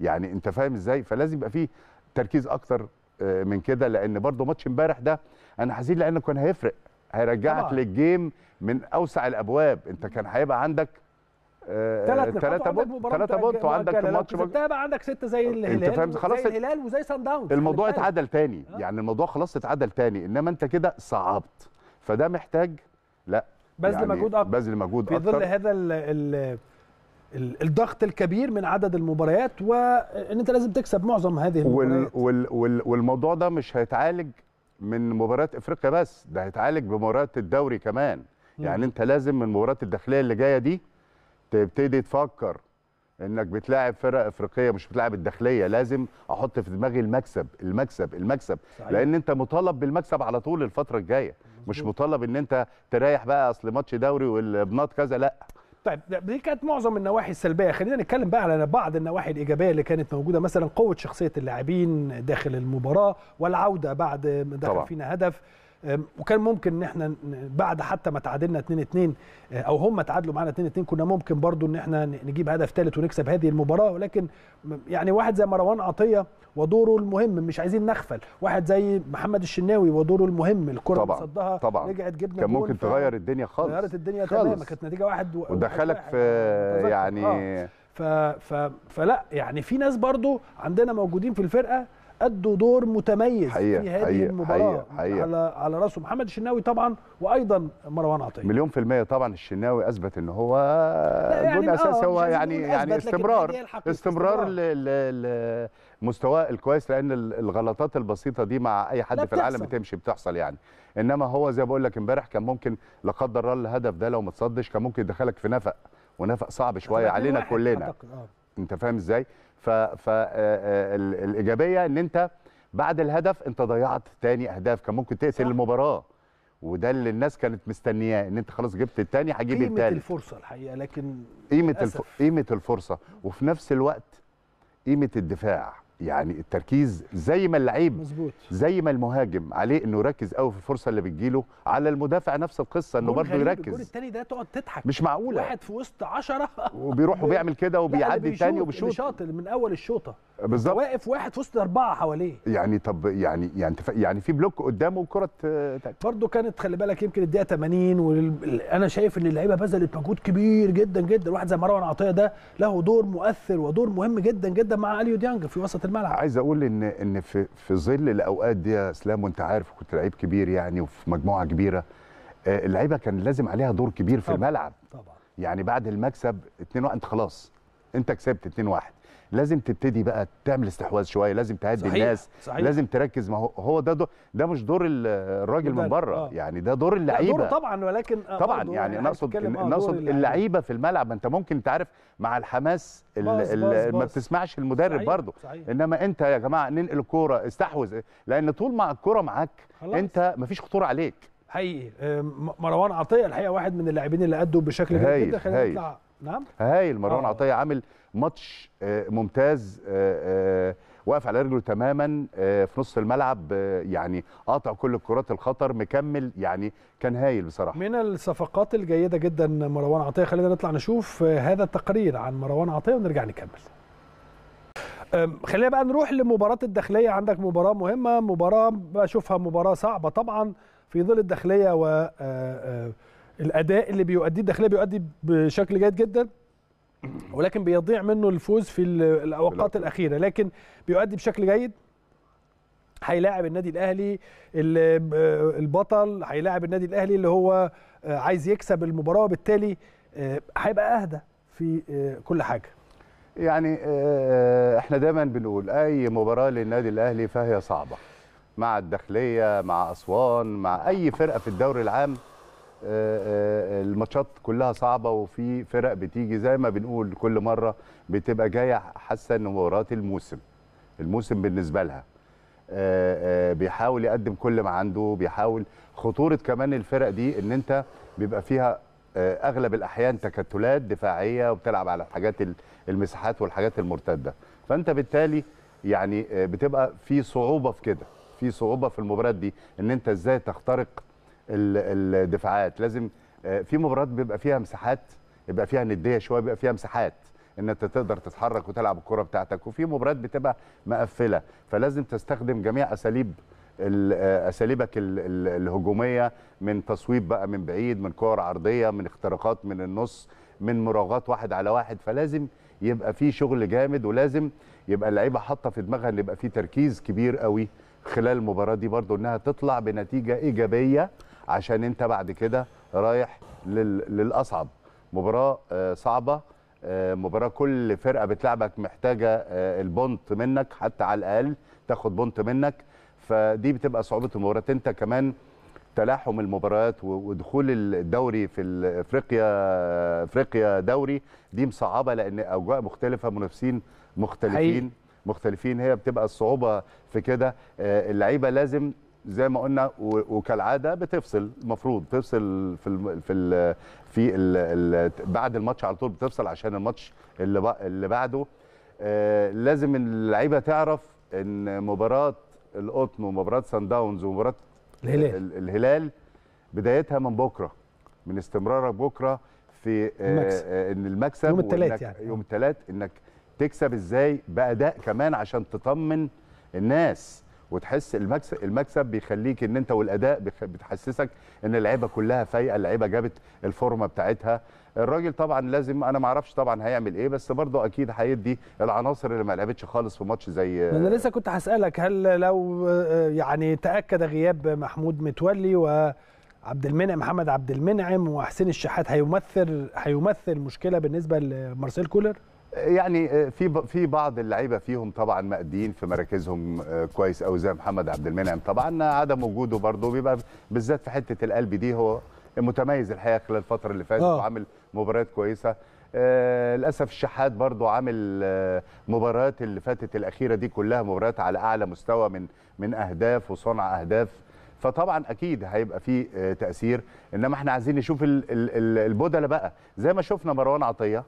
يعني انت فاهم ازاي فلازم يبقى فيه تركيز اكتر آه، من كده لان برضه ماتش امبارح ده انا حزين لانه كان هيفرق هيرجعك طبعا. للجيم من اوسع الابواب انت كان هيبقى عندك ثلاثة آه، بونت ثلاثة بونت وعندك الماتش بقى عندك ستة زي الهلال انت فاهم خلاص زي الهلال وزي سان داونز الموضوع اتعدل تاني أه؟ يعني الموضوع خلاص اتعدل تاني انما انت كده صعبت فده محتاج لا بذل يعني مجهود اكتر بذل مجهود اكتر في ظل هذا ال الضغط الكبير من عدد المباريات وان انت لازم تكسب معظم هذه المباريات وال وال والموضوع ده مش هيتعالج من مباريات افريقيا بس ده هيتعالج بمباريات الدوري كمان يعني انت لازم من مباراه الداخليه اللي جايه دي تبتدي تفكر انك بتلاعب فرق افريقيه مش بتلاعب الداخليه لازم احط في دماغي المكسب المكسب المكسب صحيح. لان انت مطالب بالمكسب على طول الفتره الجايه مش مطالب ان انت تريح بقى اصل ماتش دوري والبنات كذا لا طيب دي كانت معظم النواحي السلبيه خلينا نتكلم بقى على بعض النواحي الايجابيه اللي كانت موجوده مثلا قوه شخصيه اللاعبين داخل المباراه والعوده بعد ما دخل طبعا. فينا هدف وكان ممكن ان احنا بعد حتى ما تعادلنا 2 2 آه، او هم تعادلوا معانا 2 2 كنا ممكن برضو ان احنا نجيب هدف ثالث ونكسب هذه المباراه ولكن يعني واحد زي مروان عطيه ودوره المهم مش عايزين نغفل واحد زي محمد الشناوي ودوره المهم الكره طبعا صدها طبعا رجعت جبنا كان ممكن تغير الدنيا خالص غيرت الدنيا تماما كانت نتيجه واحد ودخلك في آه، يعني آه. ف ف فلا يعني في ناس برضو عندنا موجودين في الفرقه ادوا دور متميز حقيقة في هذه حقيقة المباراه حقيقة حقيقة على على راسه محمد الشناوي طبعا وايضا مروان عطيه مليون في الميه طبعا الشناوي اثبت ان هو يعني اساسي آه، هو يعني يعني, يعني استمرار استمرار, لمستواه الكويس لان الغلطات البسيطه دي مع اي حد في العالم بتمشي بتحصل يعني انما هو زي ما بقول لك امبارح كان ممكن لا قدر الله الهدف ده لو ما كان ممكن يدخلك في نفق ونفق صعب شويه علينا كلنا آه. انت فاهم ازاي فالايجابيه آه، آه، ان انت بعد الهدف انت ضيعت تاني اهداف كان ممكن تقتل المباراه وده اللي الناس كانت مستنياه ان انت خلاص جبت التاني هجيب التالت قيمه الفرصه الحقيقه لكن قيمه قيمه الفرصه وفي نفس الوقت قيمه الدفاع يعني التركيز زي ما اللعيب مظبوط زي ما المهاجم عليه انه يركز قوي في الفرصه اللي بتجيله على المدافع نفس القصه انه برضه يركز الجول الثاني ده تقعد تضحك مش معقوله واحد في وسط 10 وبيروح وبيعمل كده وبيعدي الثاني وبيشوط شاطر من اول الشوطه بالظبط واقف واحد في وسط اربعه حواليه يعني طب يعني يعني يعني في بلوك قدامه وكره برضه كانت خلي بالك يمكن الدقيقه 80 وانا شايف ان اللعيبه بذلت مجهود كبير جدا جدا واحد زي مروان عطيه ده له دور مؤثر ودور مهم جدا جدا مع اليو ديانج في وسط الملعب عايز اقول ان ان في في ظل الاوقات دي يا اسلام وانت عارف كنت لعيب كبير يعني وفي مجموعه كبيره آه، اللعيبه كان لازم عليها دور كبير في طبعًا الملعب طبعا يعني بعد المكسب 2 1 انت خلاص انت كسبت 2 1 لازم تبتدي بقى تعمل استحواذ شويه لازم تهدي صحيح. الناس صحيح. لازم تركز ما هو هو ده دور ده مش دور الراجل من بره آه. يعني ده دور اللعيبه دور طبعا ولكن آه، طبعا يعني, يعني نقصد آه، نقصد اللعيبه في الملعب انت ممكن انت عارف مع الحماس ما بتسمعش المدرب صحيح. برضه صحيح. انما انت يا جماعه ننقل الكوره استحوذ لان طول ما الكوره معاك خلاص. انت مفيش خطوره عليك حقيقي مروان عطيه الحقيقه واحد من اللاعبين اللي ادوا بشكل كبير جدا خلينا نطلع نعم هايل مروان آه. عطيه عامل ماتش آه، ممتاز آه، آه، واقف على رجله تماما في نص الملعب يعني قاطع كل الكرات الخطر مكمل يعني كان هايل بصراحه من الصفقات الجيده جدا مروان عطيه خلينا نطلع نشوف هذا التقرير عن مروان عطيه ونرجع نكمل خلينا بقى نروح لمباراه الداخليه عندك مباراه مهمه مباراه بشوفها مباراه صعبه طبعا في ظل الداخليه و الاداء اللي بيؤديه الداخليه بيؤدي بشكل جيد جدا ولكن بيضيع منه الفوز في الاوقات الاخيره لكن بيؤدي بشكل جيد هيلاعب النادي الاهلي آه، البطل هيلاعب النادي الاهلي اللي هو آه، عايز يكسب المباراه وبالتالي آه، هيبقى اهدى في كل حاجه يعني احنا دايما بنقول اي مباراه للنادي الاهلي فهي صعبه مع الداخليه مع اسوان مع اي فرقه في الدوري العام آه، آه، الماتشات كلها صعبه وفي فرق بتيجي زي ما بنقول كل مره بتبقى جايه حاسه ان مباراه الموسم الموسم بالنسبه لها آه، بيحاول يقدم كل ما عنده بيحاول خطوره كمان الفرق دي ان انت بيبقى فيها اغلب الاحيان تكتلات دفاعيه وبتلعب على الحاجات المساحات والحاجات المرتده فانت بالتالي يعني بتبقى في صعوبه في كده في صعوبه في المباريات دي ان انت ازاي تخترق الدفاعات لازم آه، في مباريات بيبقى فيها مساحات يبقى فيها نديه شويه بيبقى فيها مساحات ان انت تقدر تتحرك وتلعب الكره بتاعتك وفي مباريات بتبقى مقفله فلازم تستخدم جميع اساليب آه، اساليبك الهجوميه من تصويب بقى من بعيد من كور عرضيه من اختراقات من النص من مراوغات واحد على واحد فلازم يبقى في شغل جامد ولازم يبقى اللعيبه حاطه في دماغها ان يبقى في تركيز كبير قوي خلال المباراه دي برضو انها تطلع بنتيجه ايجابيه عشان انت بعد كده رايح للاصعب مباراه آه، صعبه آه، مباراه كل فرقه بتلعبك محتاجه آه، البونت منك حتى على الاقل تاخد بونت منك فدي بتبقى صعوبه المباراه انت كمان تلاحم المباريات ودخول الدوري في افريقيا افريقيا دوري دي مصعبه لان اجواء مختلفه منافسين مختلفين حقيقي. مختلفين هي بتبقى الصعوبه في كده اللعيبه لازم زي ما قلنا وكالعاده بتفصل المفروض تفصل في الـ في الـ في الـ بعد الماتش على طول بتفصل عشان الماتش اللي اللي بعده آه لازم اللعيبه تعرف ان مباراه القطن ومباراه سان داونز ومباراه الهلال الهلال بدايتها من بكره من استمرارك بكره في آه، المكسب. آه ان المكسب يوم الثلاث يعني يوم الثلاث انك تكسب ازاي باداء كمان عشان تطمن الناس وتحس المكسب المكسب بيخليك ان انت والاداء بتحسسك ان اللعيبه كلها فايقه اللعيبه جابت الفورمه بتاعتها الراجل طبعا لازم انا ما اعرفش طبعا هيعمل ايه بس برضه اكيد هيدي العناصر اللي ما لعبتش خالص في ماتش زي انا لسه كنت هسالك هل لو آه، يعني تاكد غياب محمود متولي و عبد المنعم محمد عبد المنعم وحسين الشحات هيمثل هيمثل مشكله بالنسبه لمارسيل كولر يعني آه، في في بعض اللعيبه فيهم طبعا مقدين في مراكزهم آه، كويس قوي زي محمد عبد المنعم طبعا عدم وجوده برضه بيبقى بالذات في حته القلب دي هو متميز الحقيقه خلال الفتره اللي فاتت آه. وعامل مباريات كويسه للاسف الشحات برضه عامل مباريات اللي فاتت الاخيره دي كلها مباريات على اعلى مستوى من من اهداف وصنع اهداف فطبعا اكيد هيبقى في تاثير انما احنا عايزين نشوف البدله بقى زي ما شفنا مروان عطيه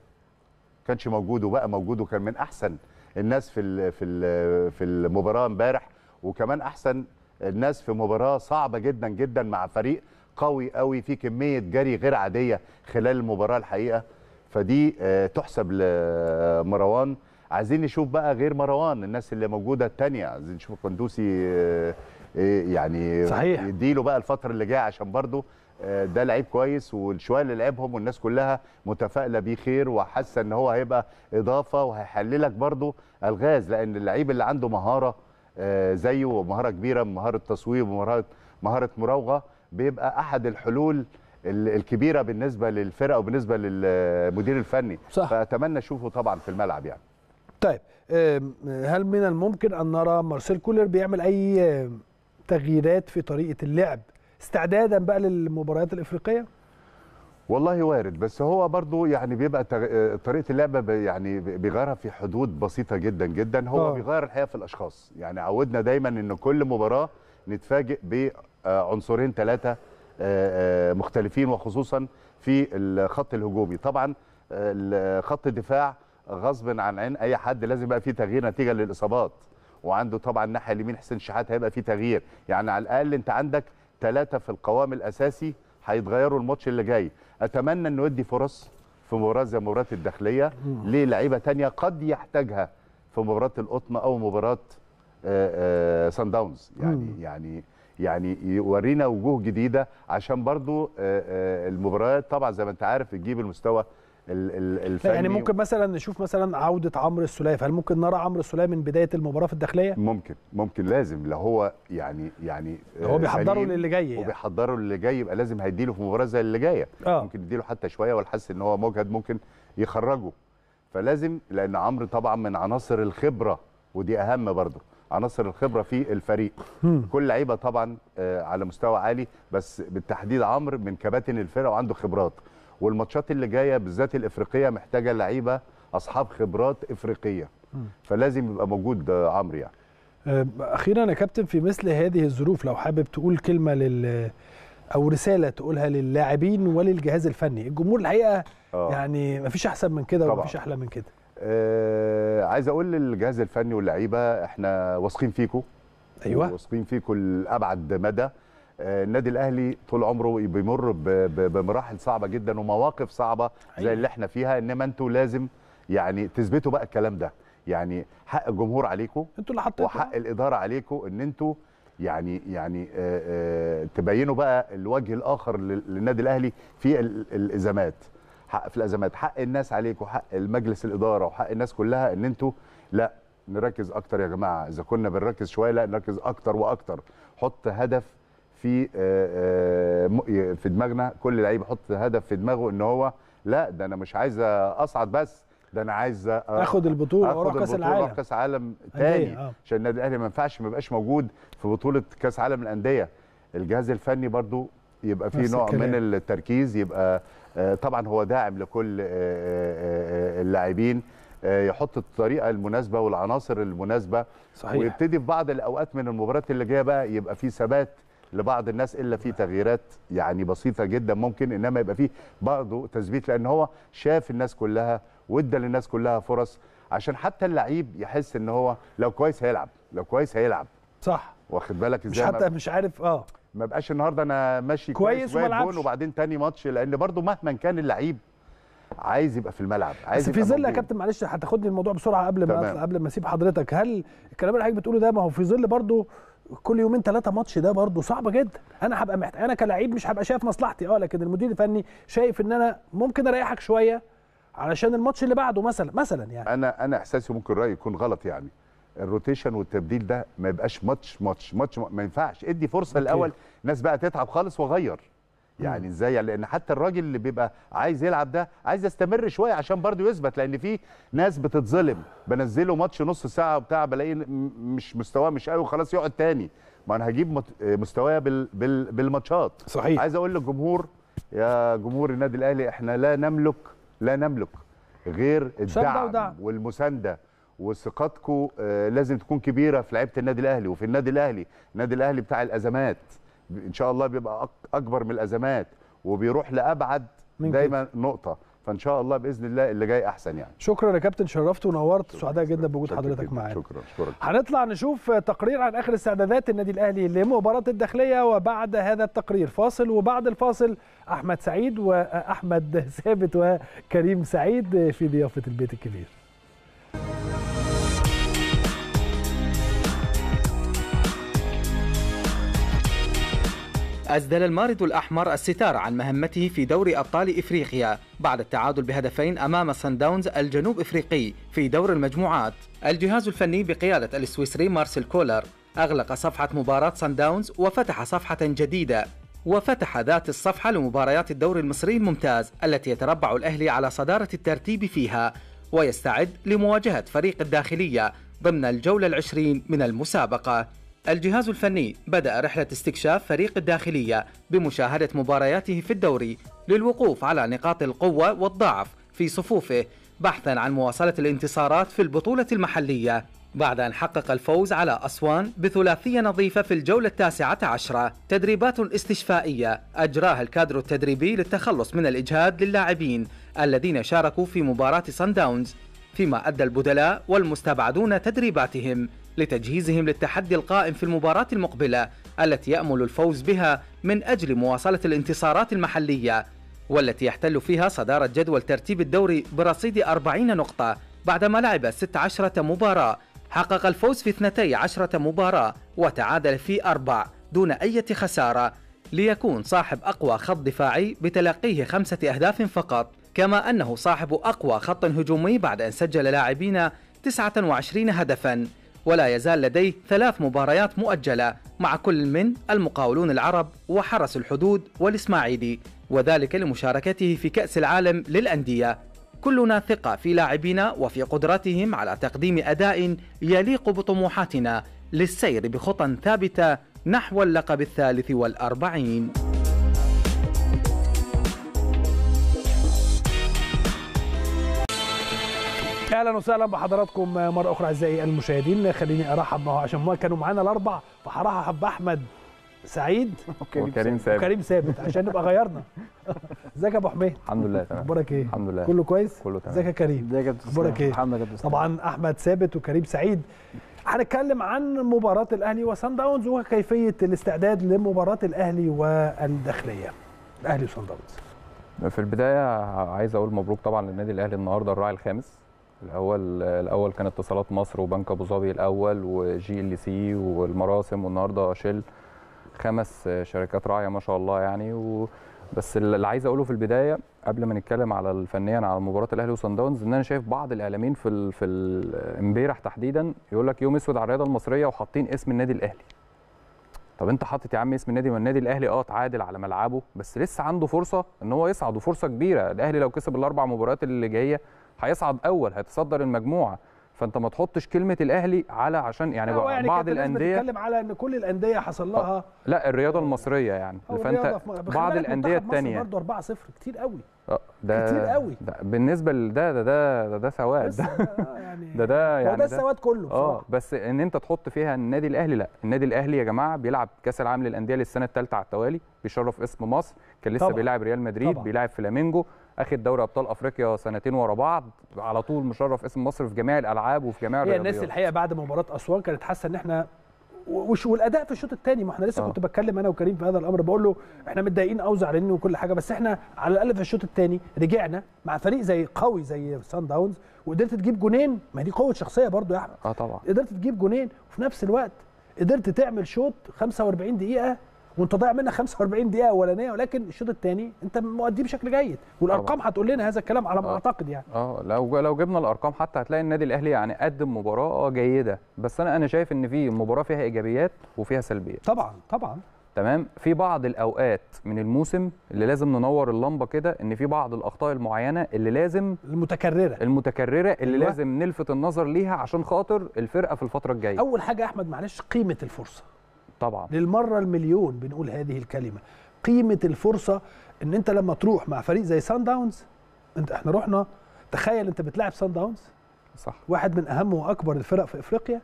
كانش موجود وبقى موجود وكان من احسن الناس في في في المباراه امبارح وكمان احسن الناس في مباراه صعبه جدا جدا مع فريق قوي قوي في كميه جري غير عاديه خلال المباراه الحقيقه فدي آه، تحسب لمروان عايزين نشوف بقى غير مروان الناس اللي موجوده الثانيه عايزين نشوف كندوسي آه، آه، يعني صحيح يديله بقى الفتره اللي جايه عشان برضه آه، ده لعيب كويس والشويه اللي لعبهم والناس كلها متفائله بيه خير وحاسه ان هو هيبقى اضافه وهيحللك برضه الغاز لان اللعيب اللي عنده مهاره آه، زيه ومهاره كبيره من مهاره تصويب ومهاره مهاره مراوغه بيبقى احد الحلول الكبيره بالنسبه للفرقه وبالنسبه للمدير الفني صح. فاتمنى اشوفه طبعا في الملعب يعني طيب هل من الممكن ان نرى مارسيل كولر بيعمل اي تغييرات في طريقه اللعب استعدادا بقى للمباريات الافريقيه والله وارد بس هو برضو يعني بيبقى آه، طريقه اللعبه يعني بيغيرها في حدود بسيطه جدا جدا هو أوه. بيغير الحقيقه في الاشخاص يعني عودنا دايما ان كل مباراه نتفاجئ بعنصرين آه، ثلاثه آه، مختلفين وخصوصا في الخط الهجومي طبعا خط الدفاع غصب عن عين اي حد لازم يبقى فيه تغيير نتيجه للاصابات وعنده طبعا الناحيه اليمين حسين شحات هيبقى فيه تغيير يعني على الاقل انت عندك ثلاثه في القوام الاساسي هيتغيروا الماتش اللي جاي اتمنى انه يدي فرص في مباراه زي مباراه الداخليه للعيبه ثانيه قد يحتاجها في مباراه القطن او مباراه سان آه، داونز آه، يعني يعني يعني يورينا وجوه جديده عشان برضو آه، المباريات طبعا زي ما انت عارف بتجيب المستوى يعني الفني يعني ممكن مثلا نشوف مثلا عوده عمرو السليه فهل ممكن نرى عمرو السليه من بدايه المباراه في الداخليه ممكن ممكن لازم لو هو يعني يعني هو آه، بيحضره للي جاي يعني. وبيحضره للي جاي يبقى لازم هيديله في مباراه زي اللي جايه آه. ممكن يديله حتى شويه والحس ان هو مجهد ممكن يخرجه فلازم لان عمرو طبعا من عناصر الخبره ودي اهم برضه عناصر الخبره في الفريق كل لعيبه طبعا آه، على مستوى عالي بس بالتحديد عمرو من كباتن الفرقه وعنده خبرات والماتشات اللي جايه بالذات الافريقيه محتاجه لعيبه اصحاب خبرات افريقيه فلازم يبقى موجود آه، عمرو يعني آه، اخيرا يا كابتن في مثل هذه الظروف لو حابب تقول كلمه لل او رساله تقولها للاعبين وللجهاز الفني الجمهور الحقيقه آه. يعني مفيش احسن من كده ومفيش احلى من كده آه عايز اقول للجهاز الفني واللعيبه احنا واثقين فيكم ايوه واثقين فيكم لابعد مدى آه، النادي الاهلي طول عمره بيمر بمراحل صعبه جدا ومواقف صعبه زي أيوة. اللي احنا فيها انما انتوا لازم يعني تثبتوا بقى الكلام ده يعني حق الجمهور عليكم انتوا اللي حطيتوا وحق الاداره عليكم ان انتوا يعني يعني آه، آه، تبينوا بقى الوجه الاخر للنادي الاهلي في الازمات حق في الازمات حق الناس عليكم وحق المجلس الاداره وحق الناس كلها ان انتوا لا نركز اكتر يا جماعه اذا كنا بنركز شويه لا نركز اكتر واكتر حط هدف في آه، آه، في دماغنا كل لعيب يحط هدف في دماغه ان هو لا ده انا مش عايز اصعد بس ده انا عايز آه، اخد البطوله واروح كاس العالم اروح كاس عالم تاني عشان النادي الاهلي ما ينفعش ما يبقاش موجود في بطوله كاس عالم الانديه الجهاز الفني برضو يبقى فيه نوع من التركيز يبقى طبعا هو داعم لكل اللاعبين يحط الطريقه المناسبه والعناصر المناسبه صحيح. ويبتدي في بعض الاوقات من المباريات اللي جايه بقى يبقى في ثبات لبعض الناس الا في تغييرات يعني بسيطه جدا ممكن انما يبقى فيه برضه تثبيت لان هو شاف الناس كلها وادى للناس كلها فرص عشان حتى اللعيب يحس ان هو لو كويس هيلعب لو كويس هيلعب صح واخد بالك ازاي مش حتى مش عارف اه ما بقاش النهارده انا ماشي كويس, كويس جون وبعدين تاني ماتش لان برضه مهما كان اللعيب عايز يبقى في الملعب عايز بس في ظل يا كابتن معلش هتاخدني الموضوع بسرعه قبل ما قبل ما اسيب حضرتك هل الكلام اللي حضرتك بتقوله ده ما هو في ظل برضه كل يومين ثلاثه ماتش ده برضه صعبه جدا انا هبقى محتاج انا كلاعب مش هبقى شايف مصلحتي اه لكن المدير الفني شايف ان انا ممكن اريحك شويه علشان الماتش اللي بعده مثلا مثلا يعني انا انا احساسي ممكن رايي يكون غلط يعني الروتيشن والتبديل ده ما يبقاش ماتش ماتش ماتش ما ينفعش ادي فرصه الاول ناس بقى تتعب خالص واغير يعني ازاي يعني لان حتى الراجل اللي بيبقى عايز يلعب ده عايز يستمر شويه عشان برضه يثبت لان في ناس بتتظلم بنزله ماتش نص ساعه وبتاع بلاقيه مش مستواه مش قوي وخلاص يقعد تاني ما انا هجيب مستوايا بال بال بالماتشات صحيح عايز اقول للجمهور يا جمهور النادي الاهلي احنا لا نملك لا نملك غير الدعم والمسانده وثقتكم آه، لازم تكون كبيره في لعيبه النادي الاهلي وفي النادي الاهلي النادي الاهلي بتاع الازمات ان شاء الله بيبقى اكبر من الازمات وبيروح لابعد دايما نقطه فان شاء الله باذن الله اللي جاي احسن يعني شكرا يا كابتن شرفت ونورت سعداء جدا بوجود حضرتك معانا شكرا شكرا هنطلع نشوف تقرير عن اخر استعدادات النادي الاهلي لمباراه الداخليه وبعد هذا التقرير فاصل وبعد الفاصل احمد سعيد واحمد ثابت وكريم سعيد في ضيافه البيت الكبير أسدل المارد الأحمر الستار عن مهمته في دوري أبطال إفريقيا بعد التعادل بهدفين أمام سان داونز الجنوب إفريقي في دور المجموعات الجهاز الفني بقيادة السويسري مارسيل كولر أغلق صفحة مباراة سان داونز وفتح صفحة جديدة وفتح ذات الصفحة لمباريات الدوري المصري الممتاز التي يتربع الأهلي على صدارة الترتيب فيها ويستعد لمواجهة فريق الداخلية ضمن الجولة العشرين من المسابقة الجهاز الفني بدأ رحلة استكشاف فريق الداخلية بمشاهدة مبارياته في الدوري للوقوف على نقاط القوة والضعف في صفوفه بحثا عن مواصلة الانتصارات في البطولة المحلية بعد أن حقق الفوز على أسوان بثلاثية نظيفة في الجولة التاسعة عشرة تدريبات استشفائية أجراها الكادر التدريبي للتخلص من الإجهاد للاعبين الذين شاركوا في مباراة سان داونز فيما أدى البدلاء والمستبعدون تدريباتهم لتجهيزهم للتحدي القائم في المباراة المقبلة التي يأمل الفوز بها من أجل مواصلة الانتصارات المحلية والتي يحتل فيها صدارة جدول ترتيب الدوري برصيد 40 نقطة بعدما لعب 16 مباراة حقق الفوز في 12 مباراة وتعادل في أربع دون أي خسارة ليكون صاحب أقوى خط دفاعي بتلقيه خمسة أهداف فقط كما أنه صاحب أقوى خط هجومي بعد أن سجل لاعبين 29 هدفاً ولا يزال لديه ثلاث مباريات مؤجلة مع كل من المقاولون العرب وحرس الحدود والإسماعيلي وذلك لمشاركته في كأس العالم للأندية كلنا ثقة في لاعبينا وفي قدرتهم على تقديم أداء يليق بطموحاتنا للسير بخطى ثابتة نحو اللقب الثالث والأربعين اهلا وسهلا بحضراتكم مره اخرى اعزائي المشاهدين خليني ارحب معه عشان ما كانوا معانا الاربع فهرحب باحمد سعيد وكريم ثابت وكريم ثابت عشان نبقى غيرنا ازيك يا ابو حميد الحمد لله تمام اخبارك ايه الحمد لله كله كويس كله تمام ازيك يا كريم ازيك يا اخبارك ايه طبعا احمد ثابت وكريم سعيد هنتكلم عن مباراه الاهلي وصن داونز وكيفيه الاستعداد لمباراه الاهلي والداخليه الاهلي وصن داونز في البدايه عايز اقول مبروك طبعا للنادي الاهلي النهارده الراعي الخامس الاول الاول كانت اتصالات مصر وبنك ابو ظبي الاول وجي ال سي والمراسم والنهارده شل خمس شركات راعيه ما شاء الله يعني و بس اللي عايز اقوله في البدايه قبل ما نتكلم على الفنيا على مباراه الاهلي وسان داونز ان انا شايف بعض الاعلاميين في ال في امبارح تحديدا يقول لك يوم اسود على الرياضه المصريه وحاطين اسم النادي الاهلي طب انت حاطط يا عم اسم النادي ما النادي الاهلي اه تعادل على ملعبه بس لسه عنده فرصه ان هو يصعد وفرصه كبيره الاهلي لو كسب الاربع مباريات اللي جايه هيصعد اول هيتصدر المجموعه فانت ما تحطش كلمه الاهلي على عشان يعني, يعني بعض الانديه بتتكلم على ان كل الانديه حصل لها آه، لا الرياضه المصريه يعني فانت بعض الانديه الثانيه برضه 4 0 كتير قوي آه، ده كتير قوي ده بالنسبه لده ده ده ده, ده سواد ده آه، يعني ده ده يعني ده السواد كله اه بس ان انت تحط فيها النادي الاهلي لا النادي الاهلي يا جماعه بيلعب كاس العالم للانديه للسنه الثالثه على التوالي بيشرف اسم مصر كان لسه طبعًا. بيلعب ريال مدريد طبعًا. بيلعب فلامينجو اخد دوري ابطال افريقيا سنتين ورا بعض على طول مشرف اسم مصر في جميع الالعاب وفي جميع الرياضيات هي الناس الحقيقه بعد مباراه اسوان كانت حاسه ان احنا وش والاداء في الشوط الثاني ما احنا لسه آه. كنت بتكلم انا وكريم في هذا الامر بقول له احنا متضايقين او زعلانين وكل حاجه بس احنا على الاقل في الشوط الثاني رجعنا مع فريق زي قوي زي سان داونز وقدرت تجيب جونين ما دي قوه شخصيه برضو يا احمد اه طبعا قدرت تجيب جونين وفي نفس الوقت قدرت تعمل شوط 45 دقيقه وانت ضايع منك 45 دقيقه اولانيه ولكن الشوط الثاني انت مؤديه بشكل جيد والارقام هتقول لنا هذا الكلام على ما آه. اعتقد يعني اه لو لو جبنا الارقام حتى هتلاقي النادي الاهلي يعني قدم مباراه آه، جيده بس انا انا شايف ان في مباراه فيها ايجابيات وفيها سلبيات طبعا طبعا تمام في بعض الاوقات من الموسم اللي لازم ننور اللمبه كده ان في بعض الاخطاء المعينه اللي لازم المتكرره المتكرره اللي أيوة. لازم نلفت النظر ليها عشان خاطر الفرقه في الفتره الجايه اول حاجه يا احمد معلش قيمه الفرصه طبعا للمره المليون بنقول هذه الكلمه قيمه الفرصه ان انت لما تروح مع فريق زي سان داونز انت احنا رحنا تخيل انت بتلاعب سان داونز صح واحد من اهم واكبر الفرق في افريقيا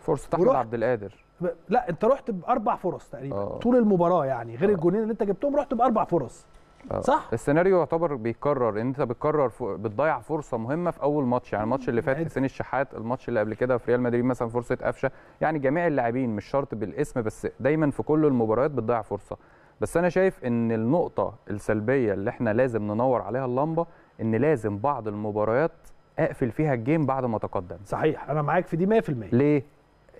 فرصه احمد عبد القادر لا انت رحت باربع فرص تقريبا أوه. طول المباراه يعني غير آه. الجونين اللي انت جبتهم رحت باربع فرص آه، صح السيناريو يعتبر بيتكرر ان انت بتكرر ف... بتضيع فرصه مهمه في اول ماتش يعني الماتش اللي فات حسين الشحات الماتش اللي قبل كده في ريال مدريد مثلا فرصه قفشه يعني جميع اللاعبين مش شرط بالاسم بس دايما في كل المباريات بتضيع فرصه بس انا شايف ان النقطه السلبيه اللي احنا لازم ننور عليها اللمبه ان لازم بعض المباريات اقفل فيها الجيم بعد ما تقدم صحيح انا معاك في دي 100% ليه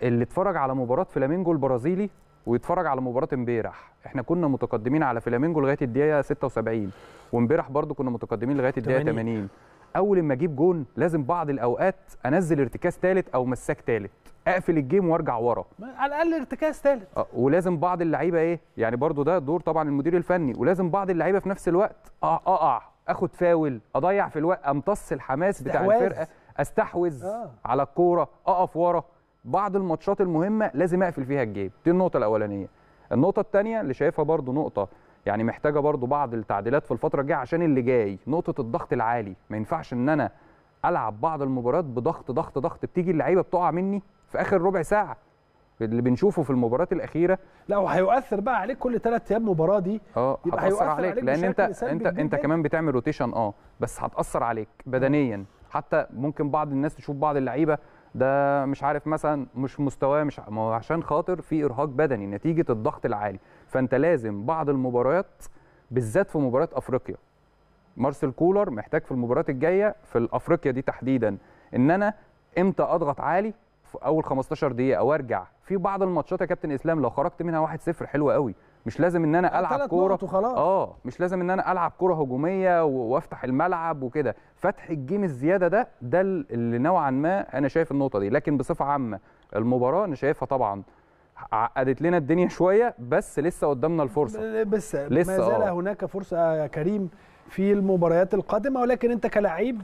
اللي اتفرج على مباراه فلامينجو البرازيلي ويتفرج على مباراه امبارح احنا كنا متقدمين على فلامينجو لغايه الدقيقه 76 وامبارح برضو كنا متقدمين لغايه الدقيقه 80 اول ما اجيب جون لازم بعض الاوقات انزل ارتكاز ثالث او مساك ثالث اقفل الجيم وارجع ورا على الاقل ارتكاز ثالث آه، ولازم بعض اللعيبه ايه يعني برضو ده دور طبعا المدير الفني ولازم بعض اللعيبه في نفس الوقت اقع اخد فاول اضيع في الوقت امتص الحماس بتاع الفرقه استحوذ آه. على الكوره اقف ورا بعض الماتشات المهمه لازم اقفل فيها الجيب دي النقطه الاولانيه النقطه الثانيه اللي شايفها برضو نقطه يعني محتاجه برضو بعض التعديلات في الفتره الجايه عشان اللي جاي نقطه الضغط العالي ما ينفعش ان انا العب بعض المباريات بضغط ضغط ضغط بتيجي اللعيبه بتقع مني في اخر ربع ساعه اللي بنشوفه في المباريات الاخيره لا وهيؤثر بقى عليك كل ثلاث ايام مباراه دي اه هتاثر عليك, عليك لان انت انت انت كمان بتعمل روتيشن اه بس هتاثر عليك بدنيا حتى ممكن بعض الناس تشوف بعض اللعيبه ده مش عارف مثلا مش مستواه مش ما هو عشان خاطر في ارهاق بدني نتيجه الضغط العالي فانت لازم بعض المباريات بالذات في مباريات افريقيا مارسيل كولر محتاج في المباريات الجايه في الافريقيا دي تحديدا ان انا امتى اضغط عالي في اول 15 دقيقه وارجع في بعض الماتشات يا كابتن اسلام لو خرجت منها 1-0 حلوه قوي مش لازم ان انا يعني العب كوره اه مش لازم ان انا العب كوره هجوميه وافتح الملعب وكده فتح الجيم الزياده ده ده اللي نوعا ما انا شايف النقطه دي لكن بصفه عامه المباراه انا شايفها طبعا عقدت لنا الدنيا شويه بس لسه قدامنا الفرصه بس لسه ما زال آه. هناك فرصه يا كريم في المباريات القادمه ولكن انت كلاعب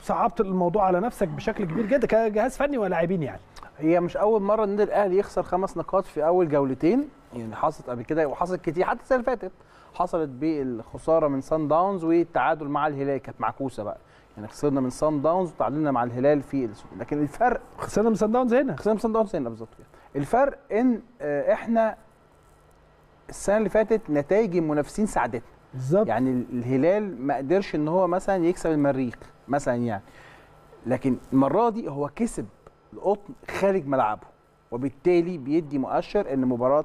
صعبت الموضوع على نفسك بشكل كبير جدا كجهاز فني ولاعبين يعني هي مش اول مره النادي الاهلي يخسر خمس نقاط في اول جولتين يعني حصلت قبل كده وحصلت كتير حتى السنه اللي فاتت حصلت بالخساره من سان داونز والتعادل مع الهلال كانت معكوسه بقى يعني خسرنا من سان داونز وتعادلنا مع الهلال في لكن الفرق خسرنا من سان داونز هنا خسرنا من سان داونز هنا بالظبط الفرق ان آه، احنا السنه اللي فاتت نتائج المنافسين ساعدتنا بالظبط يعني الهلال ما قدرش ان هو مثلا يكسب المريخ مثلا يعني لكن المره دي هو كسب القطن خارج ملعبه وبالتالي بيدي مؤشر ان مباراه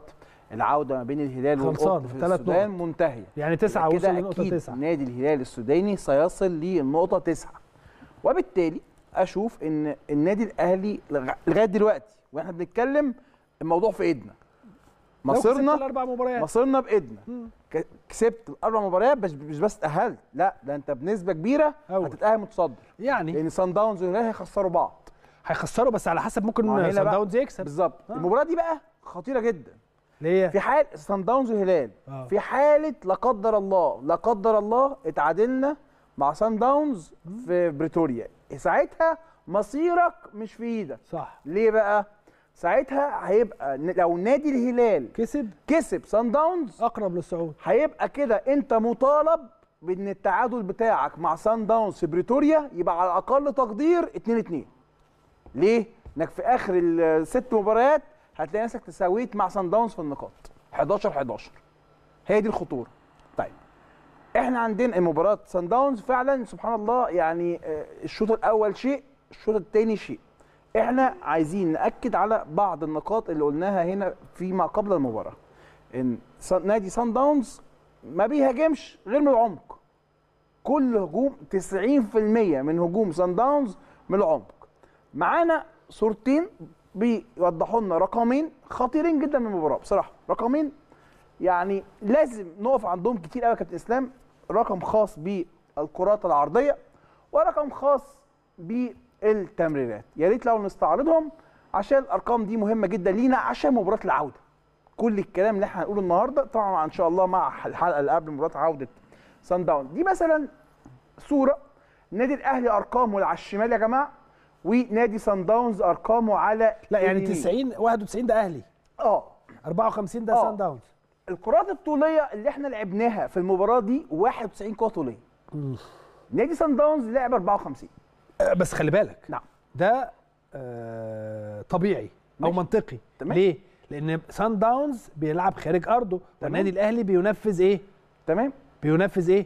العوده ما بين الهلال والقطن في السودان منتهيه يعني تسعة وصل لنقطة تسعة نادي الهلال السوداني سيصل للنقطة تسعة وبالتالي أشوف إن النادي الأهلي لغاية دلوقتي وإحنا بنتكلم الموضوع في إيدنا مصيرنا مصيرنا بايدنا كسبت الاربع مباريات بس مش بس تاهلت لا ده انت بنسبه كبيره هتتاهل متصدر يعني لان سان داونز والهلال هيخسروا بعض هيخسروا بس على حسب ممكن سان داونز يكسب بالظبط آه. المباراه دي بقى خطيره جدا ليه في حال سان داونز والهلال آه. في حاله لا قدر الله لا قدر الله اتعادلنا مع سان داونز في بريتوريا ساعتها مصيرك مش في ايدك صح ليه بقى ساعتها هيبقى لو نادي الهلال كسب كسب سان داونز اقرب للصعود هيبقى كده انت مطالب بان التعادل بتاعك مع سان داونز في بريتوريا يبقى على اقل تقدير 2 2 ليه؟ انك في اخر الست مباريات هتلاقي نفسك تساويت مع سان داونز في النقاط 11 11 هي دي الخطوره طيب احنا عندنا مباراه سان داونز فعلا سبحان الله يعني آه، الشوط الاول شيء الشوط الثاني شيء احنا عايزين ناكد على بعض النقاط اللي قلناها هنا فيما قبل المباراه ان نادي سان داونز ما بيهاجمش غير من العمق كل هجوم 90% من هجوم سان داونز من العمق معانا صورتين بيوضحوا لنا رقمين خطيرين جدا من المباراه بصراحه رقمين يعني لازم نقف عندهم كتير قوي يا كابتن اسلام رقم خاص بالكرات العرضيه ورقم خاص ب التمريرات يا ريت لو نستعرضهم عشان الارقام دي مهمه جدا لينا عشان مباراه العوده كل الكلام اللي احنا هنقوله النهارده طبعا ان شاء الله مع الحلقه اللي قبل مباراه عوده سان داون دي مثلا صوره نادي الاهلي ارقامه اللي على الشمال يا جماعه ونادي سان داونز ارقامه على لا يعني 90 91 ده اهلي اه 54 ده سان آه. داونز الكرات الطوليه اللي احنا لعبناها في المباراه دي 91 كره طوليه نادي سان داونز لعب 54 بس خلي بالك نعم ده آه طبيعي او منطقي تمام. ليه؟ لان سان داونز بيلعب خارج ارضه والنادي الاهلي بينفذ ايه؟ تمام بينفذ ايه؟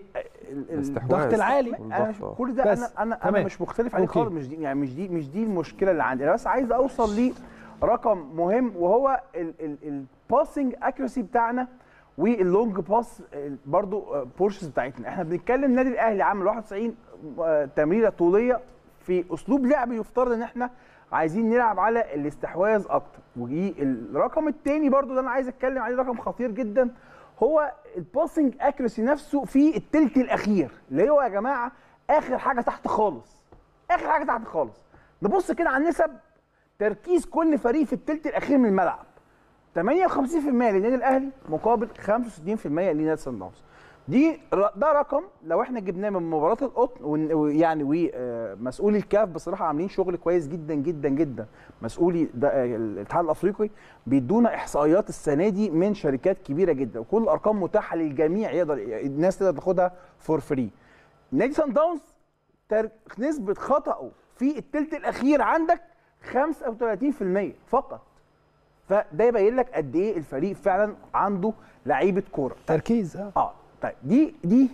الضغط العالي انا كل ده انا انا تمام. انا مش مختلف عليه خالص مش دي يعني مش دي مش دي المشكله اللي عندي انا بس عايز اوصل لي رقم مهم وهو الباسنج اكيرسي بتاعنا واللونج باس برضو بورشز آه، بتاعتنا احنا بنتكلم نادي الاهلي عامل 91 آه، تمريره طوليه في اسلوب لعب يفترض ان احنا عايزين نلعب على الاستحواذ اكتر وجي الرقم الثاني برضو اللي انا عايز اتكلم عليه رقم خطير جدا هو الباسنج اكيرسي نفسه في الثلث الاخير اللي هو يا جماعه اخر حاجه تحت خالص اخر حاجه تحت خالص نبص كده على نسب تركيز كل فريق في الثلث الاخير من الملعب 58% للنادي الاهلي مقابل 65% لنادي سان داونز دي ده رقم لو احنا جبناه من مباراه القطن ويعني ومسؤولي آه، الكاف بصراحه عاملين شغل كويس جدا جدا جدا مسؤولي آه، الاتحاد الافريقي بيدونا احصائيات السنه دي من شركات كبيره جدا وكل الارقام متاحه للجميع يقدر الناس تقدر تاخدها فور فري نادي سان داونز نسبه خطأه في الثلث الاخير عندك 35% فقط فده يبين لك قد ايه الفريق فعلا عنده لعيبه كوره تركيز اه, آه. طيب دي دي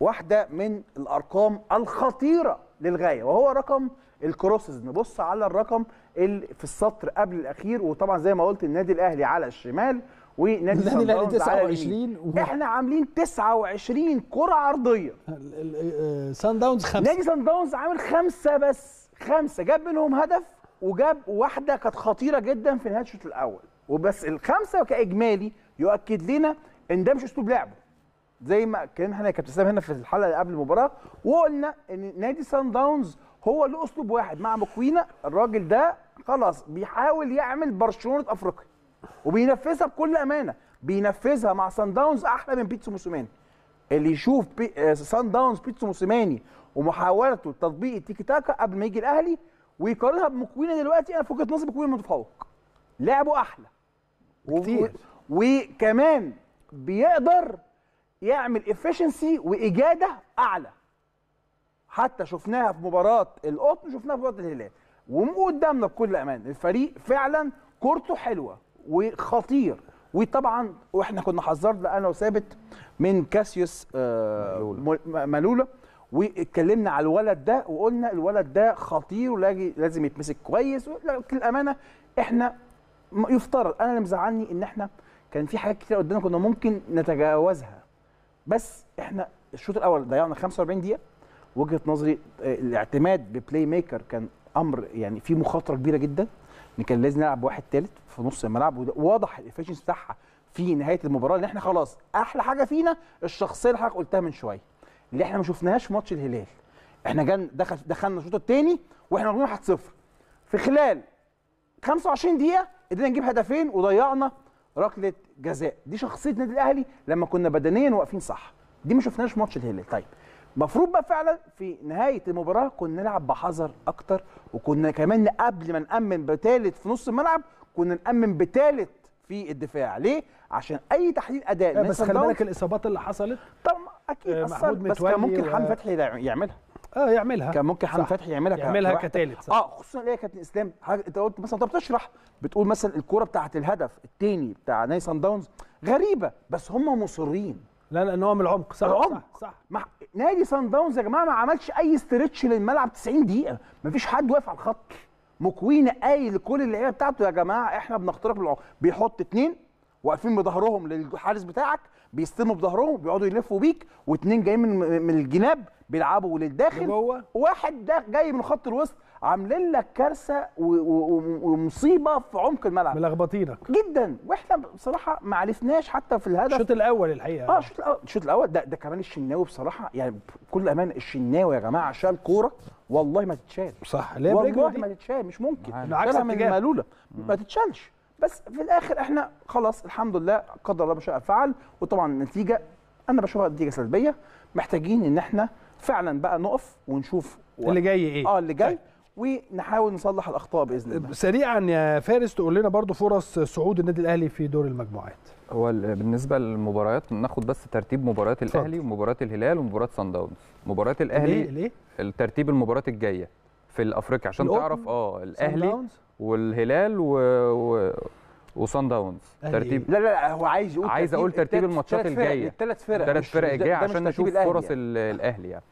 واحده من الارقام الخطيره للغايه وهو رقم الكروسز نبص على الرقم اللي في السطر قبل الاخير وطبعا زي ما قلت النادي الاهلي على الشمال ونادي النادي الاهلي 29 و... احنا عاملين 29 كره عرضيه سان آه، داونز خمسه نادي سان داونز عامل خمسه بس خمسه جاب منهم هدف وجاب واحده كانت خطيره جدا في نهايه الشوط الاول وبس الخمسه كاجمالي يؤكد لنا ان ده مش اسلوب لعبه زي ما اتكلمنا احنا يا كابتن اسلام هنا في الحلقه اللي قبل المباراه وقلنا ان نادي سان داونز هو له اسلوب واحد مع مكوينا الراجل ده خلاص بيحاول يعمل برشلونه افريقيا وبينفذها بكل امانه بينفذها مع سان داونز احلى من بيتسو موسيماني اللي يشوف بي... سان آه، داونز بيتسو موسيماني ومحاولته لتطبيق التيكي تاكا قبل ما يجي الاهلي ويقارنها بمكوينا دلوقتي انا في وجهه نظري مكوينا متفوق لعبه احلى كتير و... وكمان بيقدر يعمل افشنسي واجاده اعلى حتى شفناها في مباراه القطن شفناها في مباراه الهلال وقدامنا بكل امان الفريق فعلا كورته حلوه وخطير وطبعا واحنا كنا حذرنا انا وثابت من كاسيوس آه، مالولا واتكلمنا على الولد ده وقلنا الولد ده خطير ولازم يتمسك كويس وكل امانه احنا يفترض انا اللي مزعلني ان احنا كان في حاجات كتير قدامنا كنا ممكن نتجاوزها بس احنا الشوط الاول ضيعنا 45 دقيقه وجهه نظري آه، الاعتماد ببلاي ميكر كان امر يعني فيه مخاطره كبيره جدا ان كان لازم نلعب واحد ثالث في نص الملعب وواضح الافشنس بتاعها في نهايه المباراه ان احنا خلاص احلى حاجه فينا الشخصيه اللي حضرتك قلتها من شويه اللي احنا ما شفناهاش في ماتش الهلال احنا جن دخل دخلنا الشوط الثاني واحنا مضمون 1-0 في خلال 25 دقيقه قدرنا نجيب هدفين وضيعنا ركله جزاء دي شخصيه النادي الاهلي لما كنا بدنيا واقفين صح دي ما شفناهاش في ماتش الهلال طيب المفروض بقى فعلا في نهايه المباراه كنا نلعب بحذر اكتر وكنا كمان قبل ما نامن بثالث في نص الملعب كنا نامن بثالث في الدفاع ليه عشان اي تحليل اداء بس خلي بالك الاصابات اللي حصلت طب اكيد آه، محمود بس كان ممكن حامد حمدي فتحي يعملها اه يعملها كان ممكن حمد فتحي يعملها يعملها كتالت اه خصوصا اللي هي كابتن اسلام حاجة انت قلت مثلا انت بتشرح بتقول مثلا الكوره بتاعه الهدف الثاني بتاع نايسان داونز غريبه بس هم مصرين لا لان هو من العمق صح العمق صح, صح. مح... نادي سان داونز يا جماعه ما عملش اي استرتش للملعب 90 دقيقه ما فيش حد واقف على الخط مكوين قايل لكل اللعيبه بتاعته يا جماعه احنا بنخترق بالعمق بيحط اثنين واقفين بظهرهم للحارس بتاعك بيستلموا بظهرهم بيقعدوا يلفوا بيك واثنين جايين من, من الجناب بيلعبوا للداخل جوه واحد ده جاي من خط الوسط عاملين لك كارثه ومصيبه في عمق الملعب ملخبطينك جدا واحنا بصراحه ما عرفناش حتى في الهدف الشوط الاول الحقيقه اه الشوط الاول الشوط الاول ده ده كمان الشناوي بصراحه يعني بكل امان الشناوي يا جماعه شال كوره والله ما تتشال صح ليه والله ما تتشال مش ممكن عكس من ملوله ما تتشالش بس في الاخر احنا خلاص الحمد لله قدر الله ما شاء فعل وطبعا النتيجه انا بشوفها نتيجه سلبيه محتاجين ان احنا فعلا بقى نقف ونشوف و... اللي جاي ايه اه اللي جاي طيب. ونحاول نصلح الاخطاء باذن الله سريعا يا فارس تقول لنا برضو فرص صعود النادي الاهلي في دور المجموعات هو بالنسبه للمباريات ناخد بس ترتيب مباريات الاهلي ومباراه الهلال ومباراه سان داونز مباراه الاهلي ليه ليه؟ الترتيب المباريات الجايه في الافريقيا عشان تعرف اه الاهلي والهلال و... و... وصن داونز أيوه. ترتيب لا لا هو عايز يقول عايز اقول ترتيب الماتشات الجايه الثلاث فرق الثلاث فرق الجايه عشان نشوف فرص يعني. الاهلي يعني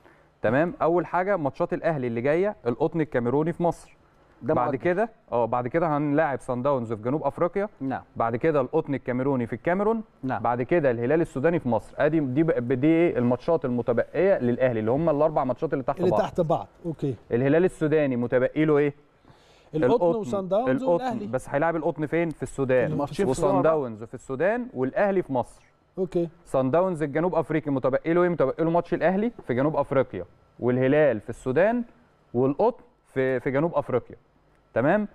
تمام اول حاجه ماتشات الاهلي اللي جايه القطن الكاميروني في مصر ده بعد كده اه بعد كده هنلاعب صن داونز في جنوب افريقيا نعم بعد كده القطن الكاميروني في الكاميرون نعم بعد كده الهلال السوداني في مصر ادي دي دي ايه الماتشات المتبقيه للاهلي اللي هم الاربع ماتشات اللي تحت اللي بعض اللي تحت بعض اوكي الهلال السوداني متبقي له ايه القطن وسان داونز والاهلي بس هيلاعب القطن فين في السودان وسان داونز في السودان والاهلي في مصر اوكي سان داونز الجنوب افريقي متبقي له ايه متبقي له ماتش الاهلي في جنوب افريقيا والهلال في السودان والقطن في في جنوب افريقيا تمام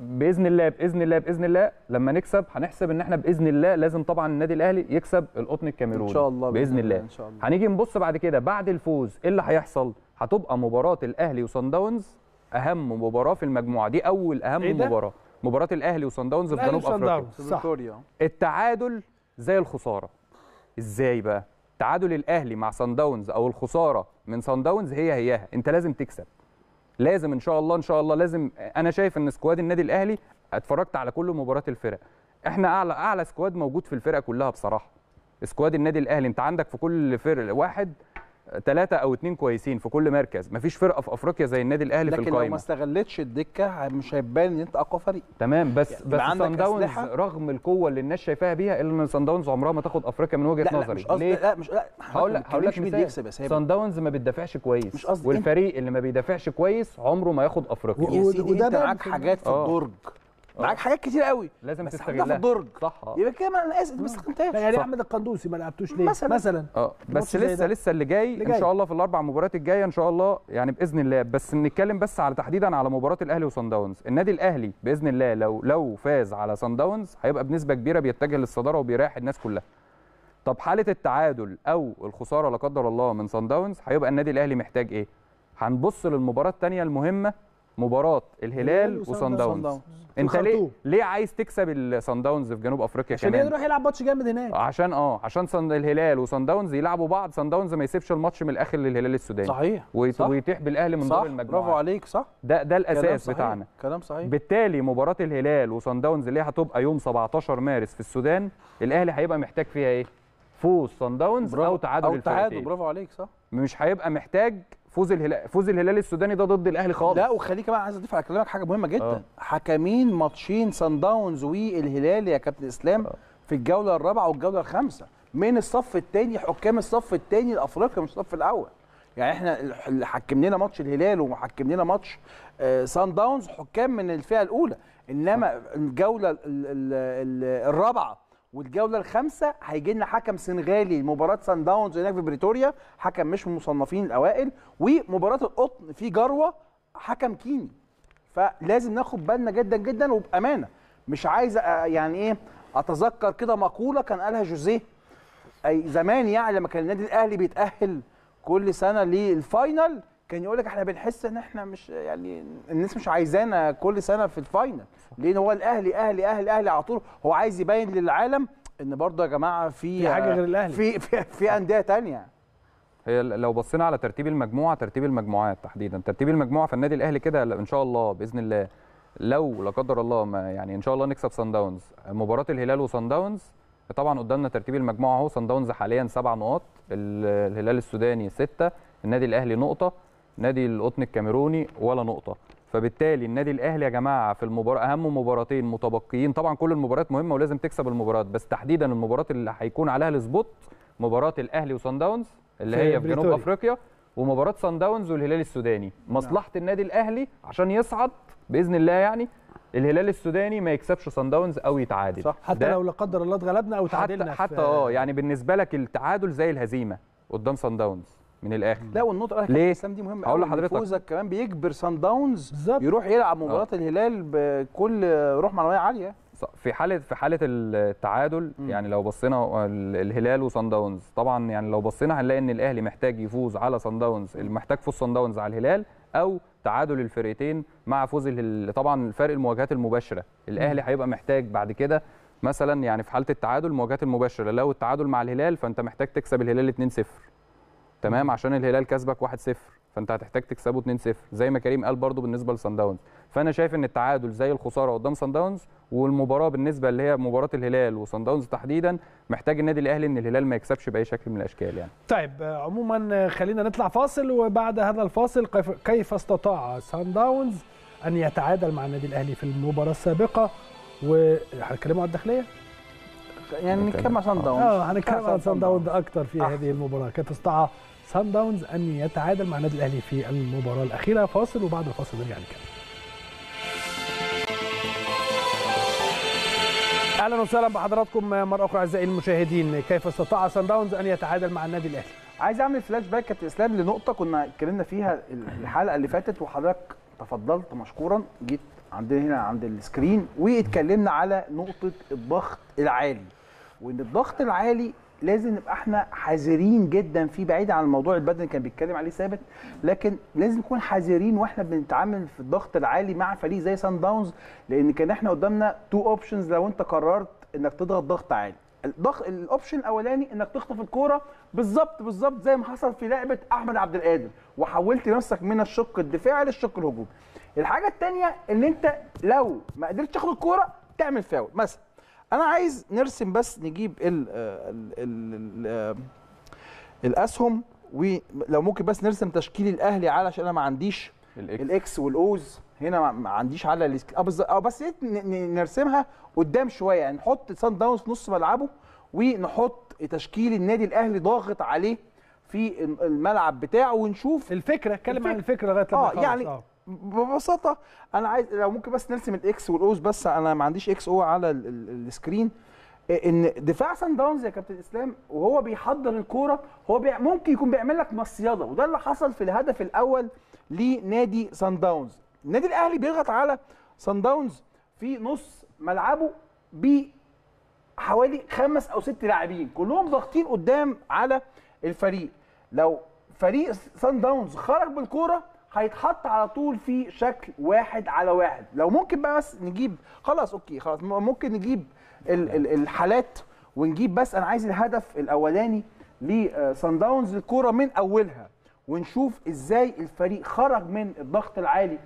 باذن الله باذن الله باذن الله لما نكسب هنحسب ان احنا باذن الله لازم طبعا النادي الاهلي يكسب القطن الكاميروني ان شاء الله باذن, بإذن الله. الله الله هنيجي نبص بعد كده بعد الفوز ايه اللي هيحصل هتبقى مباراه الاهلي وسان داونز اهم مباراه في المجموعه دي اول اهم إيه مباراه مباراه الاهلي وصن داونز في جنوب افريقيا صح. التعادل زي الخساره ازاي بقى تعادل الاهلي مع صن داونز او الخساره من صن داونز هي هياها انت لازم تكسب لازم ان شاء الله ان شاء الله لازم انا شايف ان سكواد النادي الاهلي اتفرجت على كل مباريات الفرق احنا اعلى اعلى سكواد موجود في الفرقه كلها بصراحه سكواد النادي الاهلي انت عندك في كل فرق واحد ثلاثه او اثنين كويسين في كل مركز مفيش فرقه في افريقيا زي النادي الاهلي في القايمه لكن لو ما استغلتش الدكه مش هيبان ان انت اقوى فريق تمام بس يعني بس سان داونز رغم القوه اللي الناس شايفاها بيها الا ان سان داونز عمرها ما تاخد افريقيا من وجهه لا نظري لا مش قصدي لا مش لا هقول لك مين لك بيكسب بس سان داونز ما بتدافعش كويس مش قصدي والفريق اللي ما بيدافعش كويس عمره ما ياخد افريقيا وده معاك حاجات في آه. الدرج معاك آه. حاجات كتير قوي لازم تستغلها في الدرج صح يبقى كده انا اسف ما استخدمتهاش يعني احمد القندوسي ما لعبتوش ليه مثلا مثلا اه بس لسه لسه اللي جاي, اللي جاي ان شاء الله في الاربع مباريات الجايه ان شاء الله يعني باذن الله بس نتكلم بس على تحديدا على مباراه الاهلي وصن داونز النادي الاهلي باذن الله لو لو فاز على صن داونز هيبقى بنسبه كبيره بيتجه للصداره وبيريح الناس كلها طب حاله التعادل او الخساره لا قدر الله من صن داونز هيبقى النادي الاهلي محتاج ايه هنبص للمباراه الثانيه المهمه مباراه الهلال وصن داونز انت ليه ليه عايز تكسب الصن داونز في جنوب افريقيا عشان كمان عشان يروح يلعب ماتش جامد هناك عشان اه عشان صن الهلال وصن داونز يلعبوا بعض صن داونز ما يسيبش الماتش من الاخر للهلال السوداني صحيح ويت... صح. ويتيح بالاهلي من دور المجموعه برافو عليك صح ده ده الاساس كلام بتاعنا كلام صحيح بالتالي مباراه الهلال وصن داونز اللي هتبقى يوم 17 مارس في السودان الاهلي هيبقى محتاج فيها ايه فوز صن داونز او تعادل او تعادل برافو عليك صح مش هيبقى محتاج فوز الهلال فوز الهلال السوداني ده ضد الاهلي خالص لا وخليك بقى عايز اضيف على كلامك حاجه مهمه جدا أوه. حكمين ماتشين سان داونز والهلال يا كابتن اسلام أوه. في الجوله الرابعه والجوله الخامسه من الصف الثاني حكام الصف الثاني الافريقي مش الصف الاول يعني احنا اللي حكم لنا ماتش الهلال وحكم لنا ماتش سان آه، داونز حكام من الفئه الاولى انما آه. الجوله الرابعه والجوله الخامسه هيجي لنا حكم سنغالي مباراه سان داونز هناك في بريتوريا حكم مش من المصنفين الاوائل ومباراه القطن في جروه حكم كيني فلازم ناخد بالنا جدا جدا وبامانه مش عايز يعني ايه اتذكر كده مقوله كان قالها جوزيه اي زمان يعني لما كان النادي الاهلي بيتاهل كل سنه للفاينل كان يقول لك احنا بنحس ان احنا مش يعني الناس مش عايزانا كل سنه في الفاينل لان هو الاهلي اهلي اهلي اهلي على طول هو عايز يبين للعالم ان برضه يا جماعه في في حاجه غير الاهلي في في, في انديه ثانيه هي لو بصينا على ترتيب المجموعه ترتيب المجموعات تحديدا ترتيب المجموعه في النادي الاهلي كده ان شاء الله باذن الله لو لا قدر الله ما يعني ان شاء الله نكسب سان داونز مباراه الهلال وسان داونز طبعا قدامنا ترتيب المجموعه اهو سان داونز حاليا سبع نقاط الهلال السوداني سته النادي الاهلي نقطه نادي القطن الكاميروني ولا نقطه فبالتالي النادي الاهلي يا جماعه في المباراه اهم مباراتين متبقيين طبعا كل المباريات مهمه ولازم تكسب المباريات بس تحديدا المباراه اللي هيكون عليها السبوت مباراه الاهلي وصن داونز اللي هي في جنوب افريقيا ومباراه صن داونز والهلال السوداني مصلحه النادي الاهلي عشان يصعد باذن الله يعني الهلال السوداني ما يكسبش صن داونز او يتعادل صح حتى لو لا قدر الله اتغلبنا او تعادلنا حتى, حتى اه يعني بالنسبه لك التعادل زي الهزيمه قدام صن داونز من الاخر لا والنقطه الاهلي ليه؟ الاسلام دي مهمه هقول لحضرتك فوزك كمان بيجبر سان داونز بالزبط. يروح يلعب مباراه أوه. الهلال بكل روح معنويه عاليه في حاله في حاله التعادل م. يعني لو بصينا الهلال وسان داونز طبعا يعني لو بصينا هنلاقي ان الاهلي محتاج يفوز على سان داونز محتاج فوز سان داونز على الهلال او تعادل الفرقتين مع فوز طبعا فرق المواجهات المباشره الاهلي هيبقى محتاج بعد كده مثلا يعني في حاله التعادل المواجهات المباشره لو التعادل مع الهلال فانت محتاج تكسب الهلال 2-0 تمام عشان الهلال كسبك 1-0 فانت هتحتاج تكسبه 2-0 زي ما كريم قال برضه بالنسبه لسان داونز فانا شايف ان التعادل زي الخساره قدام سان داونز والمباراه بالنسبه اللي هي مباراه الهلال وسان داونز تحديدا محتاج النادي الاهلي ان الهلال ما يكسبش باي شكل من الاشكال يعني طيب عموما خلينا نطلع فاصل وبعد هذا الفاصل كيف استطاع سان داونز ان يتعادل مع النادي الاهلي في المباراه السابقه وهنتكلم على الداخليه يعني نتكلم عن سان داونز اه هنتكلم عن سان آه، داونز اكتر في آه. هذه المباراه كيف استطاع سان داونز ان يتعادل مع النادي الاهلي في المباراه الاخيره فاصل وبعد الفاصل نرجع نكمل اهلا وسهلا بحضراتكم مره اخرى اعزائي المشاهدين كيف استطاع سان داونز ان يتعادل مع النادي الاهلي عايز اعمل فلاش باك كابتن اسلام لنقطه كنا اتكلمنا فيها الحلقه اللي فاتت وحضرتك تفضلت مشكورا جيت عندنا هنا عند السكرين واتكلمنا على نقطه الضغط العالي وان الضغط العالي لازم نبقى احنا حذرين جدا فيه بعيد عن الموضوع البدني كان بيتكلم عليه ثابت لكن لازم نكون حذرين واحنا بنتعامل في الضغط العالي مع فريق زي سان داونز لان كان احنا قدامنا تو اوبشنز لو انت قررت انك تضغط ضغط عالي الضغط الاوبشن الاولاني انك تخطف الكوره بالظبط بالظبط زي ما حصل في لعبه احمد عبد القادر وحولت نفسك من الشق الدفاعي للشق الهجومي الحاجه الثانيه ان انت لو ما قدرتش تاخد الكوره تعمل فاول مثلا انا عايز نرسم بس نجيب الـ الـ الـ الـ الـ الاسهم ولو ممكن بس نرسم تشكيل الاهلي علشان انا ما عنديش الاكس والاوز هنا ما عنديش على آه،, اه بس نرسمها قدام شويه يعني نحط سان داونز في نص ملعبه ونحط تشكيل النادي الاهلي ضاغط عليه في الملعب بتاعه ونشوف الفكره اتكلم عن الفكره لغايه لما اه يعني آه. ببساطه انا عايز لو ممكن بس نرسم الاكس والاوز بس انا ما عنديش اكس او على السكرين إيه، ان دفاع سان داونز يا كابتن اسلام وهو بيحضر الكوره هو بي... ممكن يكون بيعمل لك مصيده وده اللي حصل في الهدف الاول لنادي سان داونز النادي الاهلي بيضغط على سان داونز في نص ملعبه بحوالي خمس او ست لاعبين كلهم ضاغطين قدام على الفريق لو فريق سان داونز خرج بالكوره هيتحط على طول في شكل واحد على واحد لو ممكن بقى بس نجيب خلاص اوكي خلاص ممكن نجيب الحالات ونجيب بس انا عايز الهدف الاولاني لصن داونز آه، الكوره من اولها ونشوف ازاي الفريق خرج من الضغط العالي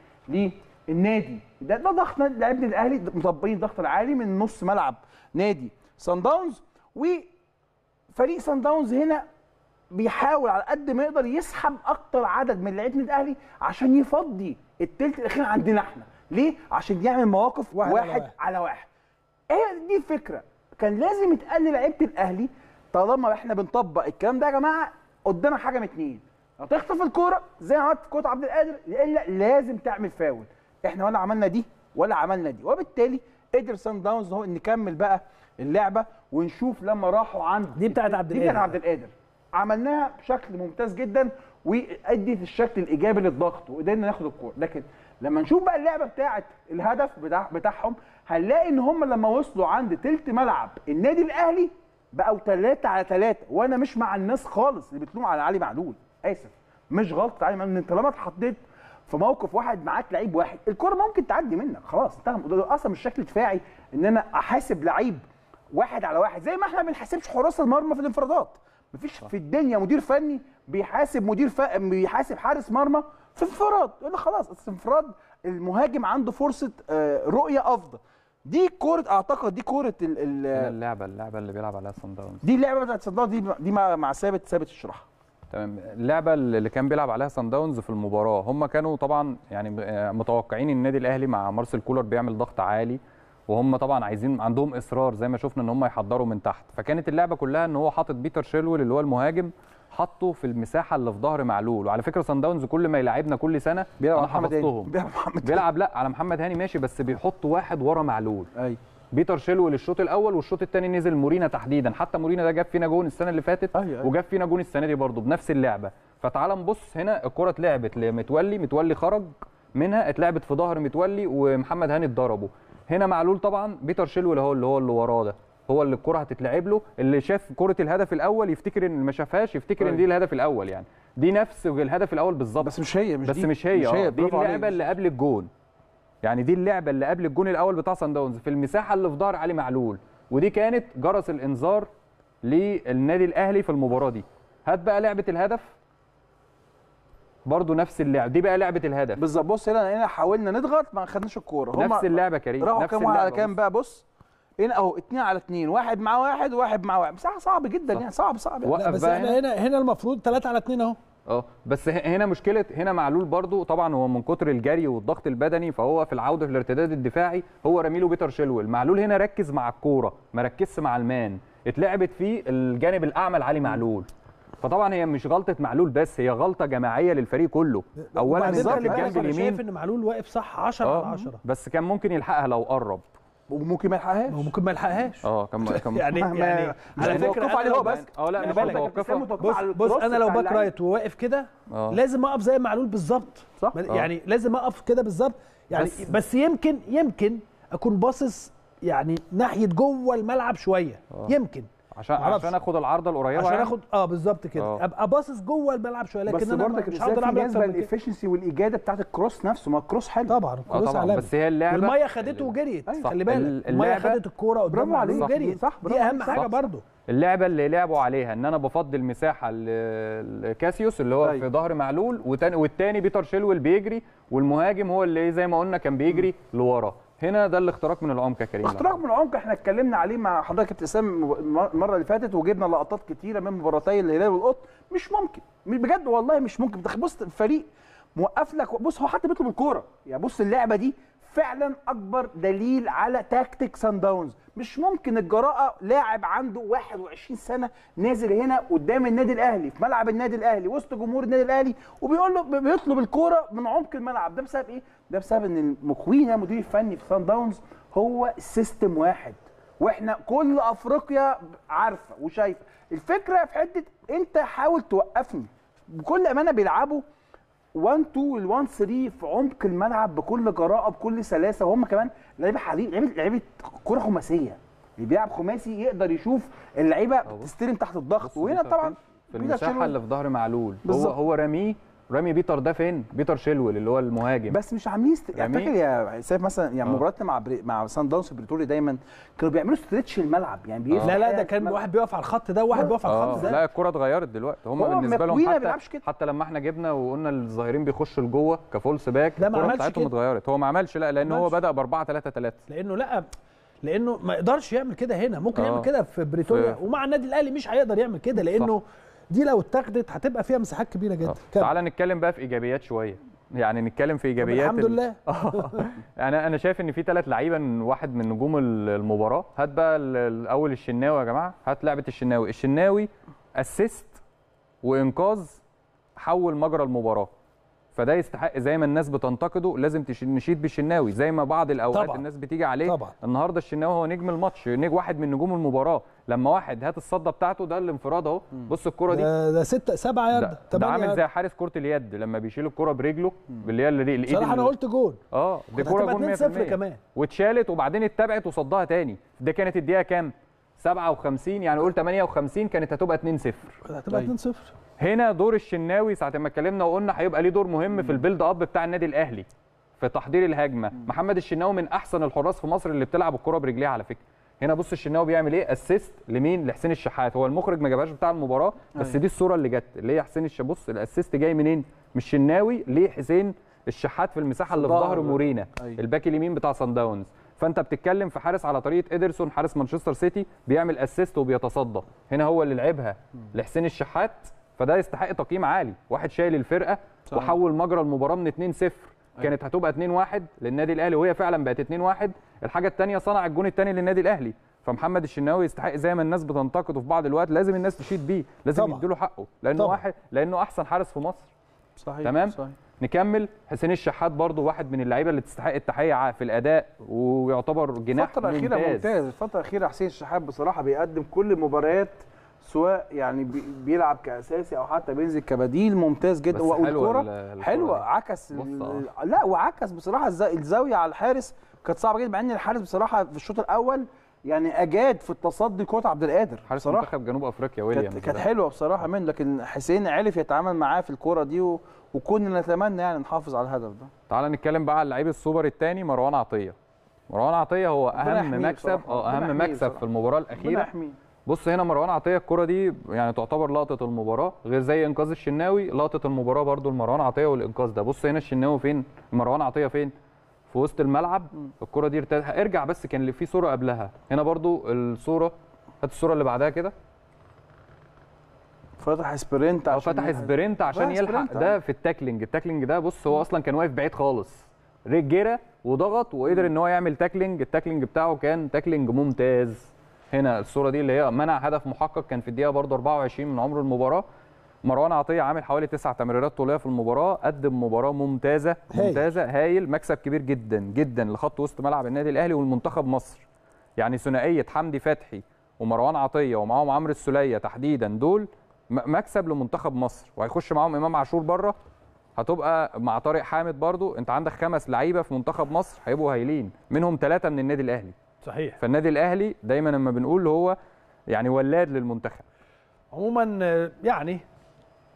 للنادي ده ده ضغط لعبنا الاهلي مطبقين الضغط العالي من نص ملعب نادي صن داونز وفريق صن داونز هنا بيحاول على قد ما يقدر يسحب اكتر عدد من لعيبه النادي الاهلي عشان يفضي الثلث الاخير عندنا احنا ليه عشان يعمل مواقف واحد, واحد على واحد, ايه دي الفكره كان لازم يتقال لعيبه الاهلي طالما احنا بنطبق الكلام ده يا جماعه قدامك حاجه من اتنين هتخطف الكوره زي ما عملت في كوره عبد القادر الا لازم تعمل فاول احنا ولا عملنا دي ولا عملنا دي وبالتالي قدر سان داونز هو نكمل بقى اللعبه ونشوف لما راحوا عند دي بتاعت عبد القادر دي بتاعت عبد القادر عملناها بشكل ممتاز جدا وادت الشكل الايجابي للضغط وقدرنا ناخد الكوره لكن لما نشوف بقى اللعبه بتاعه الهدف بتاع بتاعهم هنلاقي ان هم لما وصلوا عند تلت ملعب النادي الاهلي بقوا 3 على 3 وانا مش مع الناس خالص اللي بتلوم على علي معلول اسف مش غلط علي معلول انت طالما اتحطيت في موقف واحد معاك لعيب واحد الكره ممكن تعدي منك خلاص انتهى اصلا مش شكل دفاعي ان انا احاسب لعيب واحد على واحد زي ما احنا ما بنحاسبش حراس المرمى في الانفرادات مفيش صح. في الدنيا مدير فني بيحاسب مدير ف... بيحاسب حارس مرمى في انفراد يقول لك خلاص انفراد المهاجم عنده فرصه آه، رؤيه افضل دي كوره اعتقد دي كوره ال... ال... اللعبه اللعبه اللي بيلعب عليها صن داونز دي اللعبه بتاعت صن داونز دي دي مع, مع ثابت ثابت الشراحه تمام اللعبه اللي كان بيلعب عليها صن داونز في المباراه هم كانوا طبعا يعني آه، متوقعين النادي الاهلي مع مارسيل كولر بيعمل ضغط عالي وهم طبعا عايزين عندهم اصرار زي ما شفنا ان هم يحضروا من تحت فكانت اللعبه كلها ان هو حاطط بيتر شيلول اللي هو المهاجم حطه في المساحه اللي في ظهر معلول وعلى فكره سان داونز كل ما يلعبنا كل سنه بيلعب على محمد هاني بيلعب لا على محمد هاني ماشي بس بيحط واحد ورا معلول ايوه بيتر شيلول الشوط الاول والشوط الثاني نزل مورينا تحديدا حتى مورينا ده جاب فينا جون السنه اللي فاتت أي أي. وجاب فينا جون السنه دي برضه بنفس اللعبه فتعال نبص هنا الكره اتلعبت لمتولي متولي خرج منها اتلعبت في ظهر متولي ومحمد هاني اتضربه هنا معلول طبعا بيتر اللي هو اللي هو اللي وراه ده هو اللي الكره هتتلعب له اللي شاف كره الهدف الاول يفتكر ان ما شافهاش يفتكر ان دي أيوه. الهدف الاول يعني دي نفس الهدف الاول بالظبط بس مش هي مش بس دي. مش هي, مش هي. آه، دي اللعبه اللي قبل الجون يعني دي اللعبه اللي قبل الجون الاول بتاع سان داونز في المساحه اللي في ظهر علي معلول ودي كانت جرس الانذار للنادي الاهلي في المباراه دي هات بقى لعبه الهدف برضه نفس اللعب دي بقى لعبه الهدف بالظبط بص هنا هنا حاولنا نضغط ما خدناش الكوره نفس اللعبه كريم راحوا اللعبة على كام بقى بص هنا اهو اثنين على اثنين واحد مع واحد واحد مع واحد مساحه صعب جدا صح. يعني صعب صعب يعني. بس احنا هنا هنا, هنا المفروض ثلاثة على اثنين اهو اه بس هنا مشكله هنا معلول برضو طبعا هو من كتر الجري والضغط البدني فهو في العوده في الارتداد الدفاعي هو رميله بيتر شلول معلول هنا ركز مع الكوره ما ركزش مع المان اتلعبت فيه الجانب الاعمى لعلي معلول فطبعا هي مش غلطه معلول بس هي غلطه جماعيه للفريق كله اولا الظهر الجنب اليمين شايف ان معلول واقف صح 10 آه، على 10 بس كان ممكن يلحقها لو قرب وممكن ما يلحقهاش ممكن ما يلحقهاش اه كم كم يعني،, يعني يعني على يعني فكره عليه هو بس اه لا انا يعني موقفه بص, بص انا لو باك رايت وواقف كده آه. لازم اقف زي معلول بالظبط صح آه. يعني لازم اقف كده بالظبط يعني بس يمكن يمكن اكون باصص يعني ناحيه جوه الملعب شويه يمكن عشان معرفش. عشان اخد العارضه القريبه عشان يعني؟ اخد اه بالظبط كده أوه. ابقى باصص جوه الملعب شويه لكن بس برضك مش هقدر اعمل بالنسبه للافشنسي والاجاده بتاعت الكروس نفسه ما الكروس حلو طبعا الكروس آه، طبعا عالمي. بس هي اللعبه والميه خدته وجريت خلي بالك الميه خدت الكوره قدام عليه وجريت صح دي اهم حاجه برضه اللعبه اللي لعبوا عليها ان انا بفضل مساحه لكاسيوس اللي هو أي. طيب. في ظهر معلول والتاني بيتر شيلويل بيجري والمهاجم هو اللي زي ما قلنا كان بيجري لورا هنا ده الاختراق من العمق يا كريم اختراق من العمق احنا اتكلمنا عليه مع حضرتك اسام المره اللي فاتت وجبنا لقطات كتيره من مباراتي الهلال والقط مش ممكن بجد والله مش ممكن بص الفريق موقف لك بص هو حتى بيطلب الكوره يعني بص اللعبه دي فعلا اكبر دليل على تاكتيك سان داونز مش ممكن الجراءه لاعب عنده 21 سنه نازل هنا قدام النادي الاهلي في ملعب النادي الاهلي وسط جمهور النادي الاهلي وبيقول له بيطلب الكوره من عمق الملعب ده بسبب ايه ده بسبب ان مكوينا يعني مدير الفني في سان داونز هو سيستم واحد واحنا كل افريقيا عارفه وشايفه الفكره في حته انت حاول توقفني بكل امانه بيلعبوا 1 2 ال 1 3 في عمق الملعب بكل جراءه بكل سلاسه وهم كمان لعيبه حريق لعيبه لعيبه كره خماسيه اللي بيلعب خماسي يقدر يشوف اللعيبه بتستلم تحت الضغط وهنا طبعا في المساحه اللي في ظهر معلول بالزبط. هو هو راميه رامي بيتر ده فين؟ بيتر شيلويل اللي هو المهاجم بس مش عاملين است... فاكر يا سيف مثلا يعني آه. مباراتنا مع بري... مع سان داونز بريتوري دايما كانوا بيعملوا ستريتش الملعب يعني بيفتح لا لا ده كان واحد بيقف على الخط ده وواحد آه. بيقف على الخط آه. ده لا الكره اتغيرت دلوقتي هم بالنسبه لهم حتى حتى لما احنا جبنا وقلنا الظاهرين بيخشوا لجوه كفولس باك الكره بتاعتهم اتغيرت هو ما عملش لا لان هو بدا ب 4 3 3 لانه لا لانه ما يقدرش يعمل كده هنا ممكن يعمل كده في بريتوريا ومع النادي الاهلي مش هيقدر يعمل كده لانه دي لو اتاخدت هتبقى فيها مساحات كبيره جدا آه. تعالى نتكلم بقى في ايجابيات شويه يعني نتكلم في ايجابيات الحمد لله انا آه. يعني انا شايف ان في ثلاث لعيبه واحد من نجوم المباراه هات بقى الاول الشناوي يا جماعه هات لعبه الشناوي الشناوي اسيست وانقاذ حول مجرى المباراه فده يستحق زي ما الناس بتنتقده لازم نشيد بالشناوي زي ما بعض الاوقات طبعا. الناس بتيجي عليه طبعا. النهارده الشناوي هو نجم الماتش نجم واحد من نجوم المباراه لما واحد هات الصده بتاعته ده الانفراد اهو بص الكره دي ده 6 7 يد ده, عامل زي حارس كره اليد لما بيشيل الكره برجله اللي هي الايد صراحه انا قلت جول اه دي كره جول 100% كمان واتشالت وبعدين اتبعت وصدها تاني ده كانت الدقيقه كام 57 يعني قول 58 كانت هتبقى 2 0 هتبقى 2 طيب. 0 هنا دور الشناوي ساعه ما اتكلمنا وقلنا هيبقى ليه دور مهم في البيلد اب بتاع النادي الاهلي في تحضير الهجمه محمد الشناوي من احسن الحراس في مصر اللي بتلعب الكره برجليها على فكره هنا بص الشناوي بيعمل ايه اسيست لمين لحسين الشحات هو المخرج ما جابهاش بتاع المباراه بس أيوة. دي الصوره اللي جت اللي هي حسين الش بص الاسيست جاي منين مش الشناوي ليه حسين الشحات في المساحه اللي في ظهر مورينا أيوة. الباك اليمين بتاع سان داونز فانت بتتكلم في حارس على طريقه ادرسون حارس مانشستر سيتي بيعمل اسيست وبيتصدى هنا هو اللي لعبها لحسين الشحات فده يستحق تقييم عالي واحد شايل الفرقه صحيح. وحول مجرى المباراه من 2-0 أيوة. كانت هتبقى 2-1 للنادي الاهلي وهي فعلا بقت 2-1 الحاجه الثانيه صنع الجون الثاني للنادي الاهلي فمحمد الشناوي يستحق زي ما الناس بتنتقده في بعض الوقت لازم الناس تشيد بيه لازم يديله حقه لانه طبعا. واحد لانه احسن حارس في مصر صحيح تمام صحيح. نكمل حسين الشحات برضو واحد من اللعيبه اللي تستحق التحيه في الاداء ويعتبر جناح الفتره الاخيره ممتاز الفتره الاخيره حسين الشحات بصراحه بيقدم كل المباريات سواء يعني بيلعب كاساسي او حتى بينزل كبديل ممتاز جدا بس حلوه حلوه عكس آه. لا وعكس بصراحه الزاويه على الحارس كانت صعبه جدا مع ان الحارس بصراحه في الشوط الاول يعني اجاد في التصدي كوت عبد القادر حارس منتخب جنوب افريقيا ويليام كانت حلوه بصراحه منه لكن حسين عرف يتعامل معاه في الكوره دي وكنا نتمنى يعني نحافظ على الهدف ده تعال نتكلم بقى على لعيب السوبر الثاني مروان عطيه مروان عطيه هو اهم مكسب اه اهم مكسب في المباراه الاخيره بص هنا مروان عطيه الكره دي يعني تعتبر لقطه المباراه غير زي انقاذ الشناوي لقطه المباراه برده لمروان عطيه والانقاذ ده بص هنا الشناوي فين مروان عطيه فين في وسط الملعب الكره دي ارتد... ارجع بس كان في صوره قبلها هنا برده الصوره هات الصوره اللي بعدها كده فتح سبرنت عشان فتح سبرنت عشان يلحق ده آه. في التاكلينج التاكلينج ده بص هو اصلا كان واقف بعيد خالص رجره وضغط وقدر ان هو يعمل تاكلينج التاكلينج بتاعه كان تاكلينج ممتاز هنا الصوره دي اللي هي منع هدف محقق كان في الدقيقه برضه 24 من عمر المباراه مروان عطيه عامل حوالي تسع تمريرات طوليه في المباراه قدم مباراه ممتازه ممتازه هايل مكسب كبير جدا جدا لخط وسط ملعب النادي الاهلي والمنتخب مصر يعني ثنائيه حمدي فتحي ومروان عطيه ومعاهم عمرو السوليه تحديدا دول مكسب لمنتخب مصر وهيخش معاهم امام عاشور بره هتبقى مع طارق حامد برضو انت عندك خمس لعيبه في منتخب مصر هيبقوا هايلين منهم ثلاثه من النادي الاهلي صحيح فالنادي الاهلي دايما لما بنقول هو يعني ولاد للمنتخب عموما يعني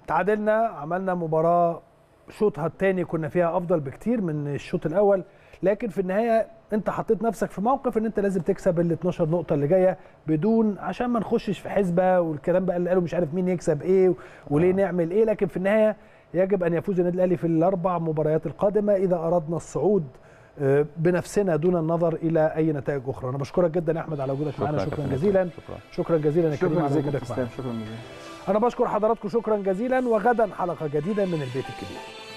تعادلنا عملنا مباراه شوطها الثاني كنا فيها افضل بكتير من الشوط الاول لكن في النهايه انت حطيت نفسك في موقف ان انت لازم تكسب ال 12 نقطه اللي جايه بدون عشان ما نخشش في حسبه والكلام بقى اللي قالوا مش عارف مين يكسب ايه وليه آه. نعمل ايه لكن في النهايه يجب ان يفوز النادي الاهلي في الاربع مباريات القادمه اذا اردنا الصعود بنفسنا دون النظر الى اي نتائج اخرى انا بشكرك جدا يا احمد على وجودك معانا شكرا, شكرا جزيلا شكرا, شكرا جزيلا يا كريم شكرا جزيلا انا بشكر حضراتكم شكرا جزيلا وغدا حلقه جديده من البيت الكبير